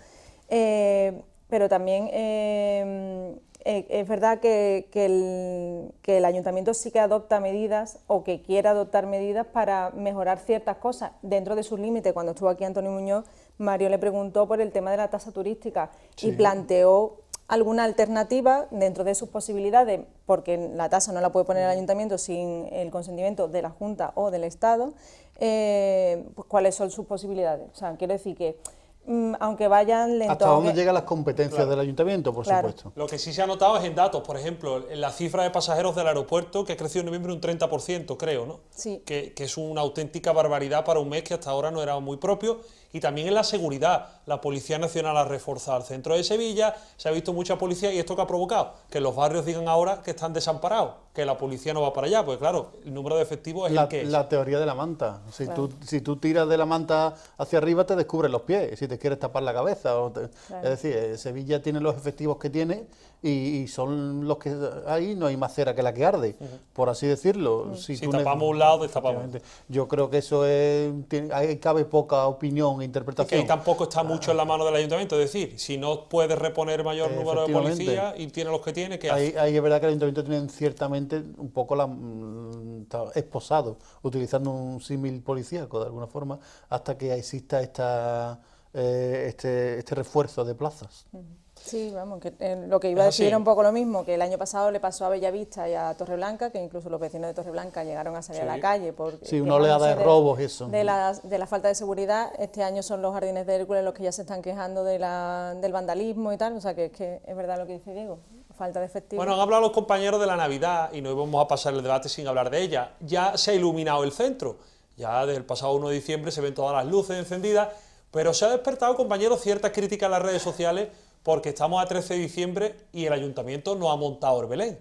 Eh, pero también eh, eh, es verdad que, que, el, ayuntamiento sí que adopta medidas o que quiere adoptar medidas para mejorar ciertas cosas dentro de sus límites. Cuando estuvo aquí Antonio Muñoz Mario le preguntó por el tema de la tasa turística y planteó alguna alternativa dentro de sus posibilidades, porque la tasa no la puede poner el mm. ayuntamiento sin el consentimiento de la Junta o del Estado, eh, pues cuáles son sus posibilidades. O sea, quiero decir que mm, aunque vayan lento. ¿Hasta dónde llegan las competencias del ayuntamiento, por supuesto? Lo que sí se ha notado es en datos, por ejemplo, la cifra de pasajeros del aeropuerto, que ha crecido en noviembre un 30%, creo, ¿no? Sí. que, es una auténtica barbaridad para un mes que hasta ahora no era muy propio y también en la seguridad. La Policía Nacional ha reforzado el centro de Sevilla, se ha visto mucha policía y esto que ha provocado, que los barrios digan ahora que están desamparados, que la policía no va para allá, pues claro, el número de efectivos es la, el que es. La teoría de la manta, si, tú, si tú tiras de la manta hacia arriba te descubren los pies, si te quieres tapar la cabeza, es decir, eh, Sevilla tiene los efectivos que tiene y, son los que ahí no hay más cera que la que arde, por así decirlo. Si, tapamos un lado, destapamos. Yo creo que eso es, ahí cabe poca opinión e interpretación. Y tampoco está mucho en la mano del ayuntamiento, es decir, si no puede reponer mayor número de policías y tiene los que tiene, que ahí, ahí, es verdad que el ayuntamiento tiene ciertamente un poco la, mm, esposado, utilizando un símil policíaco de alguna forma, hasta que exista esta, eh, este, este refuerzo de plazas. Sí, vamos, que eh, lo que iba a decir era un poco lo mismo, que el año pasado le pasó a Bellavista y a Torreblanca, que incluso los vecinos de Torreblanca llegaron a salir a la calle. Porque, sí, una oleada de, de robos, eso. De la, falta de seguridad, este año son los jardines de Hércules los que ya se están quejando de del vandalismo y tal, o sea que es, verdad lo que dice Diego, falta de efectivo. Bueno, han hablado los compañeros de la Navidad y no íbamos a pasar el debate sin hablar de ella. Ya se ha iluminado el centro, ya desde el pasado 1 de diciembre se ven todas las luces encendidas, pero se ha despertado, compañeros, ciertas críticas en las redes sociales porque estamos a 13 de diciembre y el ayuntamiento no ha montado el Belén.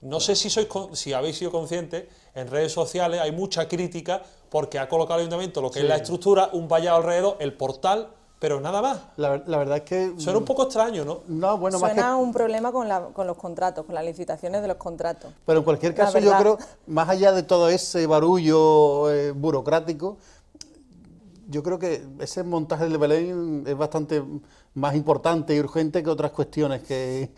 No sé si, sois, si habéis sido conscientes, en redes sociales hay mucha crítica porque ha colocado el ayuntamiento lo que es la estructura, un vallado alrededor, el portal, pero nada más. La, verdad es que... Suena un poco extraño, ¿no? No, bueno, Suena más un problema con, los contratos, con las licitaciones de los contratos. Pero en cualquier caso yo creo, más allá de todo ese barullo eh, burocrático, yo creo que ese montaje del Belén es bastante más importante y urgente que otras cuestiones que...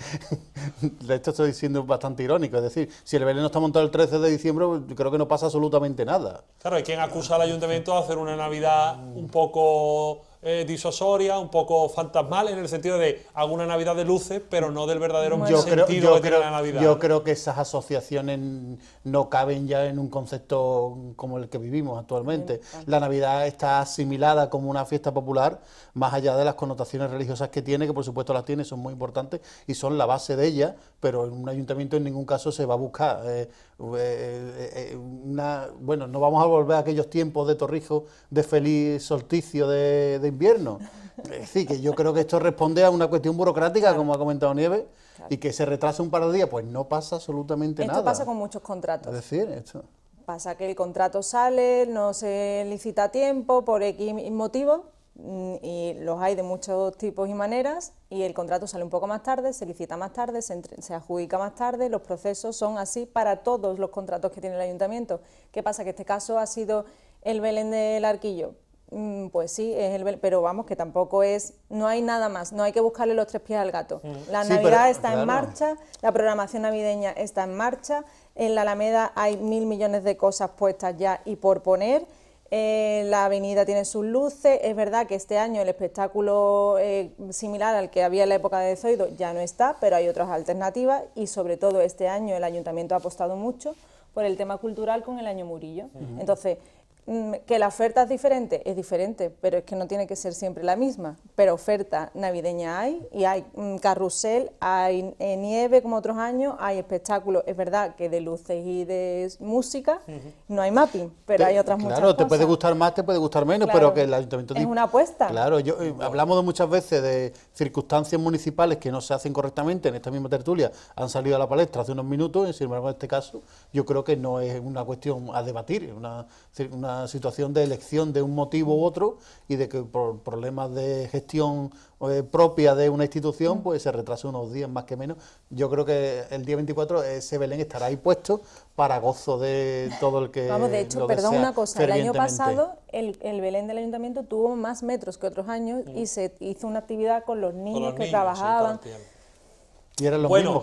de esto estoy diciendo bastante irónico, es decir, si el Belén no está montado el 13 de diciembre, pues, creo que no pasa absolutamente nada. Claro, hay quien acusa al ayuntamiento de hacer una Navidad un poco eh, disosoria, un poco fantasmal, en el sentido de alguna Navidad de luces, pero no del verdadero yo sentido creo, que tiene la Navidad. Yo creo que esas asociaciones no caben ya en un concepto como el que vivimos actualmente. La Navidad está asimilada como una fiesta popular, más allá de las connotaciones religiosas que tiene, que por supuesto las tiene, son muy importantes y son la base de ella, pero en un ayuntamiento en ningún caso se va a buscar eh, eh, eh, eh, una, bueno, no vamos a volver a aquellos tiempos de Torrijos de feliz solsticio de, invierno. Es decir, que yo creo que esto responde a una cuestión burocrática, como ha comentado Nieves, y que se retrase un par de días, pues no pasa absolutamente nada. Esto pasa con muchos contratos. Es decir, esto. Pasa que el contrato sale, no se licita a tiempo por X motivo Mm, y los hay de muchos tipos y maneras y el contrato sale un poco más tarde, se licita más tarde, se, adjudica más tarde, los procesos son así para todos los contratos que tiene el ayuntamiento. ¿Qué pasa? Que este caso ha sido el Belén del Arquillo. Mm, pues sí, el pero vamos, que tampoco es, no hay nada más, no hay que buscarle los tres pies al gato. La Navidad está en marcha, la programación navideña está en marcha, en la Alameda hay mil millones de cosas puestas ya y por poner eh, la avenida tiene sus luces. Es verdad que este año el espectáculo eh, similar al que había en la época de Zoido ya no está, pero hay otras alternativas y sobre todo este año el ayuntamiento ha apostado mucho por el tema cultural con el año Murillo. Entonces, Mm, que la oferta es diferente, es diferente, pero es que no tiene que ser siempre la misma. Pero oferta navideña hay, y hay mm, carrusel, hay eh, nieve como otros años, hay espectáculos, es verdad que de luces y de música, no hay mapping, pero hay otras muchas cosas. Claro, te puede gustar más, te puede gustar menos, pero que el ayuntamiento... Es una apuesta. Claro, yo, eh, hablamos muchas veces de circunstancias municipales que no se hacen correctamente, en esta misma tertulia han salido a la palestra hace unos minutos, y sin embargo en este caso yo creo que no es una cuestión a debatir, es una situación de elección de un motivo u otro y de que por problemas de gestión eh, propia de una institución pues se retrase unos días más que menos. Yo creo que el día 24 ese Belén estará ahí puesto para gozo de todo el que Vamos, de hecho, perdón una cosa, el año pasado el, el, Belén del Ayuntamiento tuvo más metros que otros años y mm. se hizo una actividad con los niños que trabajaban. Y era lo bueno,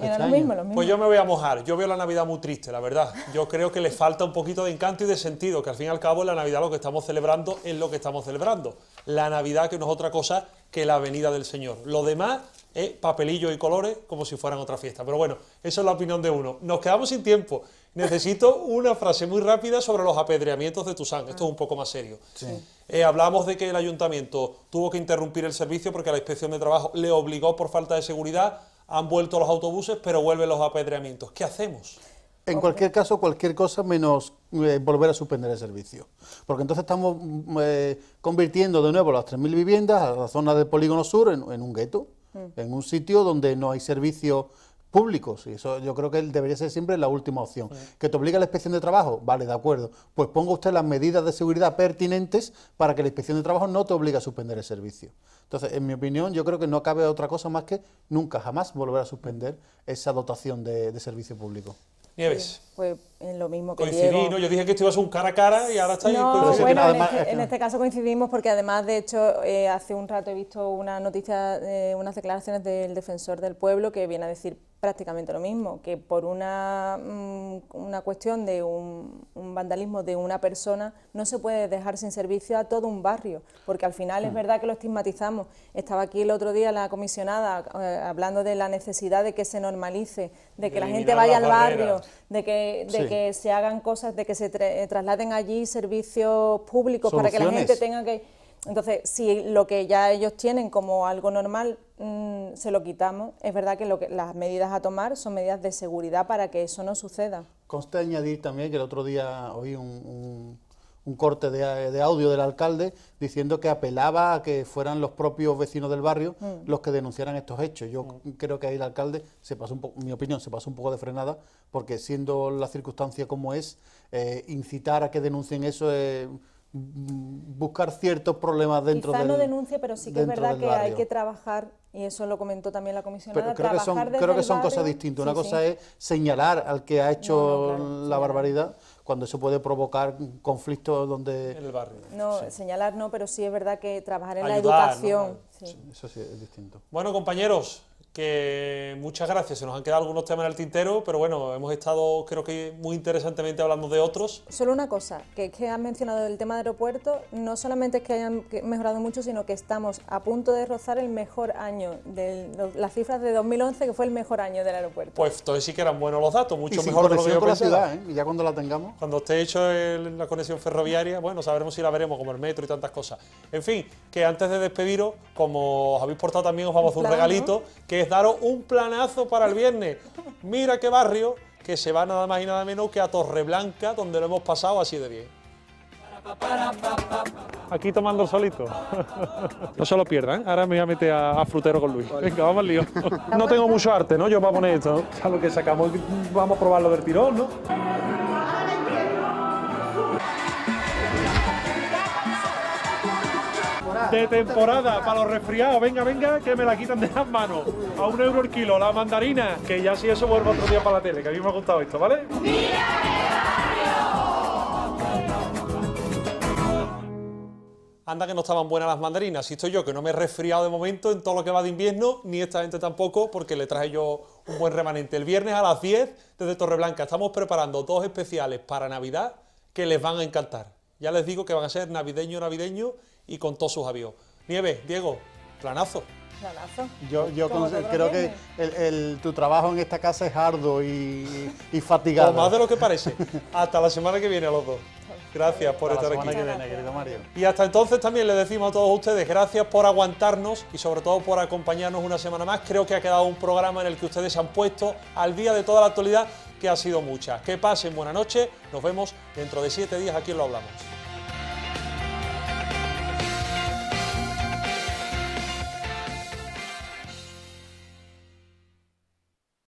Pues yo me voy a mojar. Yo veo la Navidad muy triste, la verdad. Yo creo que le falta un poquito de encanto y de sentido, que al fin y al cabo la Navidad lo que estamos celebrando es lo que estamos celebrando. La Navidad que no es otra cosa que la venida del Señor. Lo demás es papelillo y colores como si fueran otra fiesta. Pero bueno, esa es la opinión de uno. Nos quedamos sin tiempo. Necesito una frase muy rápida sobre los apedreamientos de Tusán. Esto es un poco más serio. Eh, hablamos de que el ayuntamiento tuvo que interrumpir el servicio porque la inspección de trabajo le obligó por falta de seguridad han vuelto los autobuses, pero vuelven los apedreamientos. ¿Qué hacemos? En cualquier caso, cualquier cosa menos eh, volver a suspender el servicio. Porque entonces estamos mm, eh, convirtiendo de nuevo las 3.000 viviendas a la zona del polígono sur en, un gueto, mm. en un sitio donde no hay servicio públicos. Y eso yo creo que debería ser siempre la última opción. ¿Que te obliga a la inspección de trabajo? Vale, de acuerdo. Pues ponga usted las medidas de seguridad pertinentes para que la inspección de trabajo no te obligue a suspender el servicio. Entonces, en mi opinión, yo creo que no cabe otra cosa más que nunca, jamás volver a suspender esa dotación de, servicio público. Nieves. pues en lo mismo que Coincidí, ¿no? Yo dije que esto iba a ser un cara a cara y ahora está en, este, en, este, caso coincidimos porque además, de hecho, eh, hace un rato he visto una noticia, eh, unas declaraciones del defensor del pueblo que viene a decir prácticamente lo mismo, que por una, mm, una cuestión de un, vandalismo de una persona no se puede dejar sin servicio a todo un barrio, porque al final es hmm. verdad que lo estigmatizamos. Estaba aquí el otro día la comisionada eh, hablando de la necesidad de que se normalice, de que la gente vaya al barrio, de, que, de que se hagan cosas, de que se trasladen allí servicios públicos para que la gente tenga que entonces, si lo que ya ellos tienen como algo normal mm, se lo quitamos, es verdad que, lo las medidas a tomar son medidas de seguridad para que eso no suceda. conste añadir también que el otro día oí un, corte de, audio del alcalde diciendo que apelaba a que fueran los propios vecinos del barrio mm. los que denunciaran estos hechos. Yo mm. creo que ahí el alcalde se pasó mi opinión, se pasó un poco de frenada, porque siendo la circunstancia como es, eh, incitar a que denuncien eso es buscar ciertos problemas dentro de la no denuncia, pero sí que es verdad que hay que trabajar, y eso lo comentó también la comisionada, pero creo que son, creo que son cosas distintas. Una cosa es señalar al que ha hecho la barbaridad cuando eso puede provocar conflictos donde... En el barrio. No, señalar no, pero sí es verdad que trabajar en la educación. Eso sí, es distinto. Bueno, compañeros, que muchas gracias. Se nos han quedado algunos temas en el tintero, pero bueno, hemos estado creo que muy interesantemente hablando de otros. Solo una cosa, que que han mencionado el tema de aeropuerto, no solamente es que hayan mejorado mucho, sino que estamos a punto de rozar el mejor año, de las cifras de 2011, que fue el mejor año del aeropuerto. Pues todavía sí que eran buenos los datos, mucho mejor que lo que yo pensaba. ¿eh? Y ya cuando la tengamos. Cuando esté hecho la conexión ferroviaria, bueno, sabremos si la veremos, como el metro y tantas cosas. En fin, que antes de despediros, como os habéis portado también, os vamos a hacer un regalito, que daros un planazo para el viernes. Mira qué barrio, que se va nada más y nada menos que a Torreblanca, donde lo hemos pasado así de bien. Aquí tomando solito. No se lo pierdan, ahora me voy a meter frutero con Luis. Venga, vamos al lío. No tengo mucho arte, ¿no? Yo voy a poner esto. A lo que sacamos, vamos a probarlo del tirón, ¿no? de temporada para los resfriados. Venga, venga, que me la quitan de las manos. A un euro el kilo, la mandarina. Que ya si eso vuelvo otro día para la tele, que a mí me ha gustado esto, ¿vale? Anda que no estaban buenas las mandarinas. ...y estoy yo, que no me he resfriado de momento en todo lo que va de invierno, ni esta gente tampoco, porque le traje yo un buen remanente. El viernes a las 10, desde Torreblanca, estamos preparando dos especiales para Navidad que les van a encantar. Ya les digo que van a ser navideño, navideño y con todos sus aviones... ...Nieve, Diego, planazo. Planazo. Yo, pues, yo creo que tu trabajo en esta casa es arduo y, y fatigado. más de lo que parece. Hasta la semana que viene a los dos. Gracias por hasta estar aquí. Que viene, querido Mario. Y hasta entonces también le decimos a todos ustedes gracias por aguantarnos y sobre todo por acompañarnos una semana más. Creo que ha quedado un programa en el que ustedes se han puesto al día de toda la actualidad, que ha sido mucha. Que pasen buena noche. Nos vemos dentro de siete días aquí en Lo Hablamos.